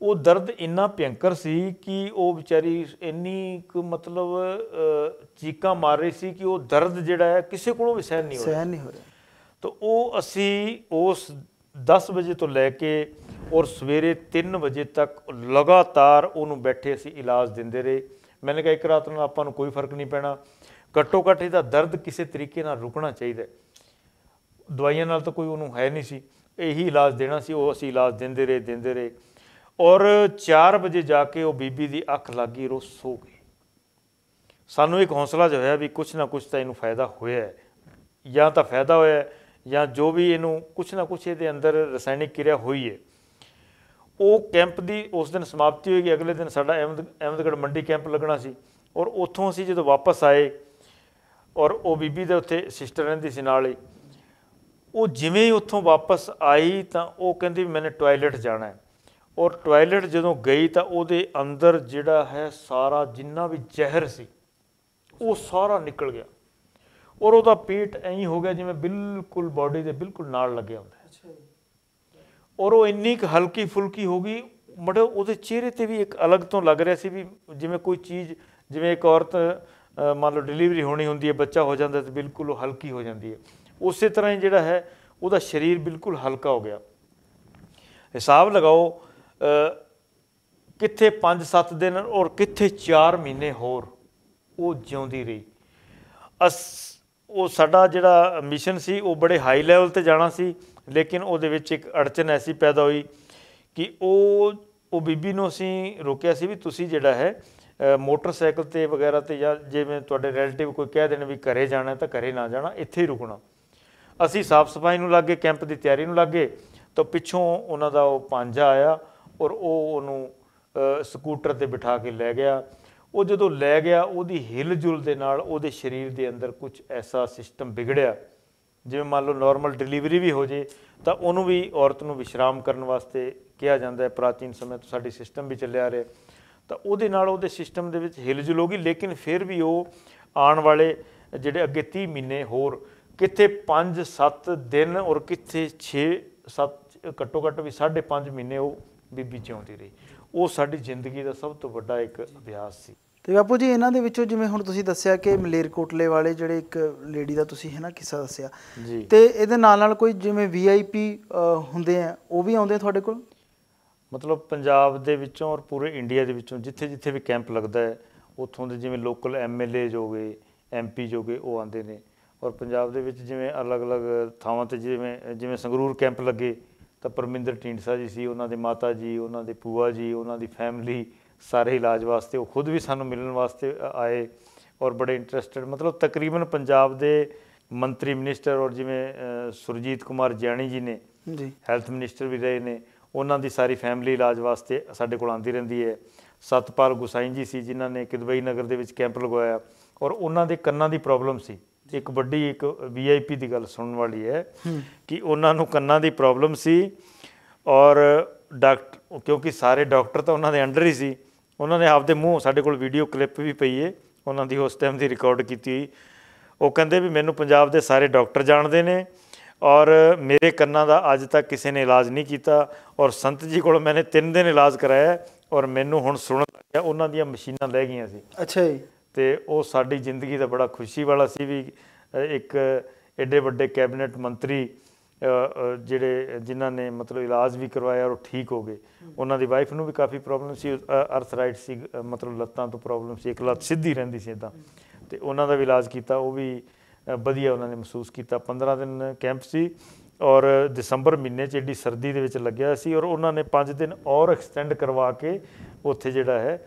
ਉਹ ਦਰਦ ਇੰਨਾ ਭਿਆੰਕਰ ਸੀ ਕਿ ਉਹ ਵਿਚਾਰੀ ਇੰਨੀ ਕੁ ਮਤਲਬ ਚੀਕਾਂ ਮਾਰ ਰਹੀ ਸੀ ਕਿ ਉਹ ਦਰਦ ਜਿਹੜਾ ਹੈ ਕਿਸੇ ਕੋਲੋਂ ਵੀ ਸਹਿਣ ਨਹੀਂ ਹੋ ਰਿਹਾ ਸਹਿਣ ਨਹੀਂ ਹੋ ਰਿਹਾ ਤਾਂ ਉਹ ਅਸੀਂ ਉਸ 10 ਵਜੇ ਤੋਂ ਲੈ ਕੇ ਔਰ ਸਵੇਰੇ 3 ਵਜੇ ਤੱਕ ਲਗਾਤਾਰ ਉਹਨੂੰ ਬੈਠੇ ਅਸੀਂ ਇਲਾਜ ਦਿੰਦੇ ਰਹੇ ਮੈਨੇ ਕਿਹਾ ਇੱਕ ਰਾਤ ਨੂੰ ਆਪਾਂ ਨੂੰ ਕੋਈ ਫਰਕ ਨਹੀਂ ਪੈਣਾ ਘੱਟੋ ਘੱਟ ਇਹਦਾ ਦਰਦ ਕਿਸੇ ਤਰੀਕੇ ਨਾਲ ਰੁਕਣਾ ਚਾਹੀਦਾ ਦਵਾਈਆਂ ਨਾਲ ਤਾਂ ਕੋਈ ਉਹਨੂੰ ਹੈ ਨਹੀਂ ਸੀ ਇਹੀ ਇਲਾਜ ਦੇਣਾ ਸੀ ਉਹ ਅਸੀਂ ਇਲਾਜ ਦਿੰਦੇ ਰਹੇ ਦਿੰਦੇ ਰਹੇ ਔਰ 4 ਵਜੇ ਜਾ ਕੇ ਉਹ ਬੀਬੀ ਦੀ ਅੱਖ ਲੱਗੀ ਰੋ ਸੋ ਗਈ ਸਾਨੂੰ ਇੱਕ ਹੌਸਲਾ ਜਿਹਾ ਹੋਇਆ ਵੀ ਕੁਛ ਨਾ ਕੁਛ ਤਾਂ ਇਹਨੂੰ ਫਾਇਦਾ ਹੋਇਆ ਜਾਂ ਤਾਂ ਫਾਇਦਾ ਹੋਇਆ ਜਾਂ ਜੋ ਵੀ ਇਹਨੂੰ ਕੁਛ ਨਾ ਕੁਛ ਇਹਦੇ ਅੰਦਰ ਰਸਾਇਣਿਕ ਕਿਰਿਆ ਹੋਈ ਹੈ ਉਹ ਕੈਂਪ ਦੀ ਉਸ ਦਿਨ ਸਮਾਪਤੀ ਗਈ ਅਗਲੇ ਦਿਨ ਸਾਡਾ ਅਹਿਮਦ ਅਹਿਮਦਗੜ ਮੰਡੀ ਕੈਂਪ ਲੱਗਣਾ ਸੀ ਔਰ ਉੱਥੋਂ ਅਸੀਂ ਜਦੋਂ ਵਾਪਸ ਆਏ ਔਰ ਉਹ ਬੀਬੀ ਦੇ ਉੱਥੇ ਸਿਸਟਰ ਰਹਿੰਦੀ ਸੀ ਨਾਲ ਹੀ ਉਹ ਜਿਵੇਂ ਹੀ ਉੱਥੋਂ ਵਾਪਸ ਆਈ ਤਾਂ ਉਹ ਕਹਿੰਦੀ ਮੈਨੇ ਟਾਇਲਟ ਜਾਣਾ ਹੈ ਔਰ ਟਾਇਲਟ ਜਦੋਂ ਗਈ ਤਾਂ ਉਹਦੇ ਅੰਦਰ ਜਿਹੜਾ ਹੈ ਸਾਰਾ ਜਿੰਨਾ ਵੀ ਜ਼ਹਿਰ ਸੀ ਉਹ ਸਾਰਾ ਨਿਕਲ ਗਿਆ ਔਰ ਉਹਦਾ ਪੇਟ ਐਂ ਹੋ ਗਿਆ ਜਿਵੇਂ ਬਿਲਕੁਲ ਬਾਡੀ ਦੇ ਬਿਲਕੁਲ ਨਾਲ ਲੱਗਿਆ ਹੁੰਦਾ ਹੈ ਔਰ ਉਹ ਇੰਨੀ ਕੁ ਹਲਕੀ ਫੁਲਕੀ ਹੋ ਗਈ ਮੜੇ ਉਹਦੇ ਚਿਹਰੇ ਤੇ ਵੀ ਇੱਕ ਅਲੱਗ ਤੋਂ ਲੱਗ ਰਿਹਾ ਸੀ ਵੀ ਜਿਵੇਂ ਕੋਈ ਚੀਜ਼ ਜਿਵੇਂ ਇੱਕ ਔਰਤ ਮੰਨ ਲਓ ਡਿਲੀਵਰੀ ਹੋਣੀ ਹੁੰਦੀ ਹੈ ਬੱਚਾ ਹੋ ਜਾਂਦਾ ਤੇ ਬਿਲਕੁਲ ਉਹ ਹਲਕੀ ਹੋ ਜਾਂਦੀ ਹੈ ਉਸੇ ਤਰ੍ਹਾਂ ਹੀ ਜਿਹੜਾ ਹੈ ਉਹਦਾ ਸਰੀਰ ਬਿਲਕੁਲ ਹਲਕਾ ਹੋ ਗਿਆ ਹਿਸਾਬ ਲਗਾਓ ਕਿੱਥੇ 5-7 ਦਿਨ ਔਰ ਕਿੱਥੇ 4 ਮਹੀਨੇ ਹੋਰ ਉਹ ਜਿਉਂਦੀ ਰਹੀ ਅਸ ਉਹ ਸਾਡਾ ਜਿਹੜਾ ਮਿਸ਼ਨ ਸੀ ਉਹ ਬੜੇ ਹਾਈ ਲੈਵਲ ਤੇ ਜਾਣਾ ਸੀ ਲੇਕਿਨ ਉਹਦੇ ਵਿੱਚ ਇੱਕ ਅੜਚਨ ਐਸੀ ਪੈਦਾ ਹੋਈ ਕਿ ਉਹ ਉਹ ਬੀਬੀ ਨੂੰ ਅਸੀਂ ਰੋਕਿਆ ਸੀ ਵੀ ਤੁਸੀਂ ਜਿਹੜਾ ਹੈ ਮੋਟਰਸਾਈਕਲ ਤੇ ਵਗੈਰਾ ਤੇ ਜਾਂ ਜਿਵੇਂ ਤੁਹਾਡੇ ਰਿਲੇਟਿਵ ਕੋਈ ਕਹਿ ਦੇਣ ਵੀ ਘਰੇ ਜਾਣਾ ਤਾਂ ਘਰੇ ਨਾ ਜਾਣਾ ਇੱਥੇ ਹੀ ਰੁਕਣਾ ਅਸੀਂ ਸਾਫ਼ ਸਫਾਈ ਨੂੰ ਲੱਗੇ ਕੈਂਪ ਦੀ ਤਿਆਰੀ ਨੂੰ ਲੱਗੇ ਤਾਂ ਪਿੱਛੋਂ ਉਹਨਾਂ ਦਾ ਉਹ ਪਾਂਜਾ ਆਇਆ ਔਰ ਉਹ ਉਹਨੂੰ ਸਕੂਟਰ ਤੇ ਬਿਠਾ ਕੇ ਲੈ ਗਿਆ ਉਹ ਜਦੋਂ ਲੈ ਗਿਆ ਉਹਦੀ ਹਿਲਜੁਲ ਦੇ ਨਾਲ ਉਹਦੇ ਸਰੀਰ ਦੇ ਅੰਦਰ ਕੁਝ ਐਸਾ ਸਿਸਟਮ ਵਿਗੜਿਆ ਜਿਵੇਂ ਮੰਨ ਲਓ ਨਾਰਮਲ ਡਿਲੀਵਰੀ ਵੀ ਹੋ ਜੇ ਤਾਂ ਉਹਨੂੰ ਵੀ ਔਰਤ ਨੂੰ ਵਿਸ਼ਰਾਮ ਕਰਨ ਵਾਸਤੇ ਕਿਹਾ ਜਾਂਦਾ ਹੈ ਪ੍ਰਾਚੀਨ ਸਮੇਂ ਤੋਂ ਸਾਡੀ ਸਿਸਟਮ ਵੀ ਚੱਲਿਆ ਆ ਰਿਹਾ ਤਾਂ ਉਹਦੇ ਨਾਲ ਉਹਦੇ ਸਿਸਟਮ ਦੇ ਵਿੱਚ ਹਿਲਜੁਲ ਗਈ ਲੇਕਿਨ ਫਿਰ ਵੀ ਉਹ ਆਉਣ ਵਾਲੇ ਜਿਹੜੇ ਅੱਗੇ 30 ਮਹੀਨੇ ਹੋਰ ਕਿੱਥੇ 5 7 ਦਿਨ ਔਰ ਕਿੱਥੇ 6 7 ਘੱਟੋ ਘੱਟ ਵੀ 5.5 ਮਹੀਨੇ ਉਹ ਬੀਬੀ ਚੌਂਦੀ ਰਹੀ ਉਹ ਸਾਡੀ ਜ਼ਿੰਦਗੀ ਦਾ ਸਭ ਤੋਂ ਵੱਡਾ ਇੱਕ ਅਭਿਆਸ ਸੀ ਤੇ ਬਾਪੂ ਜੀ ਇਹਨਾਂ ਦੇ ਵਿੱਚੋਂ ਜਿਵੇਂ ਹੁਣ ਤੁਸੀਂ ਦੱਸਿਆ ਕਿ ਮਲੇਰਕੋਟਲੇ ਵਾਲੇ ਜਿਹੜੇ ਇੱਕ ਲੇਡੀ ਦਾ ਤੁਸੀਂ ਹੈ ਨਾ ਕਿੱਸਾ ਦੱਸਿਆ ਤੇ ਇਹਦੇ ਨਾਲ ਨਾਲ ਕੋਈ ਜਿਵੇਂ ਵੀਆਈਪੀ ਹੁੰਦੇ ਆ ਉਹ ਵੀ ਆਉਂਦੇ ਤੁਹਾਡੇ ਕੋਲ ਮਤਲਬ ਪੰਜਾਬ ਦੇ ਵਿੱਚੋਂ ਔਰ ਪੂਰੇ ਇੰਡੀਆ ਦੇ ਵਿੱਚੋਂ ਜਿੱਥੇ ਜਿੱਥੇ ਵੀ ਕੈਂਪ ਲੱਗਦਾ ਹੈ ਉੱਥੋਂ ਦੇ ਜਿਵੇਂ ਲੋਕਲ ਐਮਐਲਏ ਜੋਗੇ ਐਮਪੀ ਜੋਗੇ ਉਹ ਆਉਂਦੇ ਨੇ ਔਰ ਪੰਜਾਬ ਦੇ ਵਿੱਚ ਜਿਵੇਂ ਅਲੱਗ-ਅਲੱਗ ਥਾਵਾਂ ਤੇ ਜਿਵੇਂ ਜਿਵੇਂ ਸੰਗਰੂਰ ਕੈਂਪ ਲੱਗੇ ਤਾਂ ਪਰਮਿੰਦਰ ਟਿੰਡਸਾ ਜੀ ਸੀ ਉਹਨਾਂ ਦੇ ਮਾਤਾ ਜੀ ਉਹਨਾਂ ਦੇ ਪੂਆ ਜੀ ਉਹਨਾਂ ਦੀ ਫੈਮਿਲੀ ਸਾਰੇ ਇਲਾਜ ਵਾਸਤੇ ਉਹ ਖੁਦ ਵੀ ਸਾਨੂੰ ਮਿਲਣ ਵਾਸਤੇ ਆਏ ਔਰ ਬੜੇ ਇੰਟਰਸਟਿਡ ਮਤਲਬ ਤਕਰੀਬਨ ਪੰਜਾਬ ਦੇ ਮੰਤਰੀ ਮਿਨਿਸਟਰ ਔਰ ਜਿਵੇਂ ਸੁਰਜੀਤ ਕੁਮਾਰ ਜੈਣੀ ਜੀ ਨੇ ਜੀ ਹੈਲਥ ਮਿਨਿਸਟਰ ਵੀ ਰਹੇ ਨੇ ਉਹਨਾਂ ਦੀ ਸਾਰੀ ਫੈਮਿਲੀ ਇਲਾਜ ਵਾਸਤੇ ਸਾਡੇ ਕੋਲ ਆਂਦੀ ਰਹਿੰਦੀ ਹੈ ਸਤਪਾਲ ਗੁਸਾਈਂ ਜੀ ਸੀ ਜਿਨ੍ਹਾਂ ਨੇ ਕਿਦਵਈ ਨਗਰ ਦੇ ਵਿੱਚ ਕੈਂਪ ਲਗਵਾਇਆ ਔਰ ਉਹਨਾਂ ਦੇ ਕੰਨਾਂ ਦੀ ਪ੍ਰੋਬਲਮ ਸੀ ਇੱਕ ਵੱਡੀ ਇੱਕ ਵੀਆਈਪੀ ਦੀ ਗੱਲ ਸੁਣਨ ਵਾਲੀ ਹੈ ਕਿ ਉਹਨਾਂ ਨੂੰ ਕੰਨਾਂ ਦੀ ਪ੍ਰੋਬਲਮ ਸੀ ਔਰ ਡਾਕਟਰ ਕਿਉਂਕਿ ਸਾਰੇ ਡਾਕਟਰ ਤਾਂ ਉਹਨਾਂ ਦੇ ਅੰਡਰ ਹੀ ਸੀ ਉਹਨਾਂ ਨੇ ਆਪਦੇ ਮੂੰਹ ਸਾਡੇ ਕੋਲ ਵੀਡੀਓ ਕਲਿੱਪ ਵੀ ਪਈ ਏ ਉਹਨਾਂ ਦੀ ਉਸ ਟਾਈਮ ਦੀ ਰਿਕਾਰਡ ਕੀਤੀ ਉਹ ਕਹਿੰਦੇ ਵੀ ਮੈਨੂੰ ਪੰਜਾਬ ਦੇ ਸਾਰੇ ਡਾਕਟਰ ਜਾਣਦੇ ਨੇ ਔਰ ਮੇਰੇ ਕੰਨਾਂ ਦਾ ਅੱਜ ਤੱਕ ਕਿਸੇ ਨੇ ਇਲਾਜ ਨਹੀਂ ਕੀਤਾ ਔਰ ਸੰਤ ਜੀ ਕੋਲ ਮੈਨੇ 3 ਦਿਨ ਇਲਾਜ ਕਰਾਇਆ ਔਰ ਮੈਨੂੰ ਹੁਣ ਸੁਣਨ ਲੱਗਿਆ ਉਹਨਾਂ ਦੀਆਂ ਮਸ਼ੀਨਾਂ ਲੈ ਗਈਆਂ ਸੀ ਅੱਛਾ ਜੀ ਤੇ ਉਹ ਸਾਡੀ ਜ਼ਿੰਦਗੀ ਦਾ ਬੜਾ ਖੁਸ਼ੀ ਵਾਲਾ ਸੀ ਵੀ ਇੱਕ ਐਡੇ ਵੱਡੇ ਕੈਬਨਿਟ ਮੰਤਰੀ ਜਿਹੜੇ ਜਿਨ੍ਹਾਂ ਨੇ ਮਤਲਬ ਇਲਾਜ ਵੀ ਕਰਵਾਇਆ ਔਰ ਠੀਕ ਹੋ ਗਏ ਉਹਨਾਂ ਦੀ ਵਾਈਫ ਨੂੰ ਵੀ ਕਾਫੀ ਪ੍ਰੋਬਲਮ ਸੀ ਅਰਥਰਾਈਟ ਸੀ ਮਤਲਬ ਲੱਤਾਂ ਤੋਂ ਪ੍ਰੋਬਲਮ ਸੀ ਇੱਕ ਲੱਤ ਸਿੱਧੀ ਰਹਿੰਦੀ ਸੀ ਇਦਾਂ ਤੇ ਉਹਨਾਂ ਦਾ ਵੀ ਇਲਾਜ ਕੀਤਾ ਉਹ ਵੀ ਵਧੀਆ ਉਹਨਾਂ ਨੇ ਮਹਿਸੂਸ ਕੀਤਾ 15 ਦਿਨ ਕੈਂਪ ਸੀ ਔਰ ਦਸੰਬਰ ਮਹੀਨੇ ਚ ਏਡੀ ਸਰਦੀ ਦੇ ਵਿੱਚ ਲੱਗਿਆ ਸੀ ਔਰ ਉਹਨਾਂ ਨੇ 5 ਦਿਨ ਔਰ ਐਕਸਟੈਂਡ ਕਰਵਾ ਕੇ ਉੱਥੇ ਜਿਹੜਾ ਹੈ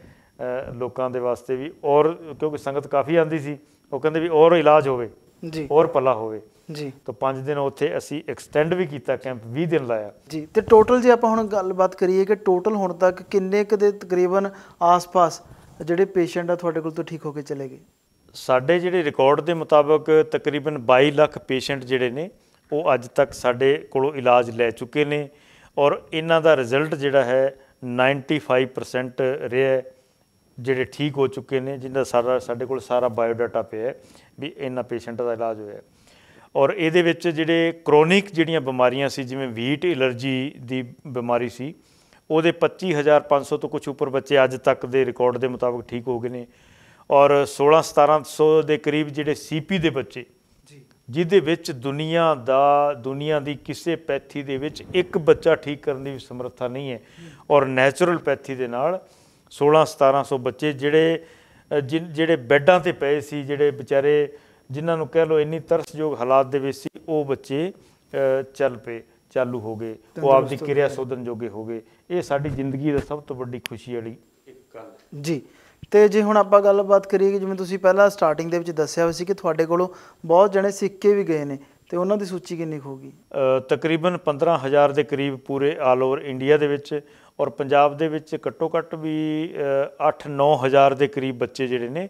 ਲੋਕਾਂ ਦੇ ਵਾਸਤੇ ਵੀ ਔਰ ਕਿਉਂਕਿ ਸੰਗਤ ਕਾਫੀ ਆਂਦੀ ਸੀ ਉਹ ਕਹਿੰਦੇ ਵੀ ਔਰ ਇਲਾਜ ਹੋਵੇ ਜੀ ਔਰ ਪੱਲਾ ਹੋਵੇ ਜੀ ਤਾਂ 5 ਦਿਨ ਉੱਥੇ ਅਸੀਂ ਐਕਸਟੈਂਡ ਵੀ ਕੀਤਾ ਕੈਂਪ 20 ਦਿਨ ਲਾਇਆ ਜੀ ਤੇ ਟੋਟਲ ਜੇ ਆਪਾਂ ਹੁਣ ਗੱਲਬਾਤ ਕਰੀਏ ਕਿ ਟੋਟਲ ਹੁਣ ਤੱਕ ਕਿੰਨੇ ਕ ਦੇ ਤਕਰੀਬਨ ਆਸ-ਪਾਸ ਜਿਹੜੇ ਪੇਸ਼ੈਂਟ ਆ ਤੁਹਾਡੇ ਕੋਲ ਤੋਂ ਠੀਕ ਹੋ ਕੇ ਚਲੇ ਗਏ ਸਾਡੇ ਜਿਹੜੇ ਰਿਕਾਰਡ ਦੇ ਮੁਤਾਬਕ ਤਕਰੀਬਨ 22 ਲੱਖ ਪੇਸ਼ੈਂਟ ਜਿਹੜੇ ਨੇ ਉਹ ਅੱਜ ਤੱਕ ਸਾਡੇ ਕੋਲੋਂ ਇਲਾਜ ਲੈ ਚੁੱਕੇ ਨੇ ਔਰ ਇਹਨਾਂ ਦਾ ਰਿਜ਼ਲਟ ਜਿਹੜਾ ਹੈ 95% ਰਿਹਾ ਹੈ ਜਿਹੜੇ ਠੀਕ ਹੋ ਚੁੱਕੇ ਨੇ ਜਿੰਦਾ ਸਾਰਾ ਸਾਡੇ ਕੋਲ ਸਾਰਾ ਬਾਇਓਡਾਟਾ ਪਿਆ ਹੈ ਵੀ ਇਹਨਾਂ ਪੇਸ਼ੈਂਟ ਦਾ ਇਲਾਜ ਹੋਇਆ ਔਰ ਇਹਦੇ ਵਿੱਚ ਜਿਹੜੇ ਕ੍ਰੋਨਿਕ ਜਿਹੜੀਆਂ ਬਿਮਾਰੀਆਂ ਸੀ ਜਿਵੇਂ ਵੀਟ ਅਲਰਜੀ ਦੀ ਬਿਮਾਰੀ ਸੀ ਉਹਦੇ 25500 ਤੋਂ ਕੁਝ ਉੱਪਰ ਬੱਚੇ ਅੱਜ ਤੱਕ ਦੇ ਰਿਕਾਰਡ ਦੇ ਮੁਤਾਬਕ ਠੀਕ ਹੋ ਗਏ ਨੇ ਔਰ 16 1700 ਦੇ ਕਰੀਬ ਜਿਹੜੇ ਸੀਪੀ ਦੇ ਬੱਚੇ ਜੀ ਜਿਹਦੇ ਵਿੱਚ ਦੁਨੀਆ ਦਾ ਦੁਨੀਆ ਦੀ ਕਿਸੇ ਪੈਥੀ ਦੇ ਵਿੱਚ ਇੱਕ ਬੱਚਾ ਠੀਕ ਕਰਨ ਦੀ ਸਮਰੱਥਾ ਨਹੀਂ ਹੈ ਔਰ ਨੈਚੁਰਲ ਪੈਥੀ ਦੇ ਨਾਲ 16 1700 ਬੱਚੇ ਜਿਹੜੇ ਜਿਹੜੇ ਬੈੱਡਾਂ ਤੇ ਪਏ ਸੀ ਜਿਹੜੇ ਵਿਚਾਰੇ ਜਿਨ੍ਹਾਂ ਨੂੰ ਕਹਿ ਲੋ ਇੰਨੀ ਤਰਸਯੋਗ ਹਾਲਾਤ ਦੇ ਵਿੱਚ ਸੀ ਉਹ ਬੱਚੇ ਚੱਲ ਪਏ ਚਾਲੂ ਹੋ ਗਏ ਉਹ ਆਪ ਦੀ ਕਿਰਿਆ ਸੋਧਨ ਜੋਗੇ ਹੋ ਗਏ ਇਹ ਸਾਡੀ ਜ਼ਿੰਦਗੀ ਦਾ ਸਭ ਤੋਂ ਵੱਡੀ ਖੁਸ਼ੀ ਵਾਲੀ ਇੱਕ ਗੱਲ ਜੀ ਤੇ ਜੇ ਹੁਣ ਆਪਾਂ ਗੱਲਬਾਤ ਕਰੀਏ ਜਿਵੇਂ ਤੁਸੀਂ ਪਹਿਲਾਂ ਸਟਾਰਟਿੰਗ ਦੇ ਵਿੱਚ ਦੱਸਿਆ ਹੋਇਆ ਸੀ ਕਿ ਤੁਹਾਡੇ ਕੋਲੋਂ ਬਹੁਤ ਜਣੇ ਸਿੱਕੇ ਵੀ ਗਏ ਨੇ ਤੇ ਉਹਨਾਂ ਦੀ ਸੂਚੀ ਕਿੰਨੀ ਹੋਗੀ ਤਕਰੀਬਨ 15000 ਦੇ ਕਰੀਬ ਪੂਰੇ ਆਲ ਓਵਰ ਇੰਡੀਆ ਦੇ ਵਿੱਚ ਔਰ ਪੰਜਾਬ ਦੇ ਵਿੱਚ ਘੱਟੋ ਘੱਟ ਵੀ 8-9 ਹਜ਼ਾਰ ਦੇ ਕਰੀਬ ਬੱਚੇ ਜਿਹੜੇ ਨੇ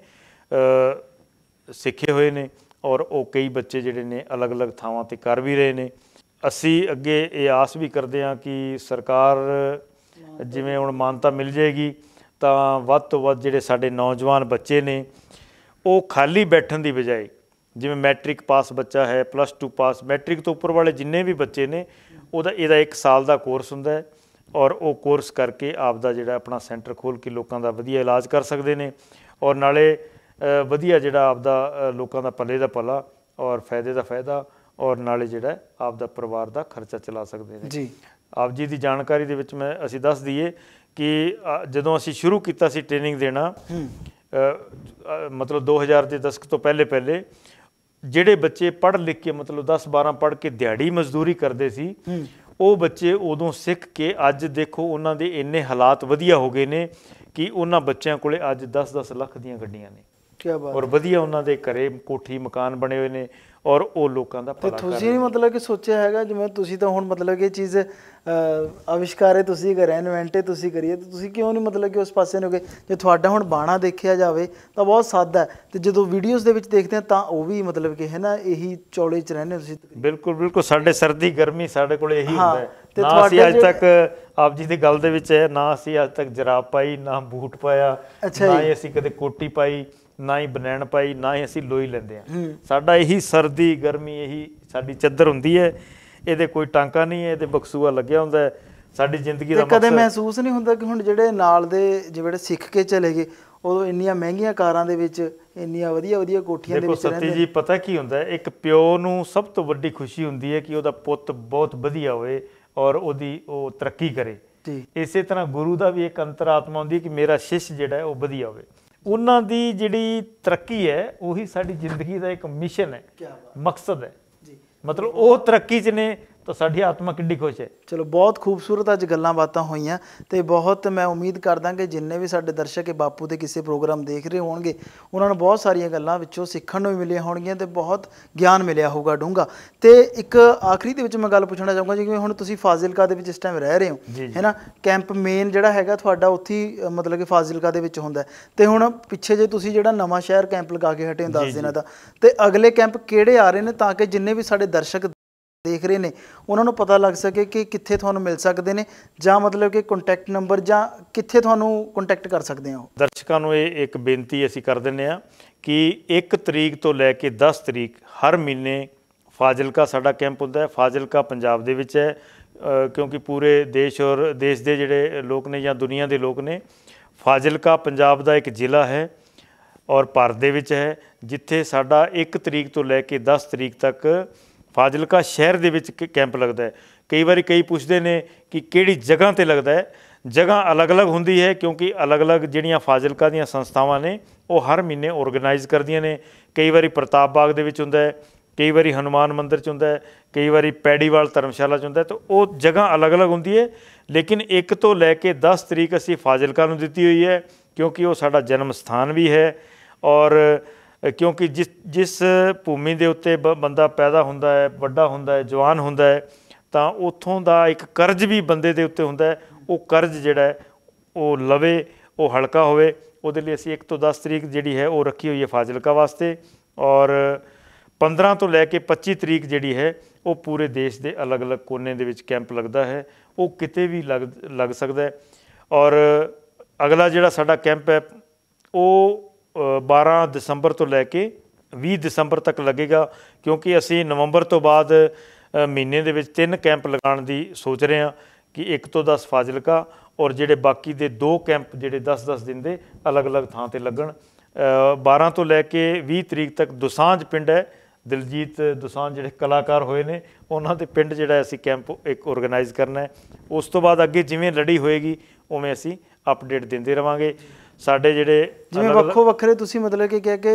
ਸਿੱਖੇ ਹੋਏ ਨੇ ਔਰ ਉਹ ਕਈ ਬੱਚੇ ਜਿਹੜੇ ਨੇ ਅਲੱਗ-ਅਲੱਗ ਥਾਵਾਂ ਤੇ ਕਰ ਵੀ ਰਹੇ ਨੇ ਅਸੀਂ ਅੱਗੇ ਇਹ ਆਸ ਵੀ ਕਰਦੇ ਹਾਂ ਕਿ ਸਰਕਾਰ ਜਿਵੇਂ ਹੁਣ ਮਾਨਤਾ ਮਿਲ ਜਾਏਗੀ ਤਾਂ ਵੱਧ ਤੋਂ ਵੱਧ ਜਿਹੜੇ ਸਾਡੇ ਨੌਜਵਾਨ ਬੱਚੇ ਨੇ ਉਹ ਖਾਲੀ ਬੈਠਣ ਦੀ ਬਜਾਏ ਜਿਵੇਂ ਮੈਟ੍ਰਿਕ ਪਾਸ ਬੱਚਾ ਹੈ ਪਲੱਸ 2 ਪਾਸ ਮੈਟ੍ਰਿਕ ਤੋਂ ਉੱਪਰ ਵਾਲੇ ਜਿੰਨੇ ਵੀ ਬੱਚੇ ਨੇ ਉਹਦਾ ਇਹਦਾ 1 ਸਾਲ ਦਾ ਕੋਰਸ ਹੁੰਦਾ ਹੈ ਔਰ ਉਹ ਕੋਰਸ ਕਰਕੇ ਆਪ ਦਾ ਜਿਹੜਾ ਆਪਣਾ ਸੈਂਟਰ ਖੋਲ ਕੇ ਲੋਕਾਂ ਦਾ ਵਧੀਆ ਇਲਾਜ ਕਰ ਸਕਦੇ ਨੇ ਔਰ ਨਾਲੇ ਵਧੀਆ ਜਿਹੜਾ ਆਪ ਦਾ ਲੋਕਾਂ ਦਾ ਪੱਲੇ ਦਾ ਪੱਲਾ ਔਰ ਫਾਇਦੇ ਦਾ ਫਾਇਦਾ ਔਰ ਨਾਲੇ ਜਿਹੜਾ ਆਪ ਦਾ ਪਰਿਵਾਰ ਦਾ ਖਰਚਾ ਚਲਾ ਸਕਦੇ ਨੇ ਜੀ ਆਪ ਜੀ ਦੀ ਜਾਣਕਾਰੀ ਦੇ ਵਿੱਚ ਮੈਂ ਅਸੀਂ ਦੱਸ ਦਈਏ ਕਿ ਜਦੋਂ ਅਸੀਂ ਸ਼ੁਰੂ ਕੀਤਾ ਸੀ ਟ੍ਰੇਨਿੰਗ ਦੇਣਾ ਮਤਲਬ 2000 ਦੇ ਦਸ਼ਕ ਤੋਂ ਪਹਿਲੇ ਪਹਿਲੇ ਜਿਹੜੇ ਬੱਚੇ ਪੜ੍ਹ ਲਿਖ ਕੇ ਮਤਲਬ 10 12 ਪੜ੍ਹ ਕੇ ਦਿਹਾੜੀ ਮਜ਼ਦੂਰੀ ਕਰਦੇ ਸੀ ਉਹ ਬੱਚੇ ਉਦੋਂ ਸਿੱਖ ਕੇ ਅੱਜ ਦੇਖੋ ਉਹਨਾਂ ਦੇ ਇੰਨੇ ਹਾਲਾਤ ਵਧੀਆ ਹੋ ਗਏ ਨੇ ਕਿ ਉਹਨਾਂ ਬੱਚਿਆਂ ਕੋਲੇ ਅੱਜ 10-10 ਲੱਖ ਦੀਆਂ ਗੱਡੀਆਂ ਨੇ ਕੀ ਬਾਤ ਔਰ ਵਧੀਆ ਉਹਨਾਂ ਦੇ ਘਰੇ ਕੋਠੀ ਮਕਾਨ ਬਣੇ ਹੋਏ ਨੇ ਔਰ ਉਹ ਲੋਕਾਂ ਦਾ ਭਲਾ ਕਰ ਰਹੇ ਤੁਸੀਂ ਮਤਲਬ ਕਿ ਸੋਚਿਆ ਹੈਗਾ ਜਿਵੇਂ ਤੁਸੀਂ ਤਾਂ ਹੁਣ ਮਤਲਬ ਕਿ ਇਹ ਚੀਜ਼ ਅਵਿਸ਼ਕਾਰੇ ਤੁਸੀਂ ਕਰ ਇਨਵੈਂਟੇ ਤੁਸੀਂ ਕਰੀਏ ਤੇ ਤੁਸੀਂ ਕਿਉਂ ਨਹੀਂ ਮਤਲਬ ਕਿ ਉਸ ਪਾਸੇ ਨੂੰ ਗਏ ਜੇ ਤੁਹਾਡਾ ਹੁਣ ਬਾਣਾ ਦੇਖਿਆ ਜਾਵੇ ਤਾਂ ਬਹੁਤ ਸਾਦਾ ਤੇ ਜਦੋਂ ਵੀਡੀਓਜ਼ ਦੇ ਵਿੱਚ ਦੇਖਦੇ ਆ ਤਾਂ ਉਹ ਵੀ ਮਤਲਬ ਕਿ ਹੈ ਨਾ ਇਹੀ ਚੌੜੇ 'ਚ ਰਹਿੰਦੇ ਤੁਸੀਂ ਬਿਲਕੁਲ ਬਿਲਕੁਲ ਸਾਡੇ ਸਰਦੀ ਗਰਮੀ ਸਾਡੇ ਕੋਲ ਇਹੀ ਹੁੰਦਾ ਹੈ ਤੇ ਤੁਹਾਡੇ ਅੱਜ ਤੱਕ ਆਪ ਜੀ ਦੀ ਗੱਲ ਦੇ ਵਿੱਚ ਹੈ ਨਾ ਅਸੀਂ ਅੱਜ ਤੱਕ ਜਰਾਬ ਪਾਈ ਨਾ ਬੂਟ ਪਾਇਆ ਨਾ ਹੀ ਅਸੀਂ ਕਦੇ ਕੋਟੀ ਪਾਈ ਨਾ ਹੀ ਬਨੈਣ ਪਾਈ ਨਾ ਹੀ ਅਸੀਂ ਲੋਈ ਲੈਂਦੇ ਆ ਸਾਡਾ ਇਹੀ ਸਰਦੀ ਗਰਮੀ ਇਹੀ ਸਾਡੀ ਚੱਦਰ ਹੁੰਦੀ ਹੈ ਇਹਦੇ ਕੋਈ ਟਾਂਕਾ ਨਹੀਂ ਹੈ ਇਹਦੇ ਬਕਸੂਆ ਲੱਗਿਆ ਹੁੰਦਾ ਸਾਡੀ ਜ਼ਿੰਦਗੀ ਦਾ ਕਦੇ ਮਹਿਸੂਸ ਨਹੀਂ ਹੁੰਦਾ ਕਿ ਹੁਣ ਜਿਹੜੇ ਨਾਲ ਦੇ ਜਿਹੜੇ ਸਿੱਖ ਕੇ ਚਲੇ ਗਏ ਉਦੋਂ ਇੰਨੀਆਂ ਮਹਿੰਗੀਆਂ ਕਾਰਾਂ ਦੇ ਵਿੱਚ ਇੰਨੀਆਂ ਵਧੀਆ ਵਧੀਆ ਕੋਠੀਆਂ ਦੇ ਵਿੱਚ ਰਹਿੰਦੇ ਦੇਖੋ ਸਤੀ ਜੀ ਪਤਾ ਕੀ ਹੁੰਦਾ ਇੱਕ ਪਿਓ ਨੂੰ ਸਭ ਤੋਂ ਵੱਡੀ ਖੁਸ਼ੀ ਹੁੰਦੀ ਹੈ ਕਿ ਉਹਦਾ ਪੁੱਤ ਬਹੁਤ ਵਧੀਆ ਹੋਵੇ ਔਰ ਉਹਦੀ ਉਹ ਤਰੱਕੀ ਕਰੇ ਜੀ ਇਸੇ ਤਰ੍ਹਾਂ ਗੁਰੂ ਦਾ ਵੀ ਇੱਕ ਅੰਤਰਾਤਮਾ ਹੁੰਦੀ ਹੈ ਕਿ ਮੇਰਾ ਸ਼ਿਸ਼ ਜਿਹੜਾ ਉਹ ਵਧੀਆ ਹੋਵੇ ਉਹਨਾਂ ਦੀ ਜਿਹੜੀ ਤਰੱਕੀ ਹੈ ਉਹੀ ਸਾਡੀ ਜ਼ਿੰਦਗੀ ਦਾ ਇੱਕ ਮਿਸ਼ਨ ਹੈ ਕੀ ਮਕਸਦ ਹੈ ਮਤਲਬ ਉਹ ਤਰੱਕੀ 'ਚ ਨੇ ਤਾਂ ਸਾਡੀ ਆਤਮਾ ਕਿੱਡੀ ਖੁਸ਼ ਹੈ ਚਲੋ ਬਹੁਤ ਖੂਬਸੂਰਤ ਅੱਜ ਗੱਲਾਂ ਬਾਤਾਂ ਹੋਈਆਂ ਤੇ ਬਹੁਤ ਮੈਂ ਉਮੀਦ ਕਰਦਾ ਕਿ ਜਿੰਨੇ ਵੀ ਸਾਡੇ ਦਰਸ਼ਕ ਇਹ ਬਾਪੂ ਦੇ ਕਿਸੇ ਪ੍ਰੋਗਰਾਮ ਦੇਖ ਰਹੇ ਹੋਣਗੇ ਉਹਨਾਂ ਨੂੰ ਬਹੁਤ ਸਾਰੀਆਂ ਗੱਲਾਂ ਵਿੱਚੋਂ ਸਿੱਖਣ ਨੂੰ ਮਿਲੀਆਂ ਹੋਣਗੀਆਂ ਤੇ ਬਹੁਤ ਗਿਆਨ ਮਿਲਿਆ ਹੋਊਗਾ ਡੂੰਗਾ ਤੇ ਇੱਕ ਆਖਰੀ ਦੇ ਵਿੱਚ ਮੈਂ ਗੱਲ ਪੁੱਛਣਾ ਚਾਹੂੰਗਾ ਜਿਵੇਂ ਹੁਣ ਤੁਸੀਂ ਫਾਜ਼ਿਲਕਾ ਦੇ ਵਿੱਚ ਇਸ ਟਾਈਮ ਰਹਿ ਰਹੇ ਹੋ ਹੈਨਾ ਕੈਂਪ ਮੇਨ ਜਿਹੜਾ ਹੈਗਾ ਤੁਹਾਡਾ ਉੱਥੇ ਮਤਲਬ ਕਿ ਫਾਜ਼ਿਲਕਾ ਦੇ ਵਿੱਚ ਹੁੰਦਾ ਤੇ ਹੁਣ ਪਿੱਛੇ ਜੇ ਤੁਸੀਂ ਜਿਹੜਾ ਨਵਾਂ ਸ਼ਹਿਰ ਕੈਂਪ ਲਗਾ ਕੇ ਹਟੇ 10 ਦਿਨਾਂ ਦਾ ਤੇ ਅਗਲੇ ਕੈਂਪ ਕਿਹੜੇ ਆ ਰਹੇ ਨੇ ਤਾਂ ਕਿ ਜਿੰਨੇ ਵੀ ਸਾਡੇ ਦਰਸ਼ਕ ਦੇਖ ਰਹੇ ਨੇ ਉਹਨਾਂ ਨੂੰ ਪਤਾ ਲੱਗ ਸਕੇ ਕਿ ਕਿੱਥੇ ਤੁਹਾਨੂੰ ਮਿਲ ਸਕਦੇ ਨੇ ਜਾਂ ਮਤਲਬ ਕਿ ਕੰਟੈਕਟ ਨੰਬਰ ਜਾਂ ਕਿੱਥੇ ਤੁਹਾਨੂੰ ਕੰਟੈਕਟ ਕਰ ਸਕਦੇ ਹੋ ਦਰਸ਼ਕਾਂ ਨੂੰ ਇਹ ਇੱਕ ਬੇਨਤੀ ਅਸੀਂ ਕਰ ਦਿੰਨੇ ਆ ਕਿ 1 ਤਰੀਕ ਤੋਂ ਲੈ ਕੇ 10 ਤਰੀਕ ਹਰ ਮਹੀਨੇ ਫਾਜ਼ਿਲਕਾ ਸਾਡਾ ਕੈਂਪ ਹੁੰਦਾ ਹੈ ਫਾਜ਼ਿਲਕਾ ਪੰਜਾਬ ਦੇ ਵਿੱਚ ਹੈ ਕਿਉਂਕਿ ਪੂਰੇ ਦੇਸ਼ ਔਰ ਦੇਸ਼ ਦੇ ਜਿਹੜੇ ਲੋਕ ਨੇ ਜਾਂ ਦੁਨੀਆ ਦੇ ਲੋਕ ਨੇ ਫਾਜ਼ਿਲਕਾ ਪੰਜਾਬ ਦਾ ਇੱਕ ਜ਼ਿਲ੍ਹਾ ਹੈ ਔਰ ਭਾਰਤ ਦੇ ਵਿੱਚ ਹੈ ਜਿੱਥੇ ਸਾਡਾ 1 ਤਰੀਕ ਤੋਂ ਲੈ ਕੇ 10 ਤਰੀਕ ਤੱਕ ਫਾਜ਼ਿਲਕਾ ਸ਼ਹਿਰ ਦੇ ਵਿੱਚ ਕੈਂਪ ਲੱਗਦਾ ਹੈ ਕਈ ਵਾਰੀ ਕਈ ਪੁੱਛਦੇ ਨੇ ਕਿ ਕਿਹੜੀ ਜਗ੍ਹਾ ਤੇ ਲੱਗਦਾ ਹੈ ਜਗ੍ਹਾ ਅਲੱਗ-ਅਲੱਗ ਹੁੰਦੀ ਹੈ ਕਿਉਂਕਿ ਅਲੱਗ-ਅਲੱਗ ਜਿਹੜੀਆਂ ਫਾਜ਼ਿਲਕਾ ਦੀਆਂ ਸੰਸਥਾਵਾਂ ਨੇ ਉਹ ਹਰ ਮਹੀਨੇ ਆਰਗੇਨਾਈਜ਼ ਕਰਦੀਆਂ ਨੇ ਕਈ ਵਾਰੀ ਪ੍ਰਤਾਪ ਬਾਗ ਦੇ ਵਿੱਚ ਹੁੰਦਾ ਹੈ ਕਈ ਵਾਰੀ ਹਨੂਮਾਨ ਮੰਦਿਰ ਚ ਹੁੰਦਾ ਹੈ ਕਈ ਵਾਰੀ ਪੈੜੀਵਾਲ ਧਰਮਸ਼ਾਲਾ ਚ ਹੁੰਦਾ ਹੈ ਤਾਂ ਉਹ ਜਗ੍ਹਾ ਅਲੱਗ-ਅਲੱਗ ਹੁੰਦੀ ਹੈ ਲੇਕਿਨ 1 ਤੋਂ ਲੈ ਕੇ 10 ਤਰੀਕ ਅਸੀਂ ਫਾਜ਼ਿਲਕਾ ਨੂੰ ਦਿੱਤੀ ਹੋਈ ਹੈ ਕਿਉਂਕਿ ਉਹ ਸਾਡਾ ਜਨਮ ਸਥਾਨ ਵੀ ਹੈ ਔਰ ਕਿਉਂਕਿ ਜਿਸ ਜਿਸ ਭੂਮੀ ਦੇ ਉੱਤੇ ਬੰਦਾ ਪੈਦਾ ਹੁੰਦਾ ਹੈ ਵੱਡਾ ਹੁੰਦਾ ਹੈ ਜਵਾਨ ਹੁੰਦਾ ਹੈ ਤਾਂ ਉਥੋਂ ਦਾ ਇੱਕ ਕਰਜ਼ ਵੀ ਬੰਦੇ ਦੇ ਉੱਤੇ ਹੁੰਦਾ ਹੈ ਉਹ ਕਰਜ਼ ਜਿਹੜਾ ਉਹ ਲਵੇ ਉਹ ਹਲਕਾ ਹੋਵੇ ਉਹਦੇ ਲਈ ਅਸੀਂ 1 ਤੋਂ 10 ਤਰੀਕ ਜਿਹੜੀ ਹੈ ਉਹ ਰੱਖੀ ਹੋਈ ਹੈ ਫਾਜ਼ਿਲਕਾ ਵਾਸਤੇ ਔਰ 15 ਤੋਂ ਲੈ ਕੇ 25 ਤਰੀਕ ਜਿਹੜੀ ਹੈ ਉਹ ਪੂਰੇ ਦੇਸ਼ ਦੇ ਅਲੱਗ-ਅਲੱਗ ਕੋਨੇ ਦੇ ਵਿੱਚ ਕੈਂਪ ਲੱਗਦਾ ਹੈ ਉਹ ਕਿਤੇ ਵੀ ਲੱਗ ਸਕਦਾ ਹੈ ਔਰ ਅਗਲਾ ਜਿਹੜਾ ਸਾਡਾ ਕੈਂਪ ਹੈ ਉਹ 12 ਦਸੰਬਰ ਤੋਂ ਲੈ ਕੇ 20 ਦਸੰਬਰ ਤੱਕ ਲੱਗੇਗਾ ਕਿਉਂਕਿ ਅਸੀਂ ਨਵੰਬਰ ਤੋਂ ਬਾਅਦ ਮਹੀਨੇ ਦੇ ਵਿੱਚ ਤਿੰਨ ਕੈਂਪ ਲਗਾਉਣ ਦੀ ਸੋਚ ਰਹੇ ਹਾਂ ਕਿ 1 ਤੋਂ 10 ਫਾਜ਼ਿਲਕਾ ਔਰ ਜਿਹੜੇ ਬਾਕੀ ਦੇ ਦੋ ਕੈਂਪ ਜਿਹੜੇ 10-10 ਦਿਨ ਦੇ ਅਲੱਗ-ਅਲੱਗ ਥਾਂ ਤੇ ਲੱਗਣ 12 ਤੋਂ ਲੈ ਕੇ 20 ਤਰੀਕ ਤੱਕ ਦੁਸਾਂਝ ਪਿੰਡ ਹੈ ਦਿਲਜੀਤ ਦੁਸਾਂਝ ਜਿਹੜੇ ਕਲਾਕਾਰ ਹੋਏ ਨੇ ਉਹਨਾਂ ਦੇ ਪਿੰਡ ਜਿਹੜਾ ਅਸੀਂ ਕੈਂਪ ਇੱਕ ਆਰਗੇਨਾਈਜ਼ ਕਰਨਾ ਹੈ ਉਸ ਤੋਂ ਬਾਅਦ ਅੱਗੇ ਜਿਵੇਂ ਲੜੀ ਹੋਏਗੀ ਉਵੇਂ ਅਸੀਂ ਅਪਡੇਟ ਦਿੰਦੇ ਰਵਾਂਗੇ ਸਾਡੇ ਜਿਹੜੇ ਜਿਵੇਂ ਵੱਖੋ ਵੱਖਰੇ ਤੁਸੀਂ ਮਤਲਬ ਕਿ ਕਹਿ ਕੇ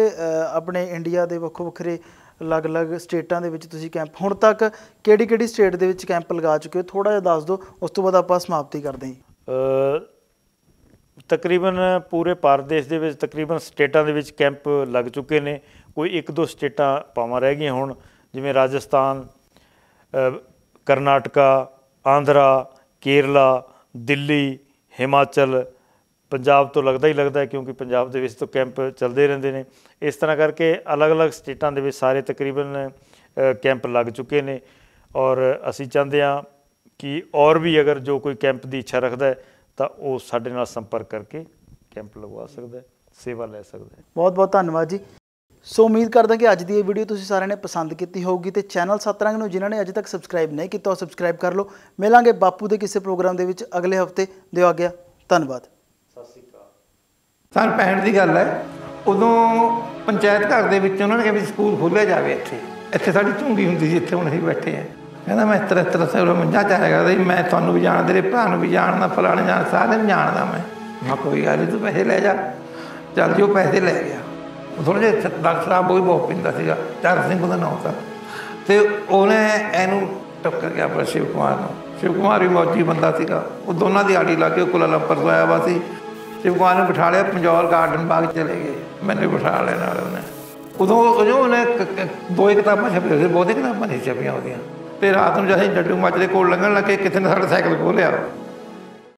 ਆਪਣੇ ਇੰਡੀਆ ਦੇ ਵੱਖੋ ਵੱਖਰੇ ਅਲੱਗ-ਅਲੱਗ ਸਟੇਟਾਂ ਦੇ ਵਿੱਚ ਤੁਸੀਂ ਕੈਂਪ ਹੁਣ ਤੱਕ ਕਿਹੜੀ-ਕਿਹੜੀ ਸਟੇਟ ਦੇ ਵਿੱਚ ਕੈਂਪ ਲਗਾ ਚੁੱਕੇ ਹੋ ਥੋੜਾ ਜਿਹਾ ਦੱਸ ਦਿਓ ਉਸ ਤੋਂ ਬਾਅਦ ਆਪਾਂ ਸਮਾਪਤੀ ਕਰਦੇ ਹਾਂ ਤਕਰੀਬਨ ਪੂਰੇ ਪਰਦੇਸ਼ ਦੇਸ਼ ਦੇ ਵਿੱਚ ਤਕਰੀਬਨ ਸਟੇਟਾਂ ਦੇ ਵਿੱਚ ਕੈਂਪ ਲੱਗ ਚੁੱਕੇ ਨੇ ਕੋਈ ਇੱਕ ਦੋ ਸਟੇਟਾਂ ਪਾਵਾਂ ਰਹਿ ਗਈਆਂ ਹੁਣ ਜਿਵੇਂ ਰਾਜਸਥਾਨ ਕਰਨਾਟਕਾ ਆਂਧਰਾ ਕੇਰਲਾ ਦਿੱਲੀ ਹਿਮਾਚਲ ਪੰਜਾਬ ਤੋਂ ਲੱਗਦਾ ਹੀ ਲੱਗਦਾ ਹੈ ਕਿਉਂਕਿ ਪੰਜਾਬ ਦੇ ਵਿੱਚ ਤੋਂ ਕੈਂਪ ਚੱਲਦੇ ਰਹਿੰਦੇ ਨੇ ਇਸ ਤਰ੍ਹਾਂ ਕਰਕੇ ਅਲੱਗ-ਅਲੱਗ ਸਟੇਟਾਂ ਦੇ ਵਿੱਚ ਸਾਰੇ ਤਕਰੀਬਨ ਕੈਂਪ ਲੱਗ ਚੁੱਕੇ ਨੇ ਔਰ ਅਸੀਂ ਚਾਹੁੰਦੇ ਹਾਂ ਕਿ ਔਰ ਵੀ ਅਗਰ ਜੋ ਕੋਈ ਕੈਂਪ ਦੀ ਇੱਛਾ ਰੱਖਦਾ ਹੈ ਤਾਂ ਉਹ ਸਾਡੇ ਨਾਲ ਸੰਪਰਕ ਕਰਕੇ ਕੈਂਪ ਲਗਵਾ ਸਕਦਾ ਹੈ ਸੇਵਾ ਲੈ ਸਕਦਾ ਹੈ ਬਹੁਤ-ਬਹੁਤ ਧੰਨਵਾਦ ਜੀ ਸੋ ਉਮੀਦ ਕਰਦਾ ਕਿ ਅੱਜ ਦੀ ਇਹ ਵੀਡੀਓ ਤੁਸੀਂ ਸਾਰਿਆਂ ਨੇ ਪਸੰਦ ਕੀਤੀ ਹੋਊਗੀ ਤੇ ਚੈਨਲ ਸਤਰੰਗ ਨੂੰ ਜਿਨ੍ਹਾਂ ਨੇ ਅਜੇ ਤੱਕ ਸਬਸਕ੍ਰਾਈਬ ਨਹੀਂ ਕੀਤਾ ਉਹ ਸਬਸਕ੍ਰਾਈਬ ਕਰ ਲਓ ਮਿਲਾਂਗੇ ਬਾਪੂ ਦੇ ਕਿਸੇ ਪ੍ਰੋਗਰਾਮ ਦੇ ਵਿੱਚ ਅਗਲੇ ਹਫਤੇ ਦਿਓ ਆਗਿਆ ਧੰਨਵਾਦ ਸਾਲ ਪੈਣ ਦੀ ਗੱਲ ਹੈ ਉਦੋਂ ਪੰਚਾਇਤ ਘਰ ਦੇ ਵਿੱਚ ਉਹਨਾਂ ਨੇ ਕਿਹਾ ਵੀ ਸਕੂਲ ਖੋਲਿਆ ਜਾਵੇ ਇੱਥੇ ਇੱਥੇ ਸਾਡੀ ਝੁੰਗੀ ਹੁੰਦੀ ਸੀ ਇੱਥੇ ਹੁਣ ਅਸੀਂ ਬੈਠੇ ਆ ਕਹਿੰਦਾ ਮੈਂ ਇਸ ਤਰ੍ਹਾਂ ਸੇ ਉਹ ਮੰਜਾ ਚਾਹੇਗਾ ਵੀ ਮੈਂ ਤੁਹਾਨੂੰ ਵੀ ਜਾਣਦਾ ਤੇਰੇ ਭਰਾ ਨੂੰ ਵੀ ਜਾਣਦਾ ਫਲਾਣੇ ਜਾਣ ਸਾਰੇ ਨੂੰ ਜਾਣਦਾ ਮੈਂ ਮੈਂ ਕੋਈ ਗੱਲ ਨਹੀਂ ਤੂੰ ਪੈਸੇ ਲੈ ਜਾ ਚੱਲ ਜੋ ਪੈਸੇ ਲੈ ਗਿਆ ਉਹ ਥੋੜੇ ਜਿਹਾ ਡਾਕਟਰ ਸਾਹਿਬ ਉਹ ਬਹੁਤ ਪਿੰਦਾ ਸੀਗਾ ਚਾਰ ਸਿੰਘ ਉਹਦਾ ਨਾਮ ਹੁੰਦਾ ਤੇ ਉਹਨੇ ਇਹਨੂੰ ਟੱਕਰ ਗਿਆ ਪਰ ਸ਼ਿਵ ਕੁਮਾਰ ਨੂੰ ਸ਼ਿਵ ਕੁਮਾਰ ਵੀ ਮੌਜੀ ਬੰਦਾ ਸੀਗਾ ਉਹ ਦੋਨਾਂ ਦੀ ਆੜੀ ਲਾ ਕੇ ਕੋਲਾਲੰਪਰ ਤੋਂ ਆਇਆ ਵਾ ਸੀ ਤੇ ਭਗਵਾਨ ਬਿਠਾ ਲਿਆ ਪੰਜੌਰ ਗਾਰਡਨ ਬਾਗ ਚਲੇ ਗਏ ਮੈਨੂੰ ਬਿਠਾ ਲਿਆ ਨਾਲ ਉਹਨੇ ਉਦੋਂ ਉਹਨੂੰ ਉਹਨੇ ਦੋ ਕਿਤਾਬਾਂ ਛਾਪੀਆਂ ਸੀ ਬਹੁਤੇ ਕਿਤਾਬਾਂ ਨਹੀਂ ਹੋ ਉਹਦੀਆਂ ਤੇ ਰਾਤ ਨੂੰ ਜਦੋਂ ਡੱਡੂ ਮਾਜਰੇ ਕੋਲ ਲੰਘਣ ਲੱਗੇ ਕਿਸੇ ਨੇ ਸਾਡਾ ਸਾਈਕਲ ਖੋਲਿਆ